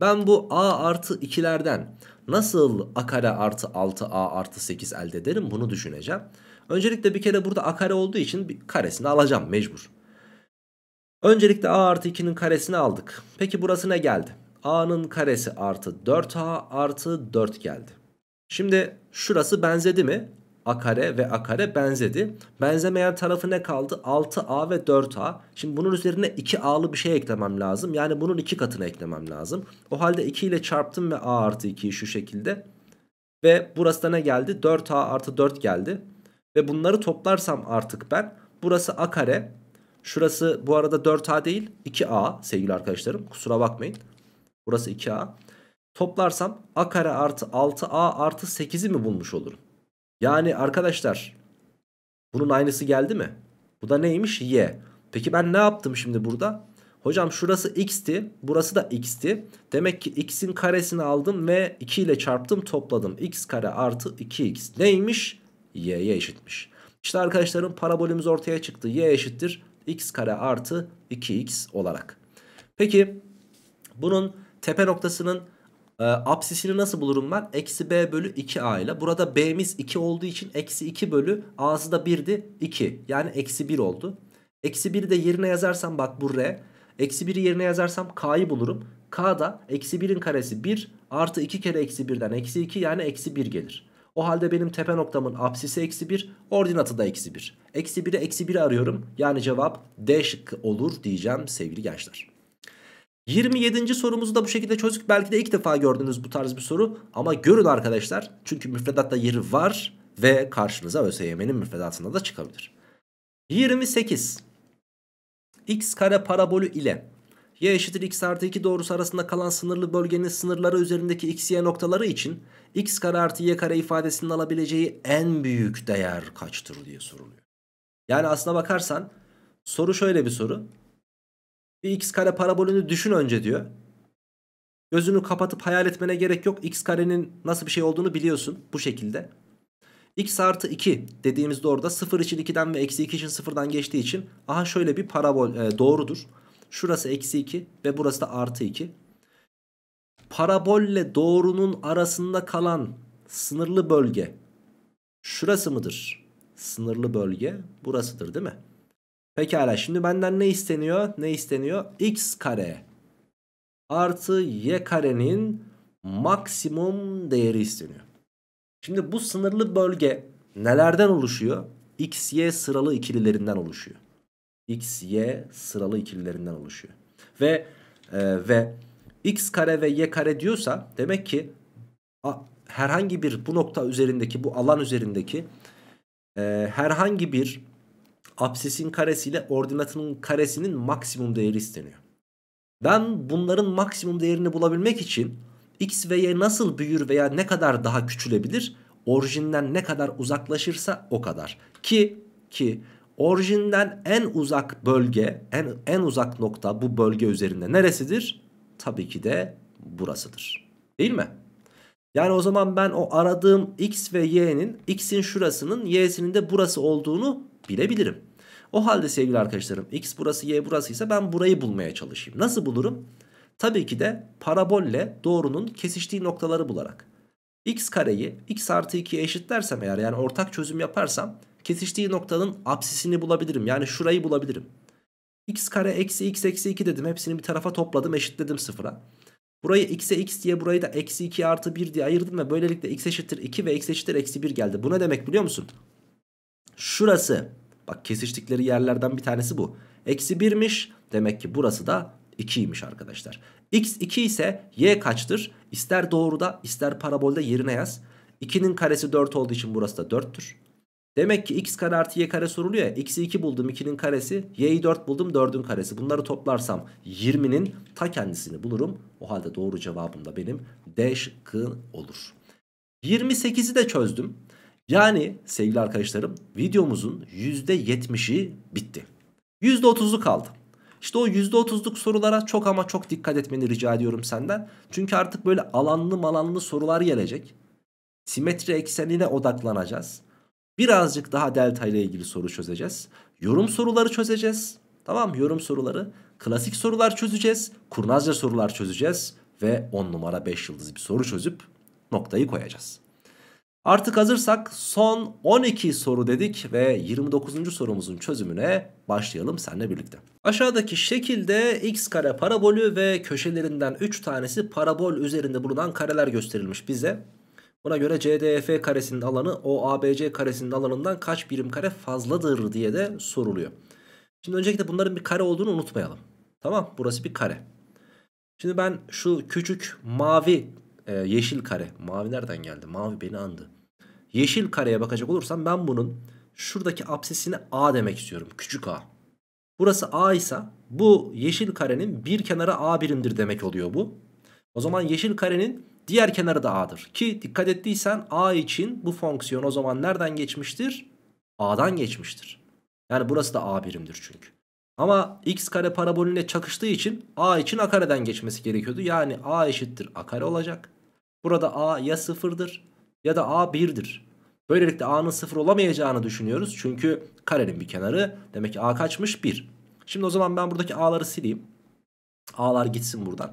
S1: Ben bu a artı 2'lerden nasıl a kare artı 6a artı 8 elde ederim bunu düşüneceğim. Öncelikle bir kere burada a kare olduğu için bir karesini alacağım mecbur. Öncelikle a artı 2'nin karesini aldık. Peki burası ne geldi? a'nın karesi artı 4a artı 4 geldi. Şimdi şurası benzedi mi? a kare ve a kare benzedi. Benzemeyen tarafı ne kaldı? 6a ve 4a. Şimdi bunun üzerine 2a'lı bir şey eklemem lazım. Yani bunun 2 katını eklemem lazım. O halde 2 ile çarptım ve a artı 2'yi şu şekilde. Ve burası da ne geldi? 4a artı 4 geldi. Ve bunları toplarsam artık ben burası a kare. Şurası bu arada 4a değil 2a sevgili arkadaşlarım. Kusura bakmayın. Burası 2a. Toplarsam a kare artı 6a artı 8'i mi bulmuş olurum? Yani arkadaşlar bunun aynısı geldi mi? Bu da neymiş? Y. Peki ben ne yaptım şimdi burada? Hocam şurası x'ti. Burası da x'ti. Demek ki x'in karesini aldım ve 2 ile çarptım topladım. x kare artı 2x. Neymiş? y'ye eşitmiş. İşte arkadaşlarım parabolümüz ortaya çıktı. y eşittir x kare artı 2x olarak. Peki bunun tepe noktasının e, absisini nasıl bulurum ben? Eksi b bölü 2a ile. Burada b'miz 2 olduğu için eksi 2 bölü a'sı da 1'di 2. Yani eksi 1 oldu. Eksi 1'i de yerine yazarsam bak bu r. Eksi 1'i yerine yazarsam k'yı bulurum. K da eksi 1'in karesi 1 artı 2 kere eksi 1'den eksi 2 yani eksi 1 gelir. O halde benim tepe noktamın apsisi eksi 1 ordinatı da eksi 1. Eksi 1'e eksi 1'i arıyorum yani cevap D şıkkı olur diyeceğim sevgili gençler. 27. sorumuzu da bu şekilde çözdük. Belki de ilk defa gördüğünüz bu tarz bir soru. Ama görün arkadaşlar. Çünkü müfredatta yeri var ve karşınıza ÖSYM'nin müfredatında da çıkabilir. 28. X kare parabolü ile y eşittir x artı 2 doğrusu arasında kalan sınırlı bölgenin sınırları üzerindeki x y noktaları için x kare artı y kare ifadesinin alabileceği en büyük değer kaçtır diye soruluyor. Yani aslına bakarsan soru şöyle bir soru. Bir x kare parabolünü düşün önce diyor. Gözünü kapatıp hayal etmene gerek yok. X karenin nasıl bir şey olduğunu biliyorsun bu şekilde. X artı 2 dediğimizde orada 0 için 2'den ve eksi 2 için 0'dan geçtiği için aha şöyle bir parabol e, doğrudur. Şurası eksi 2 ve burası da artı 2. Parabolle doğrunun arasında kalan sınırlı bölge şurası mıdır? Sınırlı bölge burasıdır değil mi? Pekala şimdi benden ne isteniyor? Ne isteniyor? X kare artı y karenin maksimum değeri isteniyor. Şimdi bu sınırlı bölge nelerden oluşuyor? X, y sıralı ikililerinden oluşuyor. X, y sıralı ikililerinden oluşuyor. Ve e, ve x kare ve y kare diyorsa demek ki a, herhangi bir bu nokta üzerindeki bu alan üzerindeki e, herhangi bir absisin karesiyle ordinatının karesinin maksimum değeri isteniyor. Ben bunların maksimum değerini bulabilmek için x ve y nasıl büyür veya ne kadar daha küçülebilir? Orijinden ne kadar uzaklaşırsa o kadar. Ki ki orijinden en uzak bölge, en en uzak nokta bu bölge üzerinde neresidir? Tabii ki de burasıdır. Değil mi? Yani o zaman ben o aradığım x ve y'nin x'in şurasının y'sinin de burası olduğunu bilebilirim. O halde sevgili arkadaşlarım x burası y burasıysa ben burayı bulmaya çalışayım. Nasıl bulurum? Tabii ki de parabolle doğrunun kesiştiği noktaları bularak. x kareyi x artı 2'ye eşit dersem eğer yani ortak çözüm yaparsam kesiştiği noktanın apsisini bulabilirim. Yani şurayı bulabilirim. x kare eksi x eksi 2 dedim. Hepsini bir tarafa topladım eşitledim sıfıra. Burayı x'e x diye burayı da eksi 2 artı 1 diye ayırdım ve böylelikle x eşittir 2 ve x eşittir eksi 1 geldi. Bu ne demek biliyor musun? Şurası Bak kesiştikleri yerlerden bir tanesi bu. Eksi 1'miş. Demek ki burası da 2'ymiş arkadaşlar. X 2 ise Y kaçtır? İster doğruda ister parabolde yerine yaz. 2'nin karesi 4 olduğu için burası da 4'tür. Demek ki x kare artı y kare soruluyor ya. X'i 2 buldum 2'nin karesi. Y'yi 4 buldum 4'ün karesi. Bunları toplarsam 20'nin ta kendisini bulurum. O halde doğru cevabım da benim D şıkkı olur. 28'i de çözdüm. Yani sevgili arkadaşlarım videomuzun %70'i bitti. %30'u kaldı. İşte o %30'luk sorulara çok ama çok dikkat etmeni rica ediyorum senden. Çünkü artık böyle alanlı malanlı sorular gelecek. Simetri eksenine odaklanacağız. Birazcık daha delta ile ilgili soru çözeceğiz. Yorum soruları çözeceğiz. Tamam yorum soruları. Klasik sorular çözeceğiz. Kurnazca sorular çözeceğiz. Ve 10 numara 5 yıldız bir soru çözüp noktayı koyacağız. Artık hazırsak son 12 soru dedik ve 29. sorumuzun çözümüne başlayalım seninle birlikte. Aşağıdaki şekilde x kare parabolü ve köşelerinden 3 tanesi parabol üzerinde bulunan kareler gösterilmiş bize. Buna göre CDF karesinin alanı OABC karesinin alanından kaç birim kare fazladır diye de soruluyor. Şimdi öncelikle bunların bir kare olduğunu unutmayalım. Tamam burası bir kare. Şimdi ben şu küçük mavi e, yeşil kare. Mavi nereden geldi? Mavi beni andı yeşil kareye bakacak olursam ben bunun şuradaki absesini A demek istiyorum. Küçük A. Burası A ise bu yeşil karenin bir kenarı A birimdir demek oluyor bu. O zaman yeşil karenin diğer kenarı da A'dır. Ki dikkat ettiysen A için bu fonksiyon o zaman nereden geçmiştir? A'dan geçmiştir. Yani burası da A birimdir çünkü. Ama x kare paraboline çakıştığı için A için A kareden geçmesi gerekiyordu. Yani A eşittir A kare olacak. Burada A ya sıfırdır ya da A 1'dir. Böylelikle A'nın 0 olamayacağını düşünüyoruz. Çünkü karenin bir kenarı demek ki A kaçmış 1. Şimdi o zaman ben buradaki A'ları sileyim. A'lar gitsin buradan.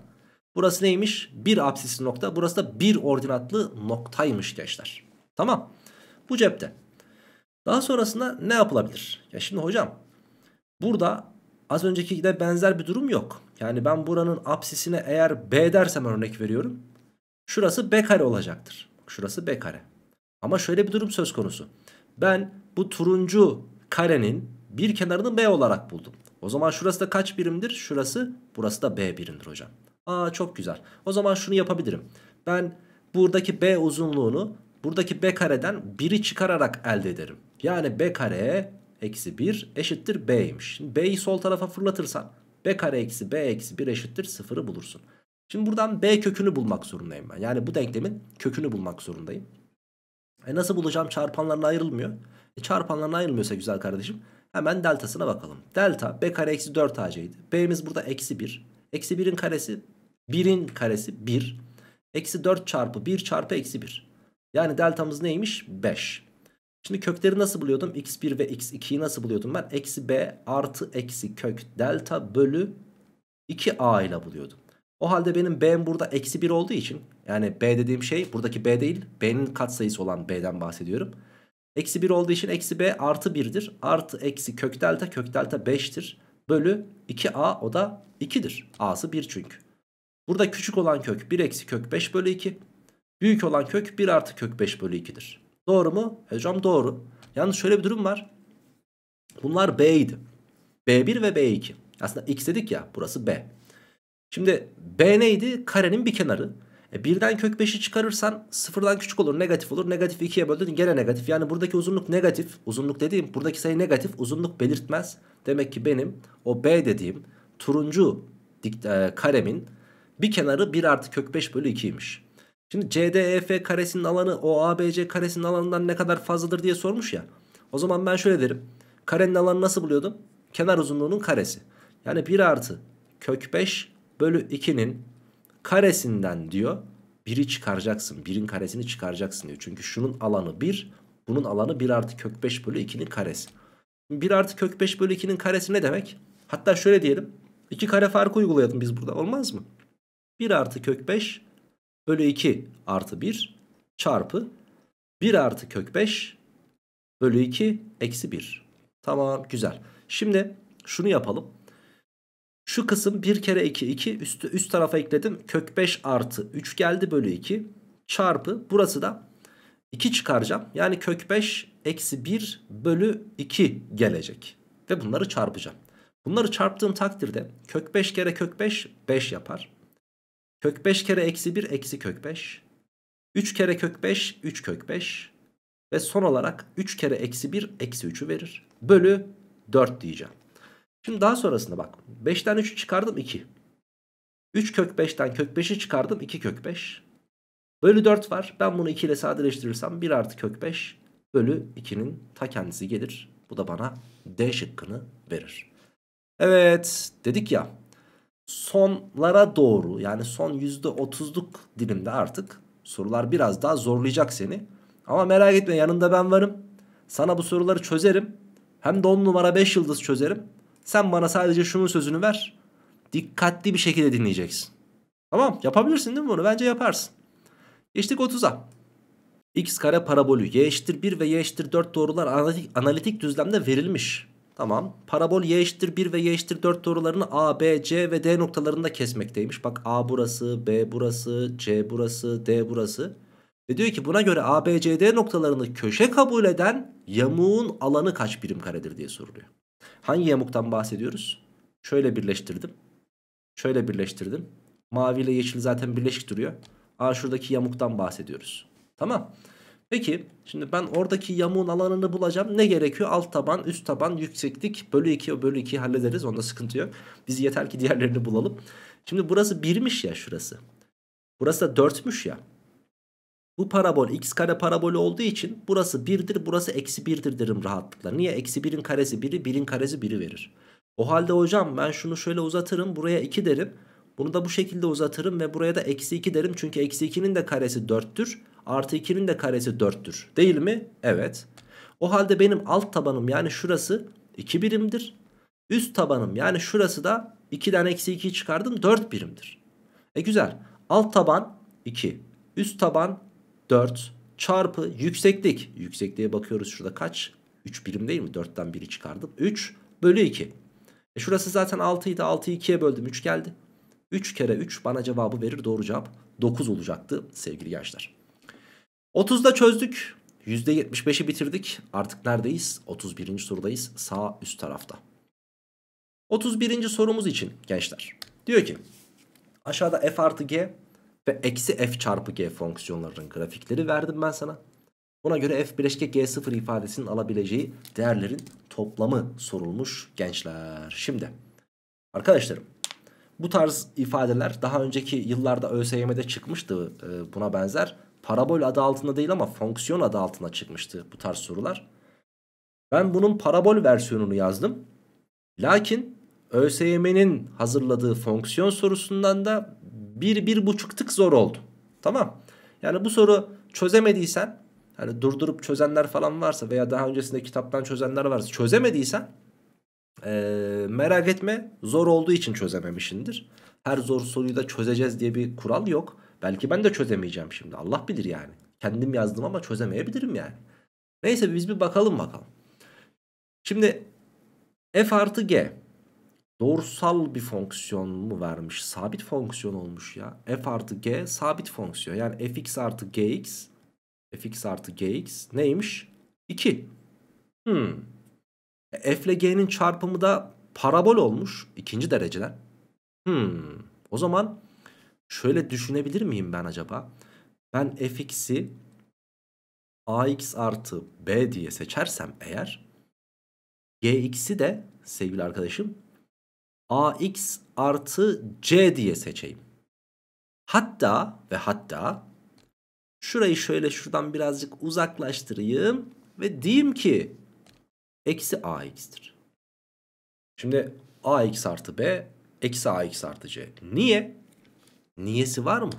S1: Burası neymiş? 1 apsisli nokta. Burası da 1 ordinatlı noktaymış gençler. Tamam. Bu cepte. Daha sonrasında ne yapılabilir? Ya şimdi hocam burada az önceki de benzer bir durum yok. Yani ben buranın apsisine eğer B dersem örnek veriyorum. Şurası B kare olacaktır. Şurası B kare. Ama şöyle bir durum söz konusu. Ben bu turuncu karenin bir kenarını B olarak buldum. O zaman şurası da kaç birimdir? Şurası burası da B birimdir hocam. Aa çok güzel. O zaman şunu yapabilirim. Ben buradaki B uzunluğunu buradaki B kareden 1'i çıkararak elde ederim. Yani B kare eksi 1 eşittir B'ymiş. B'yi sol tarafa fırlatırsan B kare eksi B eksi 1 eşittir 0'ı bulursun. Şimdi buradan b kökünü bulmak zorundayım ben. Yani bu denklemin kökünü bulmak zorundayım. E nasıl bulacağım? Çarpanlarına ayrılmıyor. E çarpanlarına ayrılmıyorsa güzel kardeşim. Hemen deltasına bakalım. Delta b kare eksi 4 ac'ydi. B'miz burada eksi 1. Eksi 1'in karesi 1'in karesi 1. Eksi 4 çarpı 1 çarpı eksi 1. Yani deltamız neymiş? 5. Şimdi kökleri nasıl buluyordum? x1 ve x2'yi nasıl buluyordum ben? Eksi b artı eksi kök delta bölü 2a ile buluyordum. O halde benim b'm burada eksi 1 olduğu için yani b dediğim şey buradaki b değil b'nin katsayısı olan b'den bahsediyorum. Eksi 1 olduğu için eksi b artı 1'dir. Artı eksi kök delta kök delta 5'tir. Bölü 2a o da 2'dir. a'sı 1 çünkü. Burada küçük olan kök 1 eksi kök 5 bölü 2. Büyük olan kök 1 artı kök 5 bölü 2'dir. Doğru mu? E, hocam doğru. Yalnız şöyle bir durum var. Bunlar b idi. b1 ve b2. Aslında x dedik ya burası b. Şimdi B neydi? Karenin bir kenarı. E birden kök 5'i çıkarırsan sıfırdan küçük olur negatif olur. Negatif 2'ye böldün gene negatif. Yani buradaki uzunluk negatif. Uzunluk dediğim buradaki sayı negatif. Uzunluk belirtmez. Demek ki benim o B dediğim turuncu dik, e, karemin bir kenarı 1 artı kök 5 bölü 2'ymiş. Şimdi CDEF karesinin alanı OABC karesinin alanından ne kadar fazladır diye sormuş ya. O zaman ben şöyle derim. Karenin alanı nasıl buluyordum? Kenar uzunluğunun karesi. Yani 1 artı kök 5 bölü 2'nin karesinden diyor 1'i çıkaracaksın. 1'in karesini çıkaracaksın diyor. Çünkü şunun alanı 1 bunun alanı 1 artı kök 5 bölü 2'nin karesi. 1 artı kök 5 bölü 2'nin karesi ne demek? Hatta şöyle diyelim. 2 kare farkı uygulayalım biz burada olmaz mı? 1 artı kök 5 bölü 2 artı 1 çarpı 1 artı kök 5 bölü 2 eksi 1. Tamam güzel. Şimdi şunu yapalım. Şu kısım 1 kere 2 2 üst, üst tarafa ekledim. Kök 5 artı 3 geldi bölü 2 çarpı burası da 2 çıkaracağım. Yani kök 5 eksi 1 bölü 2 gelecek. Ve bunları çarpacağım. Bunları çarptığım takdirde kök 5 kere kök 5 5 yapar. Kök 5 kere eksi 1 eksi kök 5. 3 kere kök 5 3 kök 5. Ve son olarak 3 kere eksi 1 eksi 3'ü verir. Bölü 4 diyeceğim. Şimdi daha sonrasında bak. 5'ten 3'ü çıkardım 2. 3 kök 5'ten kök 5'i çıkardım 2 kök 5. Bölü 4 var. Ben bunu 2 ile sadeleştirirsem 1 artı kök 5 bölü 2'nin ta kendisi gelir. Bu da bana D şıkkını verir. Evet dedik ya sonlara doğru yani son %30'luk dilimde artık sorular biraz daha zorlayacak seni. Ama merak etme yanında ben varım. Sana bu soruları çözerim. Hem de 10 numara 5 yıldız çözerim. Sen bana sadece şunun sözünü ver. Dikkatli bir şekilde dinleyeceksin. Tamam yapabilirsin değil mi bunu? Bence yaparsın. Geçtik 30'a. X kare parabolü y eşittir 1 ve y eşittir 4 doğrular analitik, analitik düzlemde verilmiş. Tamam. Parabol y eşittir 1 ve y eşittir 4 doğrularını A, B, C ve D noktalarında kesmekteymiş. Bak A burası, B burası, C burası, D burası. Ve diyor ki buna göre A, B, C, D noktalarını köşe kabul eden yamuğun alanı kaç birim karedir diye soruluyor. Hangi yamuktan bahsediyoruz? Şöyle birleştirdim. Şöyle birleştirdim. Mavi ile yeşil zaten birleşik duruyor. Aa şuradaki yamuktan bahsediyoruz. Tamam. Peki şimdi ben oradaki yamuğun alanını bulacağım. Ne gerekiyor? Alt taban, üst taban, yükseklik bölü 2 bölü 2 hallederiz. Onda sıkıntı yok. Biz yeter ki diğerlerini bulalım. Şimdi burası 1'miş ya şurası. Burası da 4'müş ya. Bu parabol x kare parabolü olduğu için burası 1'dir burası eksi 1'dir derim rahatlıkla. Niye? Eksi 1'in karesi 1'i 1'in karesi 1'i verir. O halde hocam ben şunu şöyle uzatırım buraya 2 derim. Bunu da bu şekilde uzatırım ve buraya da eksi 2 derim. Çünkü eksi 2'nin de karesi 4'tür. Artı 2'nin de karesi 4'tür. Değil mi? Evet. O halde benim alt tabanım yani şurası 2 birimdir. Üst tabanım yani şurası da 2'den eksi 2'yi çıkardım 4 birimdir. E güzel. Alt taban 2. Üst taban 4 çarpı yükseklik. Yüksekliğe bakıyoruz şurada kaç? 3 birim değil mi? 4'ten 1'i çıkardım. 3 bölü 2. E şurası zaten 6 idi. 6'yı 2'ye böldüm. 3 geldi. 3 kere 3 bana cevabı verir. Doğru cevap 9 olacaktı sevgili gençler. 30'da çözdük. %75'i bitirdik. Artık neredeyiz? 31. sorudayız. Sağ üst tarafta. 31. sorumuz için gençler. Diyor ki aşağıda f artı g ve eksi f çarpı g fonksiyonlarının grafikleri verdim ben sana. Buna göre f bileşke g0 ifadesinin alabileceği değerlerin toplamı sorulmuş gençler. Şimdi arkadaşlarım bu tarz ifadeler daha önceki yıllarda ÖSYM'de çıkmıştı e, buna benzer. Parabol adı altında değil ama fonksiyon adı altında çıkmıştı bu tarz sorular. Ben bunun parabol versiyonunu yazdım. Lakin ÖSYM'nin hazırladığı fonksiyon sorusundan da bir, bir buçuk tık zor oldu. Tamam. Yani bu soru çözemediysen hani durdurup çözenler falan varsa veya daha öncesinde kitaptan çözenler varsa çözemediysen e, merak etme zor olduğu için çözememişindir. Her zor soruyu da çözeceğiz diye bir kural yok. Belki ben de çözemeyeceğim şimdi Allah bilir yani. Kendim yazdım ama çözemeyebilirim yani. Neyse biz bir bakalım bakalım. Şimdi f artı g doğrusal bir fonksiyon mu vermiş? Sabit fonksiyon olmuş ya. f artı g sabit fonksiyon. Yani fx artı gx fx artı gx neymiş? 2. Hmm. E, f ile g'nin çarpımı da parabol olmuş. ikinci dereceden. Hmm. O zaman şöyle düşünebilir miyim ben acaba? Ben fx'i ax artı b diye seçersem eğer gx'i de sevgili arkadaşım ax artı c diye seçeyim. Hatta ve hatta şurayı şöyle şuradan birazcık uzaklaştırayım ve diyeyim ki eksi ax'tir. Şimdi ax artı b eksi ax artı c. Niye? Niyesi var mı?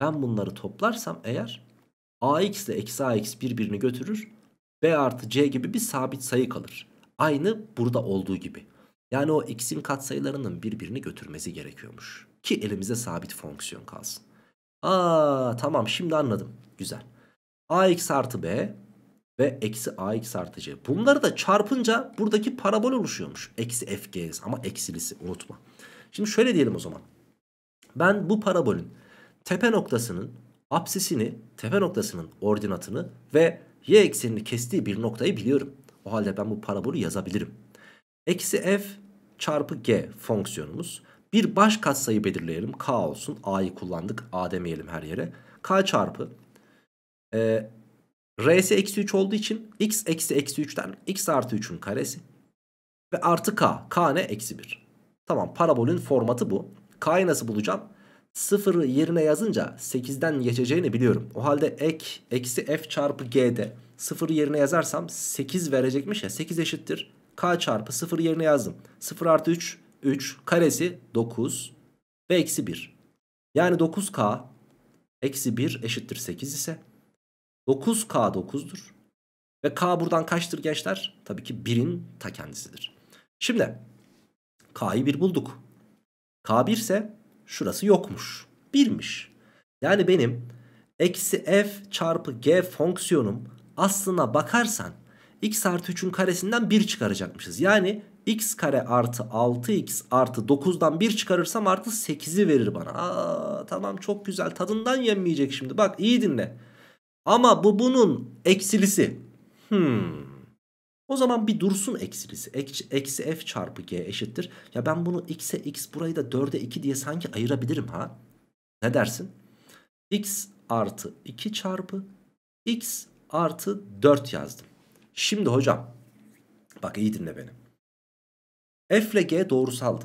S1: Ben bunları toplarsam eğer ax ile eksi ax birbirini götürür. b artı c gibi bir sabit sayı kalır. Aynı burada olduğu gibi. Yani o x'in katsayılarının birbirini götürmesi gerekiyormuş. Ki elimize sabit fonksiyon kalsın. Aa tamam şimdi anladım. Güzel. ax artı b ve eksi ax artı c. Bunları da çarpınca buradaki parabol oluşuyormuş. Eksi fgs ama eksilisi unutma. Şimdi şöyle diyelim o zaman. Ben bu parabolün tepe noktasının apsisini, tepe noktasının ordinatını ve y eksenini kestiği bir noktayı biliyorum. O halde ben bu parabolü yazabilirim. Eksi f çarpı g fonksiyonumuz. Bir baş katsayı belirleyelim. K olsun. A'yı kullandık. A demeyelim her yere. K çarpı e, R'si eksi 3 olduğu için x eksi eksi 3'ten x artı 3'ün karesi. Ve artı k. k ne? Eksi 1. Tamam parabolün formatı bu. K'yı nasıl bulacağım? Sıfırı yerine yazınca 8'den geçeceğini biliyorum. O halde ek eksi f çarpı g'de sıfırı yerine yazarsam 8 verecekmiş ya. 8 eşittir k çarpı 0 yerine yazdım. 0 artı 3 3 karesi 9 ve eksi 1. Yani 9k eksi 1 eşittir 8 ise 9k 9'dur. Ve k buradan kaçtır gençler? Tabii ki 1'in ta kendisidir. Şimdi k'yı 1 bulduk. k 1 ise şurası yokmuş. 1'miş. Yani benim eksi f çarpı g fonksiyonum aslına bakarsan x artı 3'ün karesinden 1 çıkaracakmışız. Yani x kare artı 6x artı 9'dan 1 çıkarırsam artı 8'i verir bana. Aa, tamam çok güzel tadından yenmeyecek şimdi bak iyi dinle. Ama bu bunun eksilisi. Hmm. O zaman bir dursun eksilisi. Ek, eksi f çarpı g eşittir. Ya ben bunu x'e x burayı da 4'e 2 diye sanki ayırabilirim ha. Ne dersin? x artı 2 çarpı x artı 4 yazdım. Şimdi hocam bak iyi dinle beni. F ile G doğrusaldı.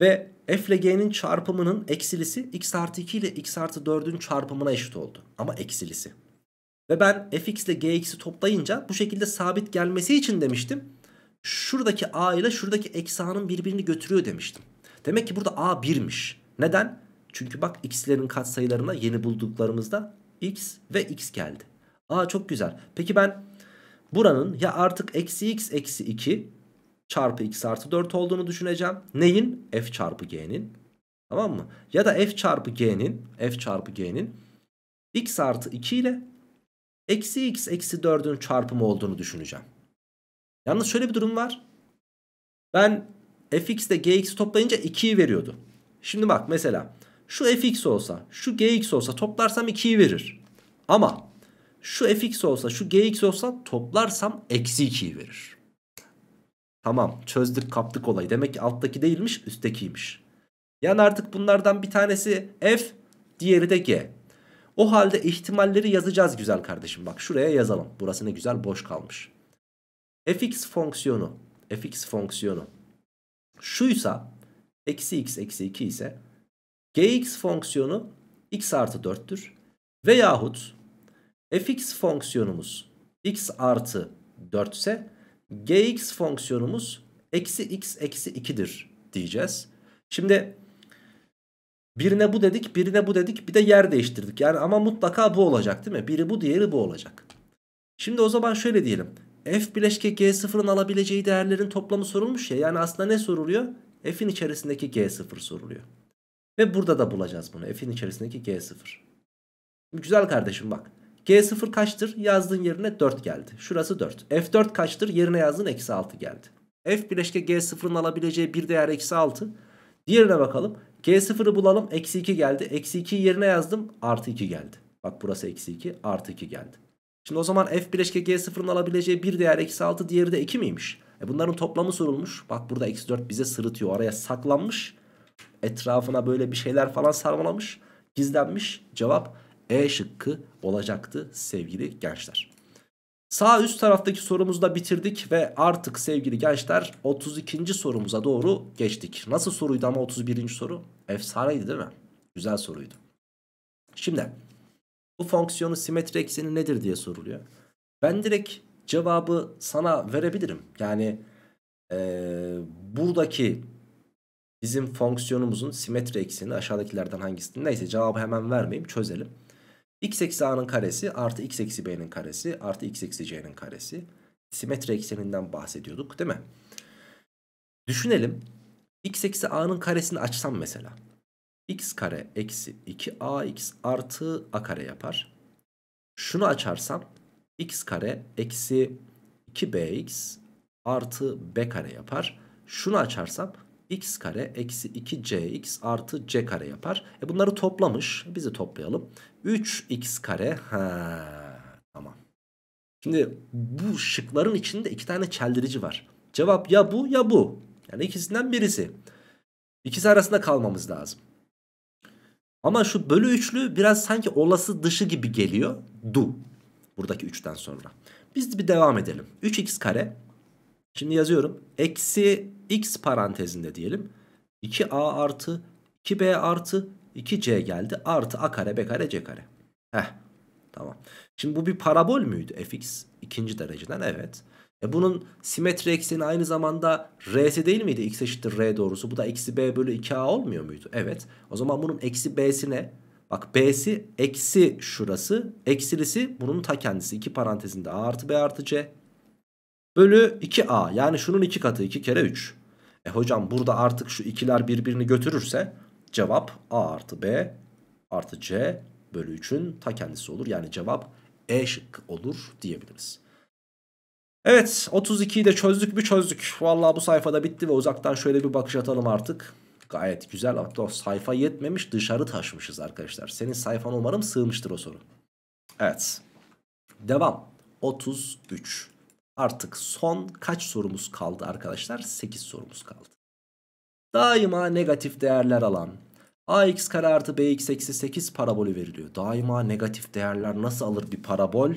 S1: Ve f ile g'nin çarpımının eksilisi x artı 2 ile x artı 4'ün çarpımına eşit oldu. Ama eksilisi. Ve ben fx ile gx'i toplayınca bu şekilde sabit gelmesi için demiştim. Şuradaki a ile şuradaki eksi a'nın birbirini götürüyor demiştim. Demek ki burada a 1'miş. Neden? Çünkü bak x'lerin katsayılarına yeni bulduklarımızda x ve x geldi. Aa çok güzel. Peki ben buranın ya artık eksi x eksi 2 çarpı x artı 4 olduğunu düşüneceğim. Neyin? f çarpı g'nin. Tamam mı? Ya da f çarpı g'nin f çarpı g'nin x artı 2 ile eksi x eksi 4'ün çarpımı olduğunu düşüneceğim. Yalnız şöyle bir durum var. Ben fx ile gx'i toplayınca 2'yi veriyordu. Şimdi bak mesela şu fx olsa şu gx olsa toplarsam 2'yi verir. Ama şu fx olsa şu gx olsa toplarsam eksi 2'yi verir. Tamam çözdük kaptık olayı. Demek ki alttaki değilmiş üsttekiymiş. Yani artık bunlardan bir tanesi f diğeri de g. O halde ihtimalleri yazacağız güzel kardeşim. Bak şuraya yazalım. Burası ne güzel boş kalmış. fx fonksiyonu fx fonksiyonu şuysa eksi x eksi 2 ise gx fonksiyonu x artı 4'tür. Veyahut fx fonksiyonumuz x artı 4 ise gx fonksiyonumuz eksi x eksi 2'dir diyeceğiz. Şimdi birine bu dedik birine bu dedik bir de yer değiştirdik. Yani ama mutlaka bu olacak değil mi? Biri bu diğeri bu olacak. Şimdi o zaman şöyle diyelim. F bileşke G0'ın alabileceği değerlerin toplamı sorulmuş ya. Yani aslında ne soruluyor? F'in içerisindeki G0 soruluyor. Ve burada da bulacağız bunu. F'in içerisindeki G0. Güzel kardeşim bak. G0 kaçtır? Yazdığın yerine 4 geldi. Şurası 4. F4 kaçtır? Yerine yazdığın eksi 6 geldi. F bileşke G0'ın alabileceği bir değer eksi 6. Diğerine bakalım. G0'ı bulalım. Eksi 2 geldi. Eksi 2'yi yerine yazdım. Artı 2 geldi. Bak burası eksi 2. Artı 2 geldi. Şimdi o zaman F bileşke G0'ın alabileceği bir değer eksi 6. Diğeri de 2 miymiş? E bunların toplamı sorulmuş. Bak burada eksi 4 bize sırıtıyor. Araya saklanmış. Etrafına böyle bir şeyler falan sarmalamış. Gizlenmiş. Cevap e şıkkı olacaktı sevgili gençler. Sağ üst taraftaki sorumuzu da bitirdik ve artık sevgili gençler 32. sorumuza doğru geçtik. Nasıl soruydu ama 31. soru? Efsaneydi değil mi? Güzel soruydu. Şimdi bu fonksiyonun simetri ekseni nedir diye soruluyor. Ben direkt cevabı sana verebilirim. Yani ee, buradaki bizim fonksiyonumuzun simetri ekseni aşağıdakilerden hangisini neyse cevabı hemen vermeyeyim çözelim x eksi a'nın karesi artı x eksi b'nin karesi artı x eksi c'nin karesi. Simetri ekseninden bahsediyorduk değil mi? Düşünelim x eksi a'nın karesini açsam mesela. x kare eksi 2ax artı a kare yapar. Şunu açarsam x kare eksi 2bx artı b kare yapar. Şunu açarsam x kare eksi 2cx artı c kare yapar. E bunları toplamış. Bizi toplayalım. 3x kare. Ha, tamam. Şimdi bu şıkların içinde iki tane çeldirici var. Cevap ya bu ya bu. Yani ikisinden birisi. İkisi arasında kalmamız lazım. Ama şu bölü üçlü biraz sanki olası dışı gibi geliyor. Du. Buradaki 3'ten sonra. Biz de bir devam edelim. 3x kare. Şimdi yazıyorum. Eksi x parantezinde diyelim 2a artı 2b artı 2c geldi artı a kare b kare c kare. Heh tamam. Şimdi bu bir parabol müydü fx ikinci dereceden evet. E bunun simetri ekseni aynı zamanda r'si değil miydi? x eşittir r doğrusu. Bu da eksi b bölü 2a olmuyor muydu? Evet. O zaman bunun eksi b'si ne? Bak b'si eksi şurası. Eksilisi bunun ta kendisi. 2 parantezinde a artı b artı c bölü 2a yani şunun 2 katı 2 kere 3. E hocam burada artık şu ikiler birbirini götürürse cevap a artı b artı c bölü 3'ün ta kendisi olur. Yani cevap e şıkkı olur diyebiliriz. Evet 32'yi de çözdük mü çözdük. Valla bu sayfada bitti ve uzaktan şöyle bir bakış atalım artık. Gayet güzel hatta o sayfa yetmemiş dışarı taşmışız arkadaşlar. Senin sayfan umarım sığmıştır o soru. Evet devam 33. Artık son kaç sorumuz kaldı arkadaşlar? 8 sorumuz kaldı. Daima negatif değerler alan ax kare artı bx eksi 8 parabolü veriliyor. Daima negatif değerler nasıl alır bir parabol?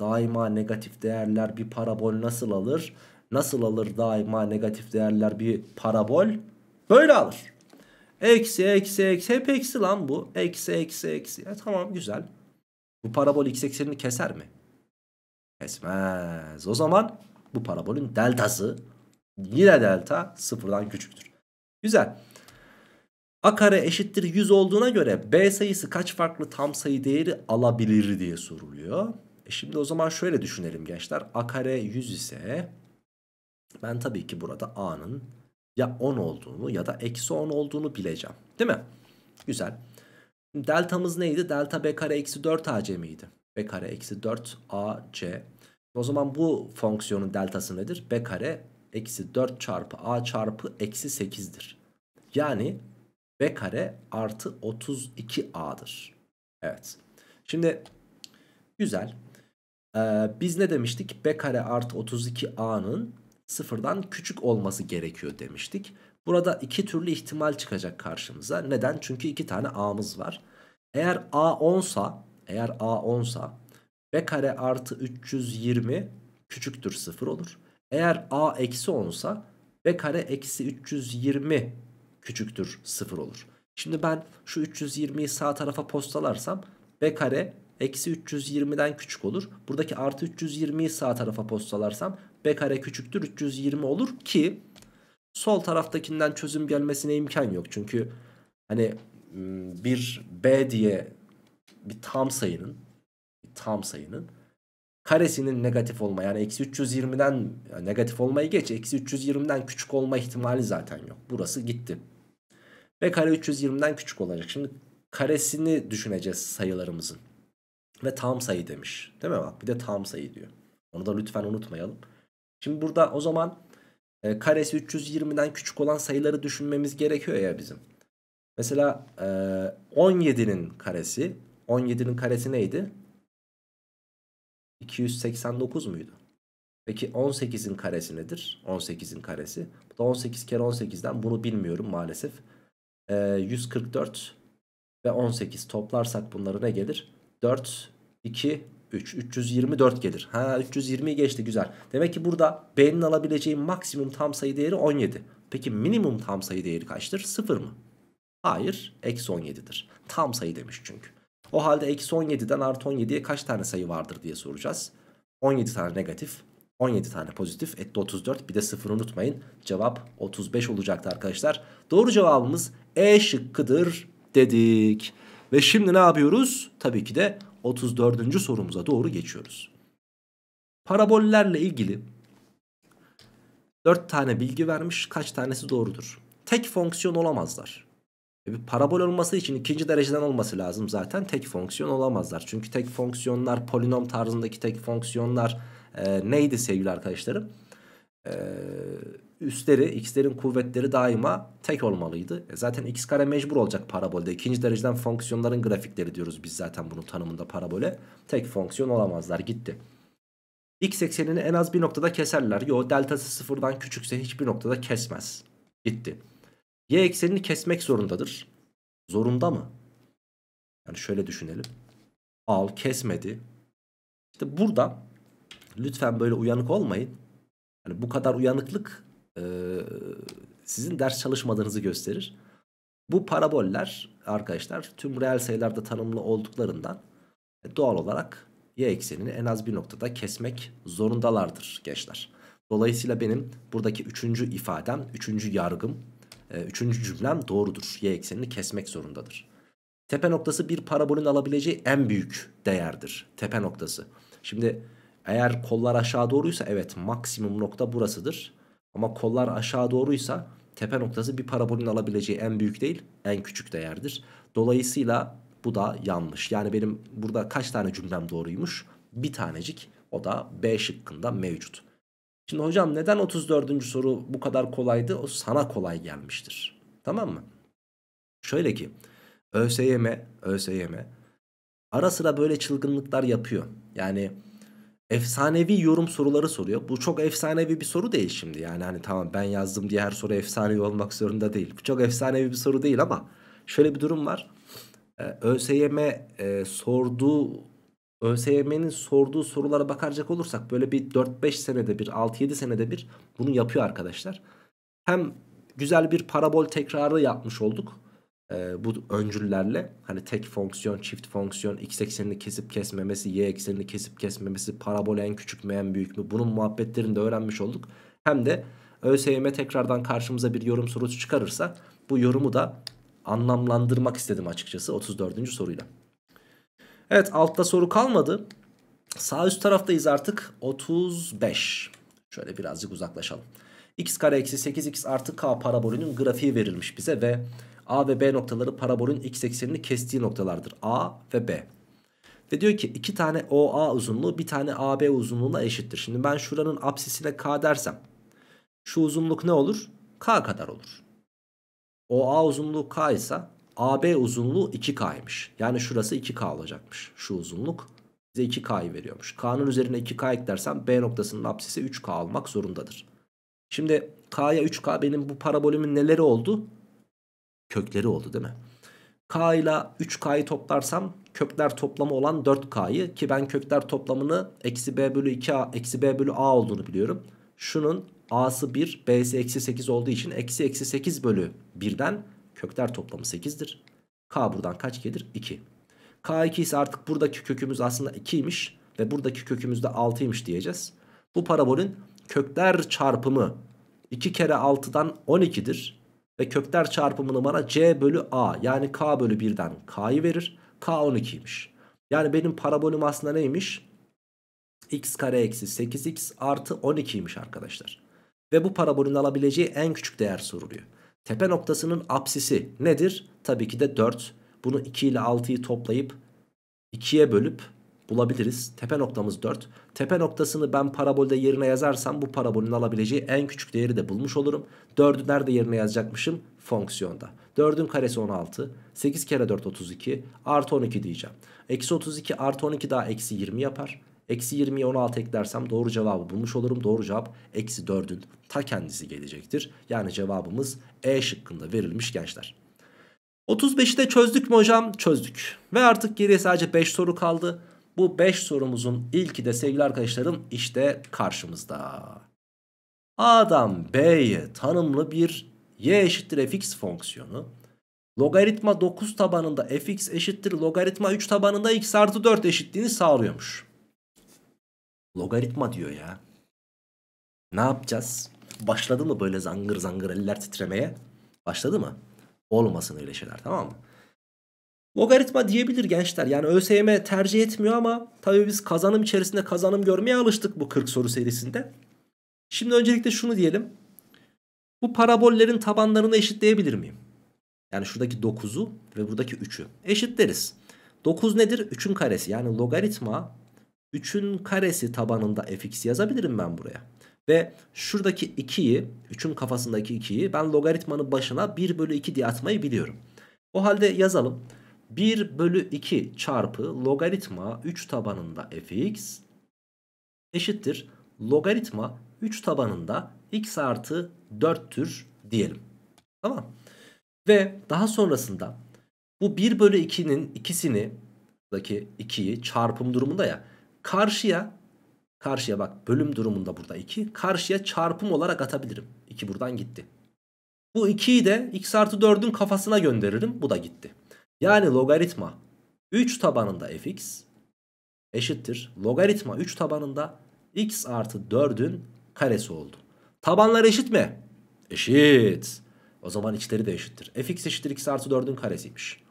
S1: Daima negatif değerler bir parabol nasıl alır? Nasıl alır daima negatif değerler bir parabol? Böyle alır. Eksi eksi eksi hep eksi lan bu. Eksi eksi eksi. E, tamam güzel. Bu parabol x eksenini keser mi? Kesmez. O zaman bu parabolün deltası yine delta sıfırdan küçüktür. Güzel. A kare eşittir 100 olduğuna göre B sayısı kaç farklı tam sayı değeri alabilir diye soruluyor. E şimdi o zaman şöyle düşünelim gençler. A kare 100 ise ben tabii ki burada A'nın ya 10 olduğunu ya da eksi 10 olduğunu bileceğim. Değil mi? Güzel. Deltamız neydi? Delta B kare eksi 4 AC miydi? b kare eksi 4 ac. O zaman bu fonksiyonun deltası nedir? b kare eksi 4 çarpı a çarpı eksi 8'dir. Yani b kare artı 32a'dır. Evet. Şimdi güzel. Ee, biz ne demiştik? b kare artı 32a'nın sıfırdan küçük olması gerekiyor demiştik. Burada iki türlü ihtimal çıkacak karşımıza. Neden? Çünkü iki tane a'mız var. Eğer a 10 sa eğer A 10 sa B kare artı 320 küçüktür 0 olur. Eğer A eksi 10 sa B kare eksi 320 küçüktür 0 olur. Şimdi ben şu 320'yi sağ tarafa postalarsam B kare eksi 320'den küçük olur. Buradaki artı 320'yi sağ tarafa postalarsam B kare küçüktür 320 olur ki sol taraftakinden çözüm gelmesine imkan yok. Çünkü hani ıı, bir B diye bir tam sayının bir tam sayının karesinin negatif olma yani eksi 320'den yani negatif olmayı geç eksi 320'den küçük olma ihtimali zaten yok. Burası gitti. Ve kare 320'den küçük olacak. Şimdi karesini düşüneceğiz sayılarımızın. Ve tam sayı demiş. Değil mi bak bir de tam sayı diyor. Onu da lütfen unutmayalım. Şimdi burada o zaman e, karesi 320'den küçük olan sayıları düşünmemiz gerekiyor ya bizim. Mesela e, 17'nin karesi 17'nin karesi neydi? 289 muydu? Peki 18'in karesi nedir? 18'in karesi. Bu da 18 kere 18'den bunu bilmiyorum maalesef. Ee, 144 ve 18 toplarsak bunlara ne gelir? 4, 2, 3. 324 gelir. Ha 320'yi geçti güzel. Demek ki burada B'nin alabileceği maksimum tam sayı değeri 17. Peki minimum tam sayı değeri kaçtır? 0 mı? Hayır. Eksi 17'dir. Tam sayı demiş çünkü. O halde eksi 17'den artı 17'ye kaç tane sayı vardır diye soracağız. 17 tane negatif 17 tane pozitif etti 34 bir de 0 unutmayın cevap 35 olacaktı arkadaşlar. Doğru cevabımız E şıkkıdır dedik. Ve şimdi ne yapıyoruz? Tabii ki de 34. sorumuza doğru geçiyoruz. Parabollerle ilgili 4 tane bilgi vermiş kaç tanesi doğrudur? Tek fonksiyon olamazlar. E bir parabol olması için ikinci dereceden olması lazım zaten. Tek fonksiyon olamazlar. Çünkü tek fonksiyonlar, polinom tarzındaki tek fonksiyonlar e, neydi sevgili arkadaşlarım? E, üstleri, x'lerin kuvvetleri daima tek olmalıydı. E zaten x kare mecbur olacak parabolde. İkinci dereceden fonksiyonların grafikleri diyoruz biz zaten bunun tanımında parabole. Tek fonksiyon olamazlar gitti. X eksenini en az bir noktada keserler. Yo deltası sıfırdan küçükse hiçbir noktada kesmez. Gitti. Y eksenini kesmek zorundadır. Zorunda mı? Yani şöyle düşünelim. Al kesmedi. İşte burada lütfen böyle uyanık olmayın. Yani bu kadar uyanıklık e, sizin ders çalışmadığınızı gösterir. Bu paraboller arkadaşlar tüm reel sayılarda tanımlı olduklarından e, doğal olarak y eksenini en az bir noktada kesmek zorundalardır gençler. Dolayısıyla benim buradaki üçüncü ifadem, üçüncü yargım ee, üçüncü cümlem doğrudur. Y eksenini kesmek zorundadır. Tepe noktası bir parabolün alabileceği en büyük değerdir. Tepe noktası. Şimdi eğer kollar aşağı doğruysa evet maksimum nokta burasıdır. Ama kollar aşağı doğruysa tepe noktası bir parabolün alabileceği en büyük değil en küçük değerdir. Dolayısıyla bu da yanlış. Yani benim burada kaç tane cümlem doğruymuş? Bir tanecik o da B şıkkında mevcut. Şimdi hocam neden 34. soru bu kadar kolaydı? O sana kolay gelmiştir. Tamam mı? Şöyle ki ÖSYM, ÖSYM ara sıra böyle çılgınlıklar yapıyor. Yani efsanevi yorum soruları soruyor. Bu çok efsanevi bir soru değil şimdi. Yani hani tamam ben yazdım diye her soru efsanevi olmak zorunda değil. Bu çok efsanevi bir soru değil ama şöyle bir durum var. Ee, ÖSYM e, sorduğu ÖSYM'nin sorduğu sorulara bakacak olursak böyle bir 4-5 senede bir 6-7 senede bir bunu yapıyor arkadaşlar. Hem güzel bir parabol tekrarı yapmış olduk e, bu öncüllerle. Hani tek fonksiyon, çift fonksiyon, x eksenini kesip kesmemesi, y eksenini kesip kesmemesi, parabol en küçük mü en büyük mü bunun muhabbetlerini de öğrenmiş olduk. Hem de ÖSYM tekrardan karşımıza bir yorum sorusu çıkarırsa bu yorumu da anlamlandırmak istedim açıkçası 34. soruyla. Evet altta soru kalmadı. Sağ üst taraftayız artık 35. Şöyle birazcık uzaklaşalım. x kare eksi 8x artı k parabolünün grafiği verilmiş bize ve a ve b noktaları parabolün x eksenini kestiği noktalardır. a ve b. Ve diyor ki iki tane OA uzunluğu bir tane AB uzunluğuna eşittir. Şimdi ben şuranın apsisine K dersem şu uzunluk ne olur? K kadar olur. OA uzunluğu K ise AB uzunluğu 2K'ymış. Yani şurası 2K olacakmış. Şu uzunluk bize 2K'yı veriyormuş. K'nın üzerine 2K eklersem B noktasının apsisi 3K almak zorundadır. Şimdi K'ya 3K benim bu parabolümün neleri oldu? Kökleri oldu değil mi? K ile 3K'yı toplarsam kökler toplamı olan 4K'yı ki ben kökler toplamını eksi B bölü 2A eksi B bölü A olduğunu biliyorum. Şunun A'sı 1 B'si eksi 8 olduğu için eksi eksi 8 bölü 1'den Kökler toplamı 8'dir. K buradan kaç gelir? 2. K2 ise artık buradaki kökümüz aslında 2'ymiş ve buradaki kökümüz de 6'ymiş diyeceğiz. Bu parabolün kökler çarpımı 2 kere 6'dan 12'dir. Ve kökler çarpımını bana C bölü A yani K bölü 1'den K'yı verir. K 12'ymiş. Yani benim parabolüm aslında neymiş? x kare eksi 8x artı 12'ymiş arkadaşlar. Ve bu parabolün alabileceği en küçük değer soruluyor. Tepe noktasının apsisi nedir? Tabii ki de 4. Bunu 2 ile 6'yı toplayıp 2'ye bölüp bulabiliriz. Tepe noktamız 4. Tepe noktasını ben parabolde yerine yazarsam bu parabolün alabileceği en küçük değeri de bulmuş olurum. 4'ü nerede yerine yazacakmışım? Fonksiyonda. 4'ün karesi 16. 8 kere 4 32. Artı 12 diyeceğim. Eksi 32 artı 12 daha eksi 20 yapar. Eksi 20'ye 16 eklersem doğru cevabı bulmuş olurum. Doğru cevap eksi 4'ün ta kendisi gelecektir. Yani cevabımız E şıkkında verilmiş gençler. 35'i de çözdük mü hocam? Çözdük. Ve artık geriye sadece 5 soru kaldı. Bu 5 sorumuzun ilki de sevgili arkadaşlarım işte karşımızda. Adam B'ye tanımlı bir y eşittir fx fonksiyonu. Logaritma 9 tabanında fx eşittir logaritma 3 tabanında x artı 4 eşitliğini sağlıyormuş. Logaritma diyor ya. Ne yapacağız? Başladı mı böyle zangır zangır eller titremeye? Başladı mı? Olmasın öyle şeyler tamam mı? Logaritma diyebilir gençler. Yani ÖSYM tercih etmiyor ama tabii biz kazanım içerisinde kazanım görmeye alıştık bu 40 soru serisinde. Şimdi öncelikle şunu diyelim. Bu parabollerin tabanlarını eşitleyebilir miyim? Yani şuradaki 9'u ve buradaki 3'ü eşitleriz. 9 nedir? 3'ün karesi. Yani logaritma 3'ün karesi tabanında fx yazabilirim ben buraya. Ve şuradaki 2'yi 3'ün kafasındaki 2'yi ben logaritmanın başına 1 bölü 2 diye atmayı biliyorum. O halde yazalım. 1 bölü 2 çarpı logaritma 3 tabanında fx eşittir. Logaritma 3 tabanında x artı 4'tür diyelim. Tamam. Ve daha sonrasında bu 1 bölü 2'nin ikisini buradaki 2'yi çarpım durumunda ya Karşıya karşıya bak bölüm durumunda burada 2. Karşıya çarpım olarak atabilirim. 2 buradan gitti. Bu 2'yi de x artı 4'ün kafasına gönderirim. Bu da gitti. Yani logaritma 3 tabanında fx eşittir. Logaritma 3 tabanında x artı 4'ün karesi oldu. Tabanlar eşit mi? Eşit. O zaman içleri de eşittir. fx eşittir x artı 4'ün karesiymiş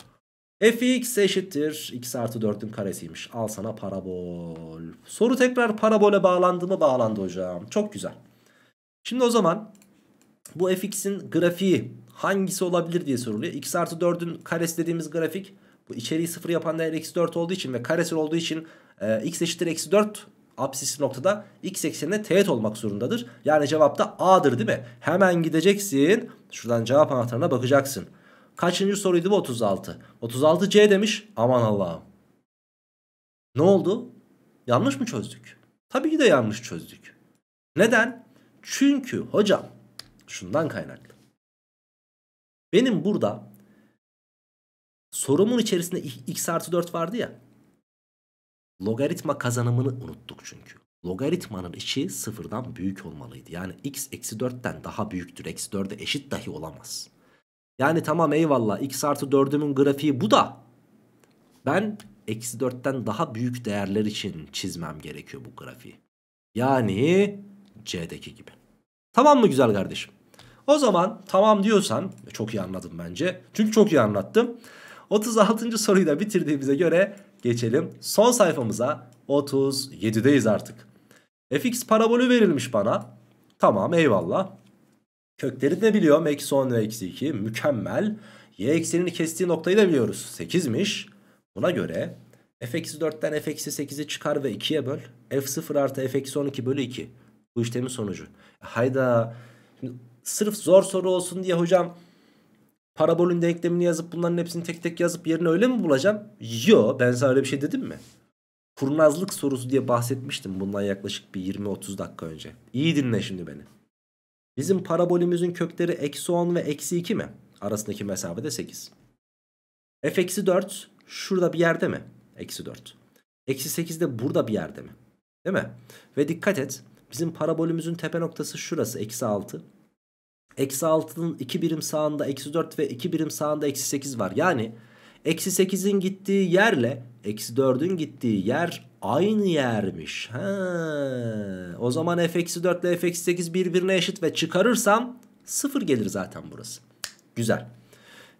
S1: fx eşittir. x artı 4'ün karesiymiş. Al sana parabol. Soru tekrar parabole bağlandı mı? Bağlandı hocam. Çok güzel. Şimdi o zaman bu fx'in grafiği hangisi olabilir diye soruluyor. x artı 4'ün karesi dediğimiz grafik bu içeriği sıfır yapan değer eksi 4 olduğu için ve karesi olduğu için e, x eşittir eksi 4 absisli noktada x eksenine teğet olmak zorundadır. Yani cevap da A'dır değil mi? Hemen gideceksin. Şuradan cevap anahtarına bakacaksın. Kaçıncı soruydu bu 36. 36 C demiş. Aman Allah'ım. Ne oldu? Yanlış mı çözdük? Tabii ki de yanlış çözdük. Neden? Çünkü hocam şundan kaynaklı. Benim burada sorumun içerisinde x artı 4 vardı ya. Logaritma kazanımını unuttuk çünkü. Logaritmanın içi sıfırdan büyük olmalıydı. Yani x eksi 4'ten daha büyüktür. Eksi 4'e eşit dahi olamaz. Yani tamam eyvallah x artı 4'ümün grafiği bu da ben eksi 4'ten daha büyük değerler için çizmem gerekiyor bu grafiği. Yani c'deki gibi. Tamam mı güzel kardeşim? O zaman tamam diyorsan çok iyi anladım bence. Çünkü çok iyi anlattım. 36. soruyu da bitirdiğimize göre geçelim son sayfamıza. 37'deyiz artık. fx parabolü verilmiş bana. Tamam eyvallah. Kökleri de biliyorum. Eksi 10 ve eksi 2. Mükemmel. Y eksenini kestiği noktayı da biliyoruz. 8'miş. Buna göre f-4'ten eksi f-8'i eksi çıkar ve 2'ye böl. f0 artı f-12 eksi bölü 2. Bu işlemin sonucu. E, hayda. Şimdi sırf zor soru olsun diye hocam parabolün denklemini yazıp bunların hepsini tek tek yazıp yerini öyle mi bulacağım? Yo ben sana öyle bir şey dedim mi? Kurnazlık sorusu diye bahsetmiştim bundan yaklaşık bir 20-30 dakika önce. İyi dinle şimdi beni. Bizim parabolümüzün kökleri eksi 10 ve eksi 2 mi? Arasındaki mesafe de 8. F eksi 4 şurada bir yerde mi? Eksi 4. Eksi 8 de burada bir yerde mi? Değil mi? Ve dikkat et. Bizim parabolümüzün tepe noktası şurası. Eksi 6. Eksi 6'nın 2 birim sağında eksi 4 ve 2 birim sağında eksi 8 var. Yani eksi 8'in gittiği yerle eksi 4'ün gittiği yer aynı yermiş. He. O zaman f-4 ile f-8 birbirine eşit ve çıkarırsam 0 gelir zaten burası. Güzel.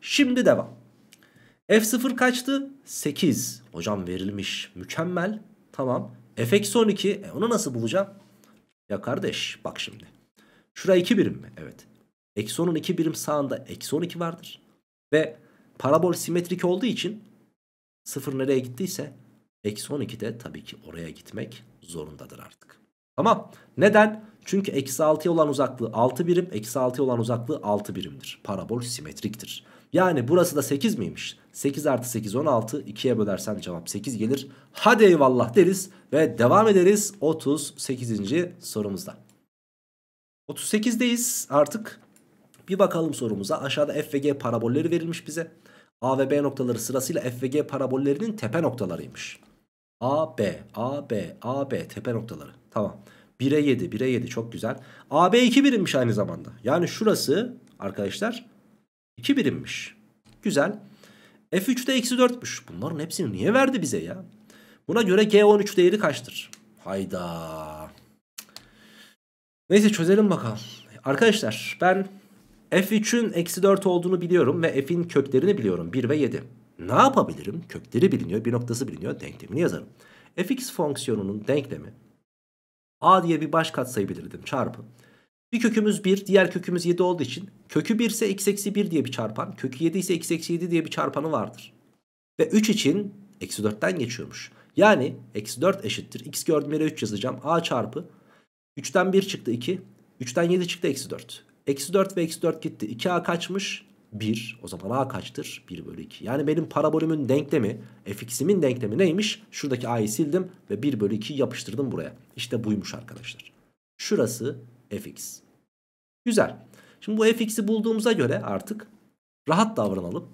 S1: Şimdi devam. F0 kaçtı? 8. Hocam verilmiş. Mükemmel. Tamam. F-12. E onu nasıl bulacağım? Ya kardeş bak şimdi. Şuraya 2 birim mi? Evet. Eksi 10'un 2 birim sağında eksi 12 vardır. Ve parabol simetrik olduğu için sıfır nereye gittiyse Eksi 12'de tabii ki oraya gitmek zorundadır artık. Tamam. Neden? Çünkü eksi 6'ya olan uzaklığı 6 birim. Eksi 6'ya olan uzaklığı 6 birimdir. Parabol simetriktir. Yani burası da 8 miymiş? 8 artı 8 16. 2'ye bölersen cevap 8 gelir. Hadi eyvallah deriz. Ve devam ederiz 38. sorumuzda. 38'deyiz artık. Bir bakalım sorumuza. Aşağıda f ve g parabolleri verilmiş bize. A ve B noktaları sırasıyla f ve g parabollerinin tepe noktalarıymış. A, B, A, B, A, B tepe noktaları. Tamam. 1'e 7, 1'e 7 çok güzel. A, B 2 birimmiş aynı zamanda. Yani şurası arkadaşlar 2 birimmiş. Güzel. f 3 de eksi 4'müş. Bunların hepsini niye verdi bize ya? Buna göre G13 değeri kaçtır? Hayda. Neyse çözelim bakalım. Arkadaşlar ben F3'ün eksi 4 olduğunu biliyorum ve F'in köklerini biliyorum. 1 ve 7. Ne yapabilirim? Kökleri biliniyor, bir noktası biliniyor. Denklemini yazarım. fx fonksiyonunun denklemi a diye bir baş katsayı belirledim çarpı. Bir kökümüz 1, diğer kökümüz 7 olduğu için kökü 1 ise x eksi 1 diye bir çarpan, kökü 7 ise x eksi 7 diye bir çarpanı vardır. Ve 3 için eksi 4'ten geçiyormuş. Yani eksi 4 eşittir. x gördüğüm yere 3 yazacağım. a çarpı 3'ten 1 çıktı 2, 3'ten 7 çıktı eksi 4. Eksi 4 ve eksi 4 gitti. 2a kaçmış? 1. O zaman a kaçtır? 1 bölü 2. Yani benim parabolümün denklemi fx'imin denklemi neymiş? Şuradaki a'yı sildim ve 1 bölü 2'yi yapıştırdım buraya. İşte buymuş arkadaşlar. Şurası fx. Güzel. Şimdi bu fx'i bulduğumuza göre artık rahat davranalım.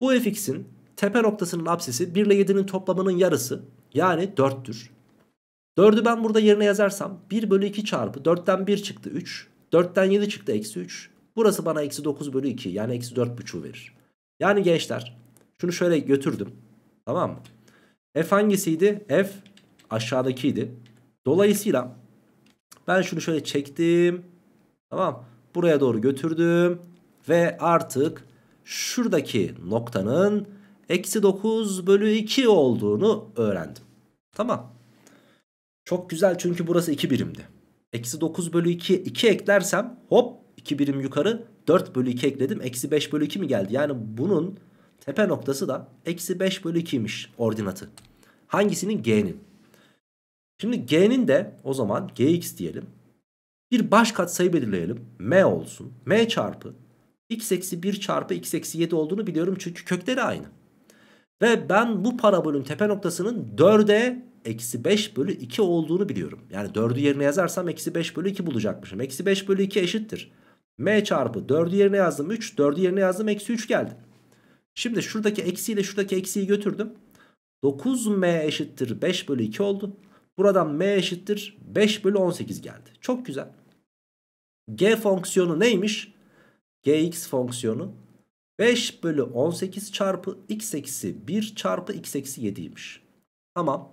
S1: Bu fx'in tepe noktasının absesi 1 ile 7'nin toplamının yarısı yani 4'tür. 4'ü ben burada yerine yazarsam 1 bölü 2 çarpı 4'ten 1 çıktı 3. 4'ten 7 çıktı eksi 3. Burası bana eksi 9 bölü 2 yani eksi 4 buçuğu verir. Yani gençler şunu şöyle götürdüm. Tamam mı? F hangisiydi? F aşağıdakiydi. Dolayısıyla ben şunu şöyle çektim. Tamam. Buraya doğru götürdüm. Ve artık şuradaki noktanın eksi 9 bölü 2 olduğunu öğrendim. Tamam. Çok güzel çünkü burası 2 birimdi. Eksi 9 bölü 2, 2 eklersem hop 2 birim yukarı 4 bölü 2 ekledim. Eksi 5 bölü 2 mi geldi? Yani bunun tepe noktası da eksi 5 bölü 2'ymiş ordinatı. Hangisinin? G'nin. Şimdi G'nin de o zaman Gx diyelim. Bir baş katsayı belirleyelim. M olsun. M çarpı x eksi 1 çarpı x eksi 7 olduğunu biliyorum çünkü kökleri aynı. Ve ben bu parabolün tepe noktasının 4'e eksi 5 bölü 2 olduğunu biliyorum. Yani 4'ü yerine yazarsam eksi 5 bölü 2 bulacakmışım. Eksi 5 bölü 2 eşittir. M çarpı 4'ü yerine yazdım 3. 4'ü yerine yazdım eksi 3 geldi. Şimdi şuradaki eksiyle şuradaki eksiyi götürdüm. 9M eşittir 5 bölü 2 oldu. Buradan M eşittir 5 bölü 18 geldi. Çok güzel. G fonksiyonu neymiş? Gx fonksiyonu 5 bölü 18 çarpı x eksi 1 çarpı x eksi 7'ymiş. Tamam.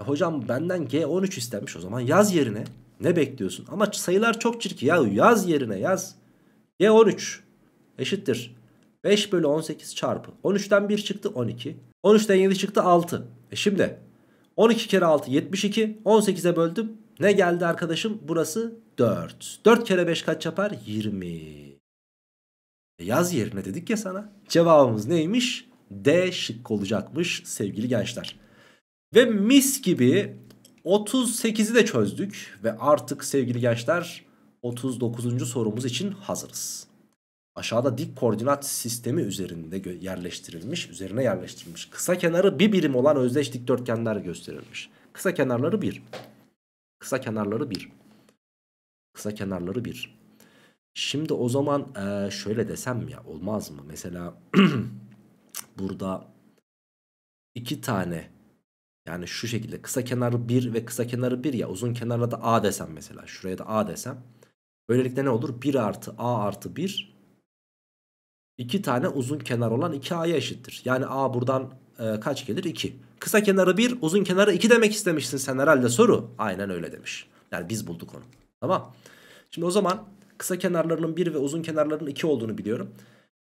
S1: E hocam benden G13 istenmiş o zaman yaz yerine. Ne bekliyorsun? Ama sayılar çok çirki. Ya yaz yerine yaz. Y13 eşittir. 5 bölü 18 çarpı. 13'ten 1 çıktı 12. 13'ten 7 çıktı 6. E şimdi 12 kere 6 72. 18'e böldüm. Ne geldi arkadaşım? Burası 4. 4 kere 5 kaç yapar? 20. E yaz yerine dedik ya sana. Cevabımız neymiş? D şık olacakmış sevgili gençler. Ve mis gibi 38'i de çözdük ve artık sevgili gençler 39. sorumuz için hazırız. Aşağıda dik koordinat sistemi üzerinde yerleştirilmiş, üzerine yerleştirilmiş. Kısa kenarı bir birim olan özdeş dikdörtgenler gösterilmiş. Kısa kenarları bir. Kısa kenarları bir. Kısa kenarları bir. Şimdi o zaman e, şöyle desem ya olmaz mı? Mesela burada iki tane yani şu şekilde kısa kenarı 1 ve kısa kenarı 1 ya uzun kenarla da A desem mesela. Şuraya da A desem. Böylelikle ne olur? 1 artı A artı 1 2 tane uzun kenar olan 2A'ya eşittir. Yani A buradan e, kaç gelir? 2. Kısa kenarı 1 uzun kenarı 2 demek istemişsin sen herhalde soru. Aynen öyle demiş. Yani biz bulduk onu. Tamam. Şimdi o zaman kısa kenarlarının 1 ve uzun kenarlarının 2 olduğunu biliyorum.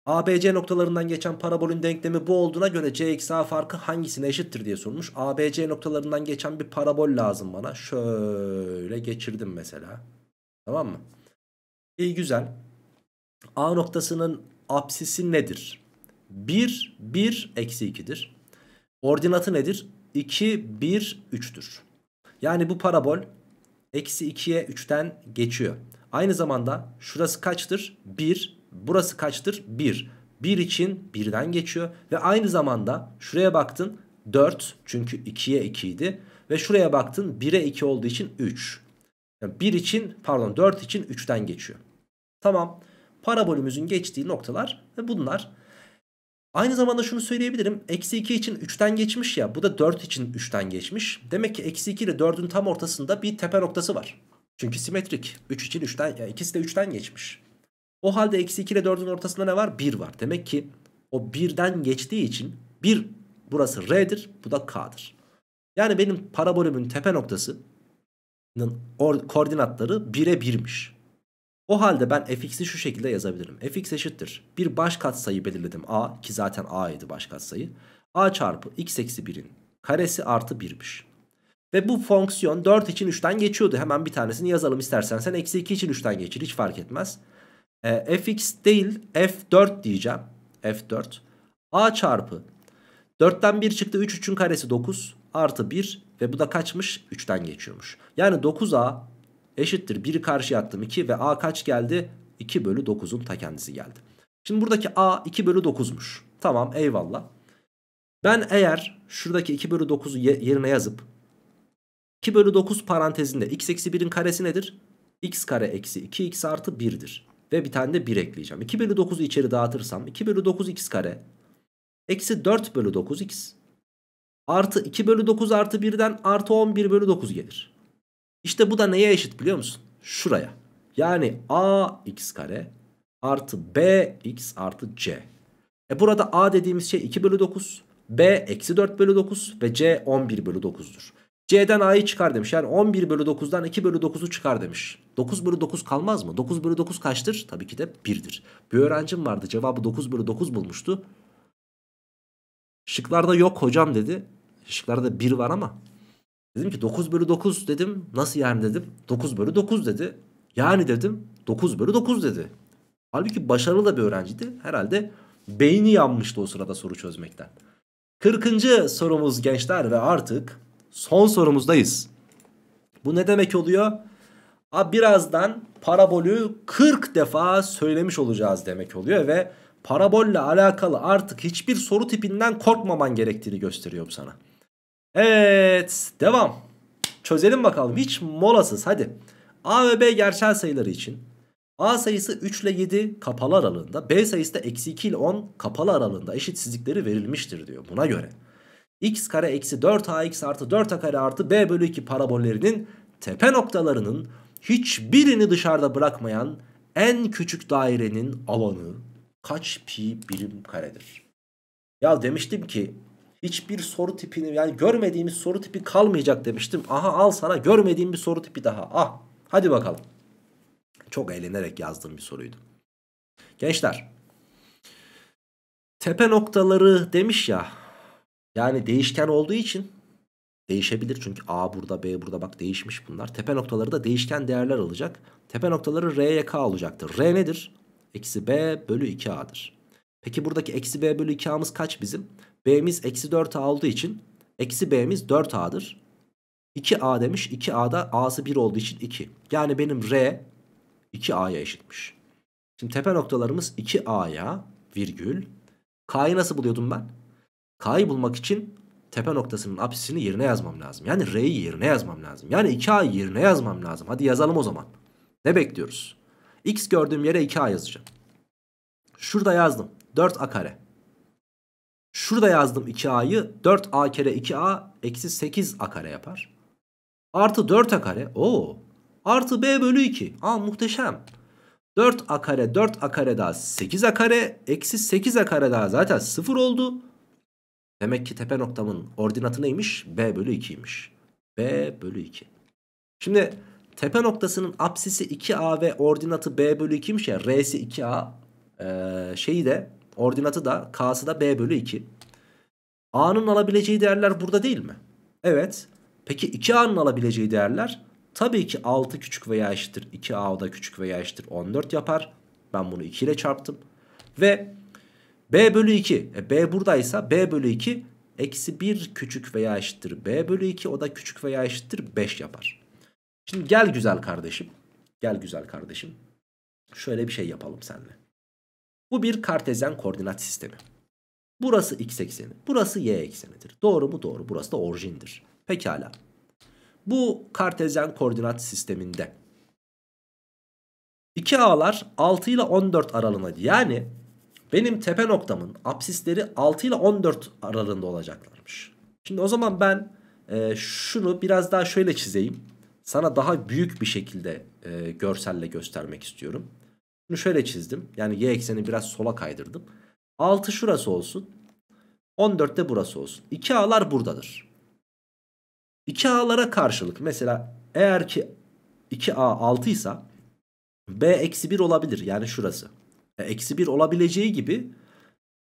S1: ABC noktalarından geçen parabolün denklemi bu olduğuna göre C eksi A farkı hangisine eşittir diye sormuş. ABC noktalarından geçen bir parabol lazım bana. Şöyle geçirdim mesela. Tamam mı? İyi güzel. A noktasının apsisi nedir? 1, 1, eksi 2'dir. Ordinatı nedir? 2, 1, 3'tür. Yani bu parabol eksi 2'ye 3'ten geçiyor. Aynı zamanda şurası kaçtır? 1, Burası kaçtır? 1. 1 için 1'den geçiyor. Ve aynı zamanda şuraya baktın 4. Çünkü 2'ye 2 idi. Ve şuraya baktın 1'e 2 olduğu için 3. Yani 1 için pardon 4 için 3'ten geçiyor. Tamam. Parabolümüzün geçtiği noktalar ve bunlar. Aynı zamanda şunu söyleyebilirim. Eksi 2 için 3'ten geçmiş ya. Bu da 4 için 3'ten geçmiş. Demek ki eksi 2 ile 4'ün tam ortasında bir tepe noktası var. Çünkü simetrik. 3 için 3'ten, yani ikisi de 3'ten geçmiş. O halde eksi 2 ile 4'ün ortasında ne var? 1 var. Demek ki o 1'den geçtiği için 1 burası R'dir. Bu da K'dır. Yani benim parabolümün tepe noktasının koordinatları 1'e 1'miş. O halde ben fx'i şu şekilde yazabilirim. fx eşittir. Bir baş katsayı belirledim a ki zaten a idi baş katsayı. a çarpı x eksi 1'in karesi artı 1'miş. Ve bu fonksiyon 4 için 3'ten geçiyordu. Hemen bir tanesini yazalım istersen. Sen eksi 2 için 3'ten geçir hiç fark etmez. E, fx değil f4 diyeceğim. f4. a çarpı 4'ten 1 çıktı 3 3'ün karesi 9 artı 1 ve bu da kaçmış 3'ten geçiyormuş. Yani 9a eşittir 1'i karşıya attım 2 ve a kaç geldi? 2 bölü 9'un ta kendisi geldi. Şimdi buradaki a 2 bölü 9'muş. Tamam eyvallah. Ben eğer şuradaki 2 bölü 9'u yerine yazıp 2 bölü 9 parantezinde x eksi 1'in karesi nedir? x kare eksi 2x artı 1'dir ve bir tane de 1 ekleyeceğim. 2 bölü 9'u içeri dağıtırsam 2 bölü 9 x kare eksi 4 bölü 9 x artı 2 bölü 9 artı 1'den artı 11 bölü 9 gelir. İşte bu da neye eşit biliyor musun? Şuraya. Yani a x kare artı b x artı c. E burada a dediğimiz şey 2 bölü 9, b eksi 4 bölü 9 ve c 11 bölü 9'dur. C'den A'yı çıkar demiş. Yani 11 bölü 9'dan 2 bölü 9'u çıkar demiş. 9 bölü 9 kalmaz mı? 9 bölü 9 kaçtır? Tabii ki de 1'dir. Bir öğrencim vardı cevabı 9 bölü 9 bulmuştu. Şıklarda yok hocam dedi. Şıklarda 1 var ama. Dedim ki 9 bölü 9 dedim. Nasıl yani dedim. 9 bölü 9 dedi. Yani dedim 9 bölü 9 dedi. Halbuki başarılı da bir öğrenciydi. Herhalde beyni yanmıştı o sırada soru çözmekten. 40. sorumuz gençler ve artık Son sorumuzdayız. Bu ne demek oluyor? A, birazdan parabolü 40 defa söylemiş olacağız demek oluyor ve parabolle alakalı artık hiçbir soru tipinden korkmaman gerektiğini gösteriyorum sana. Evet devam. Çözelim bakalım hiç molasız hadi. A ve B gerçel sayıları için A sayısı 3 ile 7 kapalı aralığında B sayısı da eksi 2 ile 10 kapalı aralığında eşitsizlikleri verilmiştir diyor buna göre x kare eksi 4ax artı 4a kare artı b bölü 2 parabollerinin tepe noktalarının hiçbirini dışarıda bırakmayan en küçük dairenin alanı kaç pi birim karedir? Ya demiştim ki hiçbir soru tipini yani görmediğimiz soru tipi kalmayacak demiştim. Aha al sana görmediğim bir soru tipi daha. Ah hadi bakalım. Çok eğlenerek yazdığım bir soruydu. Gençler tepe noktaları demiş ya yani değişken olduğu için değişebilir. Çünkü A burada B burada bak değişmiş bunlar. Tepe noktaları da değişken değerler alacak. Tepe noktaları R'ye K olacaktır. R nedir? Eksi B bölü 2A'dır. Peki buradaki eksi B bölü 2A'mız kaç bizim? B'miz eksi 4A olduğu için eksi B'miz 4A'dır. 2A demiş. 2A'da A'sı 1 olduğu için 2. Yani benim R 2A'ya eşitmiş. Şimdi tepe noktalarımız 2A'ya virgül. K'yı nasıl buluyordum ben? K'yı bulmak için tepe noktasının apsisini yerine yazmam lazım. Yani R'yi yerine yazmam lazım. Yani 2A yerine yazmam lazım. Hadi yazalım o zaman. Ne bekliyoruz? X gördüğüm yere 2A yazacağım. Şurada yazdım. 4A kare. Şurada yazdım 2A'yı. 4A kere 2A eksi 8A kare yapar. Artı 4A kare. Oo. Artı B bölü 2. Aa muhteşem. 4A kare 4A kare daha 8A kare. Eksi 8A kare daha zaten 0 oldu. Demek ki tepe noktamın ordinatı neymiş? B bölü 2'ymiş. B bölü 2. Şimdi tepe noktasının apsisi 2A ve ordinatı B bölü 2'ymiş ya. R'si 2A ee, şeyi de ordinatı da K'sı da B bölü 2. A'nın alabileceği değerler burada değil mi? Evet. Peki 2A'nın alabileceği değerler tabii ki 6 küçük veya eşittir 2A da küçük veya eşittir 14 yapar. Ben bunu 2 ile çarptım. Ve B bölü 2. E, B buradaysa B bölü 2 eksi 1 küçük veya eşittir B bölü 2. O da küçük veya eşittir 5 yapar. Şimdi gel güzel kardeşim. Gel güzel kardeşim. Şöyle bir şey yapalım seninle. Bu bir kartezyen koordinat sistemi. Burası x ekseni. Burası y eksenidir. Doğru mu? Doğru. Burası da orijindir. Pekala. Bu kartezyen koordinat sisteminde 2 ağlar 6 ile 14 aralığına yani benim tepe noktamın apsisleri 6 ile 14 aralığında olacaklarmış. Şimdi o zaman ben e, şunu biraz daha şöyle çizeyim. Sana daha büyük bir şekilde e, görselle göstermek istiyorum. Bunu şöyle çizdim. Yani y ekseni biraz sola kaydırdım. 6 şurası olsun. 14 de burası olsun. 2 a'lar buradadır. 2 a'lara karşılık mesela eğer ki 2a 6 ise b eksi 1 olabilir. Yani şurası eksi 1 olabileceği gibi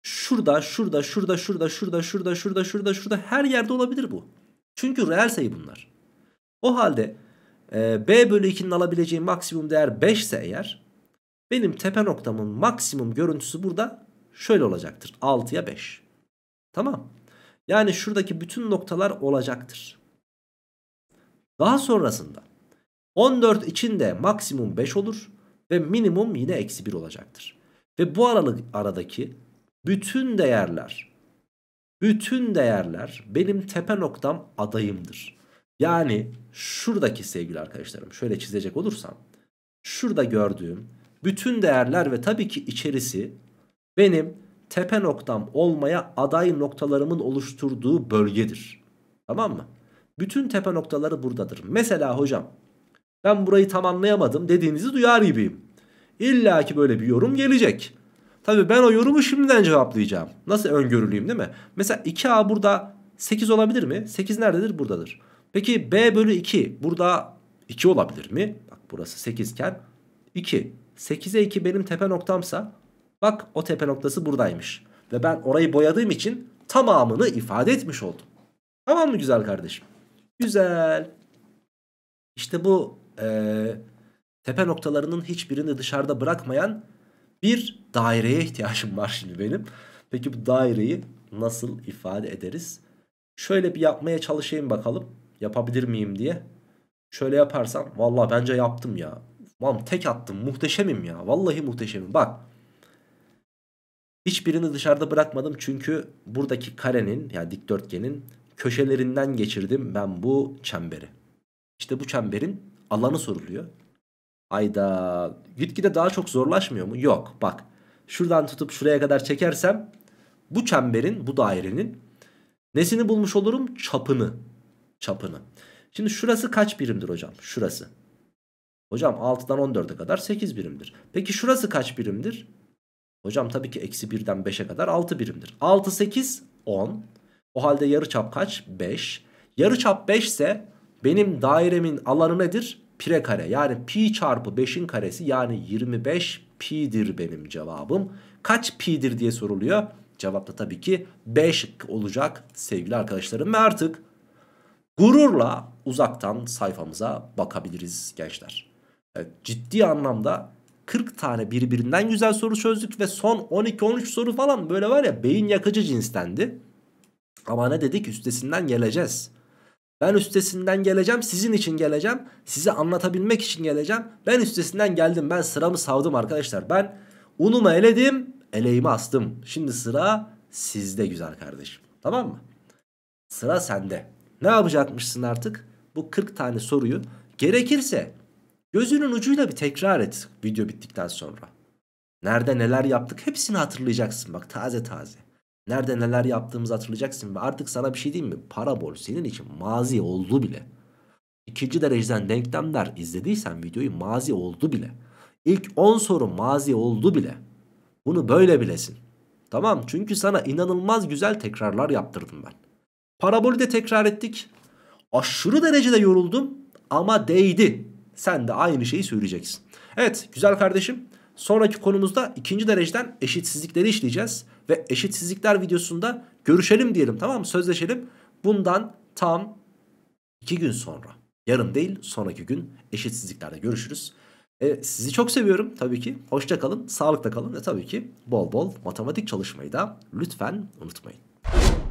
S1: şurada, şurada, şurada, şurada, şurada, şurada, şurada, şurada, şurada her yerde olabilir bu. Çünkü reel sayı bunlar. O halde e, b bölü 2'nin alabileceği maksimum değer 5 ise eğer benim tepe noktamın maksimum görüntüsü burada şöyle olacaktır. 6'ya 5. Tamam. Yani şuradaki bütün noktalar olacaktır. Daha sonrasında 14 için de maksimum 5 olur. Ve minimum yine eksi 1 olacaktır. Ve bu aralık aradaki bütün değerler, bütün değerler benim tepe noktam adayımdır. Yani şuradaki sevgili arkadaşlarım şöyle çizecek olursam. Şurada gördüğüm bütün değerler ve tabii ki içerisi benim tepe noktam olmaya aday noktalarımın oluşturduğu bölgedir. Tamam mı? Bütün tepe noktaları buradadır. Mesela hocam ben burayı tamamlayamadım dediğinizi duyar gibiyim. İlla ki böyle bir yorum gelecek. Tabii ben o yorumu şimdiden cevaplayacağım. Nasıl öngörülüyüm değil mi? Mesela 2A burada 8 olabilir mi? 8 nerededir? Buradadır. Peki B bölü 2 burada 2 olabilir mi? Bak burası 8 iken 2. 8'e 2 benim tepe noktamsa bak o tepe noktası buradaymış. Ve ben orayı boyadığım için tamamını ifade etmiş oldum. Tamam mı güzel kardeşim? Güzel. İşte bu ee, tepe noktalarının hiçbirini dışarıda bırakmayan bir daireye ihtiyacım var şimdi benim. Peki bu daireyi nasıl ifade ederiz? Şöyle bir yapmaya çalışayım bakalım. Yapabilir miyim diye. Şöyle yaparsam valla bence yaptım ya. Mam tek attım muhteşemim ya. Vallahi muhteşemim bak. Hiçbirini dışarıda bırakmadım çünkü buradaki karenin yani dikdörtgenin köşelerinden geçirdim ben bu çemberi. İşte bu çemberin alanı soruluyor. Ayda gitgide daha çok zorlaşmıyor mu? Yok bak şuradan tutup şuraya kadar çekersem bu çemberin bu dairenin nesini bulmuş olurum? Çapını. Çapını. Şimdi şurası kaç birimdir hocam? Şurası. Hocam 6'dan 14'e kadar 8 birimdir. Peki şurası kaç birimdir? Hocam tabii ki eksi 1'den 5'e kadar 6 birimdir. 6, 8, 10. O halde yarı çap kaç? 5. Yarı çap 5 ise benim dairemin alanı nedir? pire kare yani pi çarpı 5'in karesi yani 25 pi'dir benim cevabım. Kaç pi'dir diye soruluyor. Cevap da tabii ki 5 olacak sevgili arkadaşlarım. Ve artık gururla uzaktan sayfamıza bakabiliriz gençler. Evet, ciddi anlamda 40 tane birbirinden güzel soru çözdük ve son 12-13 soru falan böyle var ya beyin yakıcı cinstendi. Ama ne dedik üstesinden geleceğiz. Ben üstesinden geleceğim sizin için geleceğim. Size anlatabilmek için geleceğim. Ben üstesinden geldim ben sıramı savdım arkadaşlar. Ben unumu eledim eleğimi astım. Şimdi sıra sizde güzel kardeşim. Tamam mı? Sıra sende. Ne yapacakmışsın artık? Bu 40 tane soruyu gerekirse gözünün ucuyla bir tekrar et video bittikten sonra. Nerede neler yaptık hepsini hatırlayacaksın bak taze taze. Nerede neler yaptığımızı hatırlayacaksın ve artık sana bir şey diyeyim mi? Parabol senin için mazi oldu bile. İkinci dereceden denklemler izlediysen videoyu mazi oldu bile. İlk 10 soru mazi oldu bile. Bunu böyle bilesin. Tamam çünkü sana inanılmaz güzel tekrarlar yaptırdım ben. Parabolü de tekrar ettik. Aşırı derecede yoruldum ama değdi. Sen de aynı şeyi söyleyeceksin. Evet güzel kardeşim. Sonraki konumuzda ikinci dereceden eşitsizlikleri işleyeceğiz ve eşitsizlikler videosunda görüşelim diyelim tamam mı? Sözleşelim. Bundan tam 2 gün sonra. Yarın değil sonraki gün eşitsizliklerde görüşürüz. E, sizi çok seviyorum tabii ki. Hoşça kalın, sağlıkla kalın ve tabii ki bol bol matematik çalışmayı da lütfen unutmayın.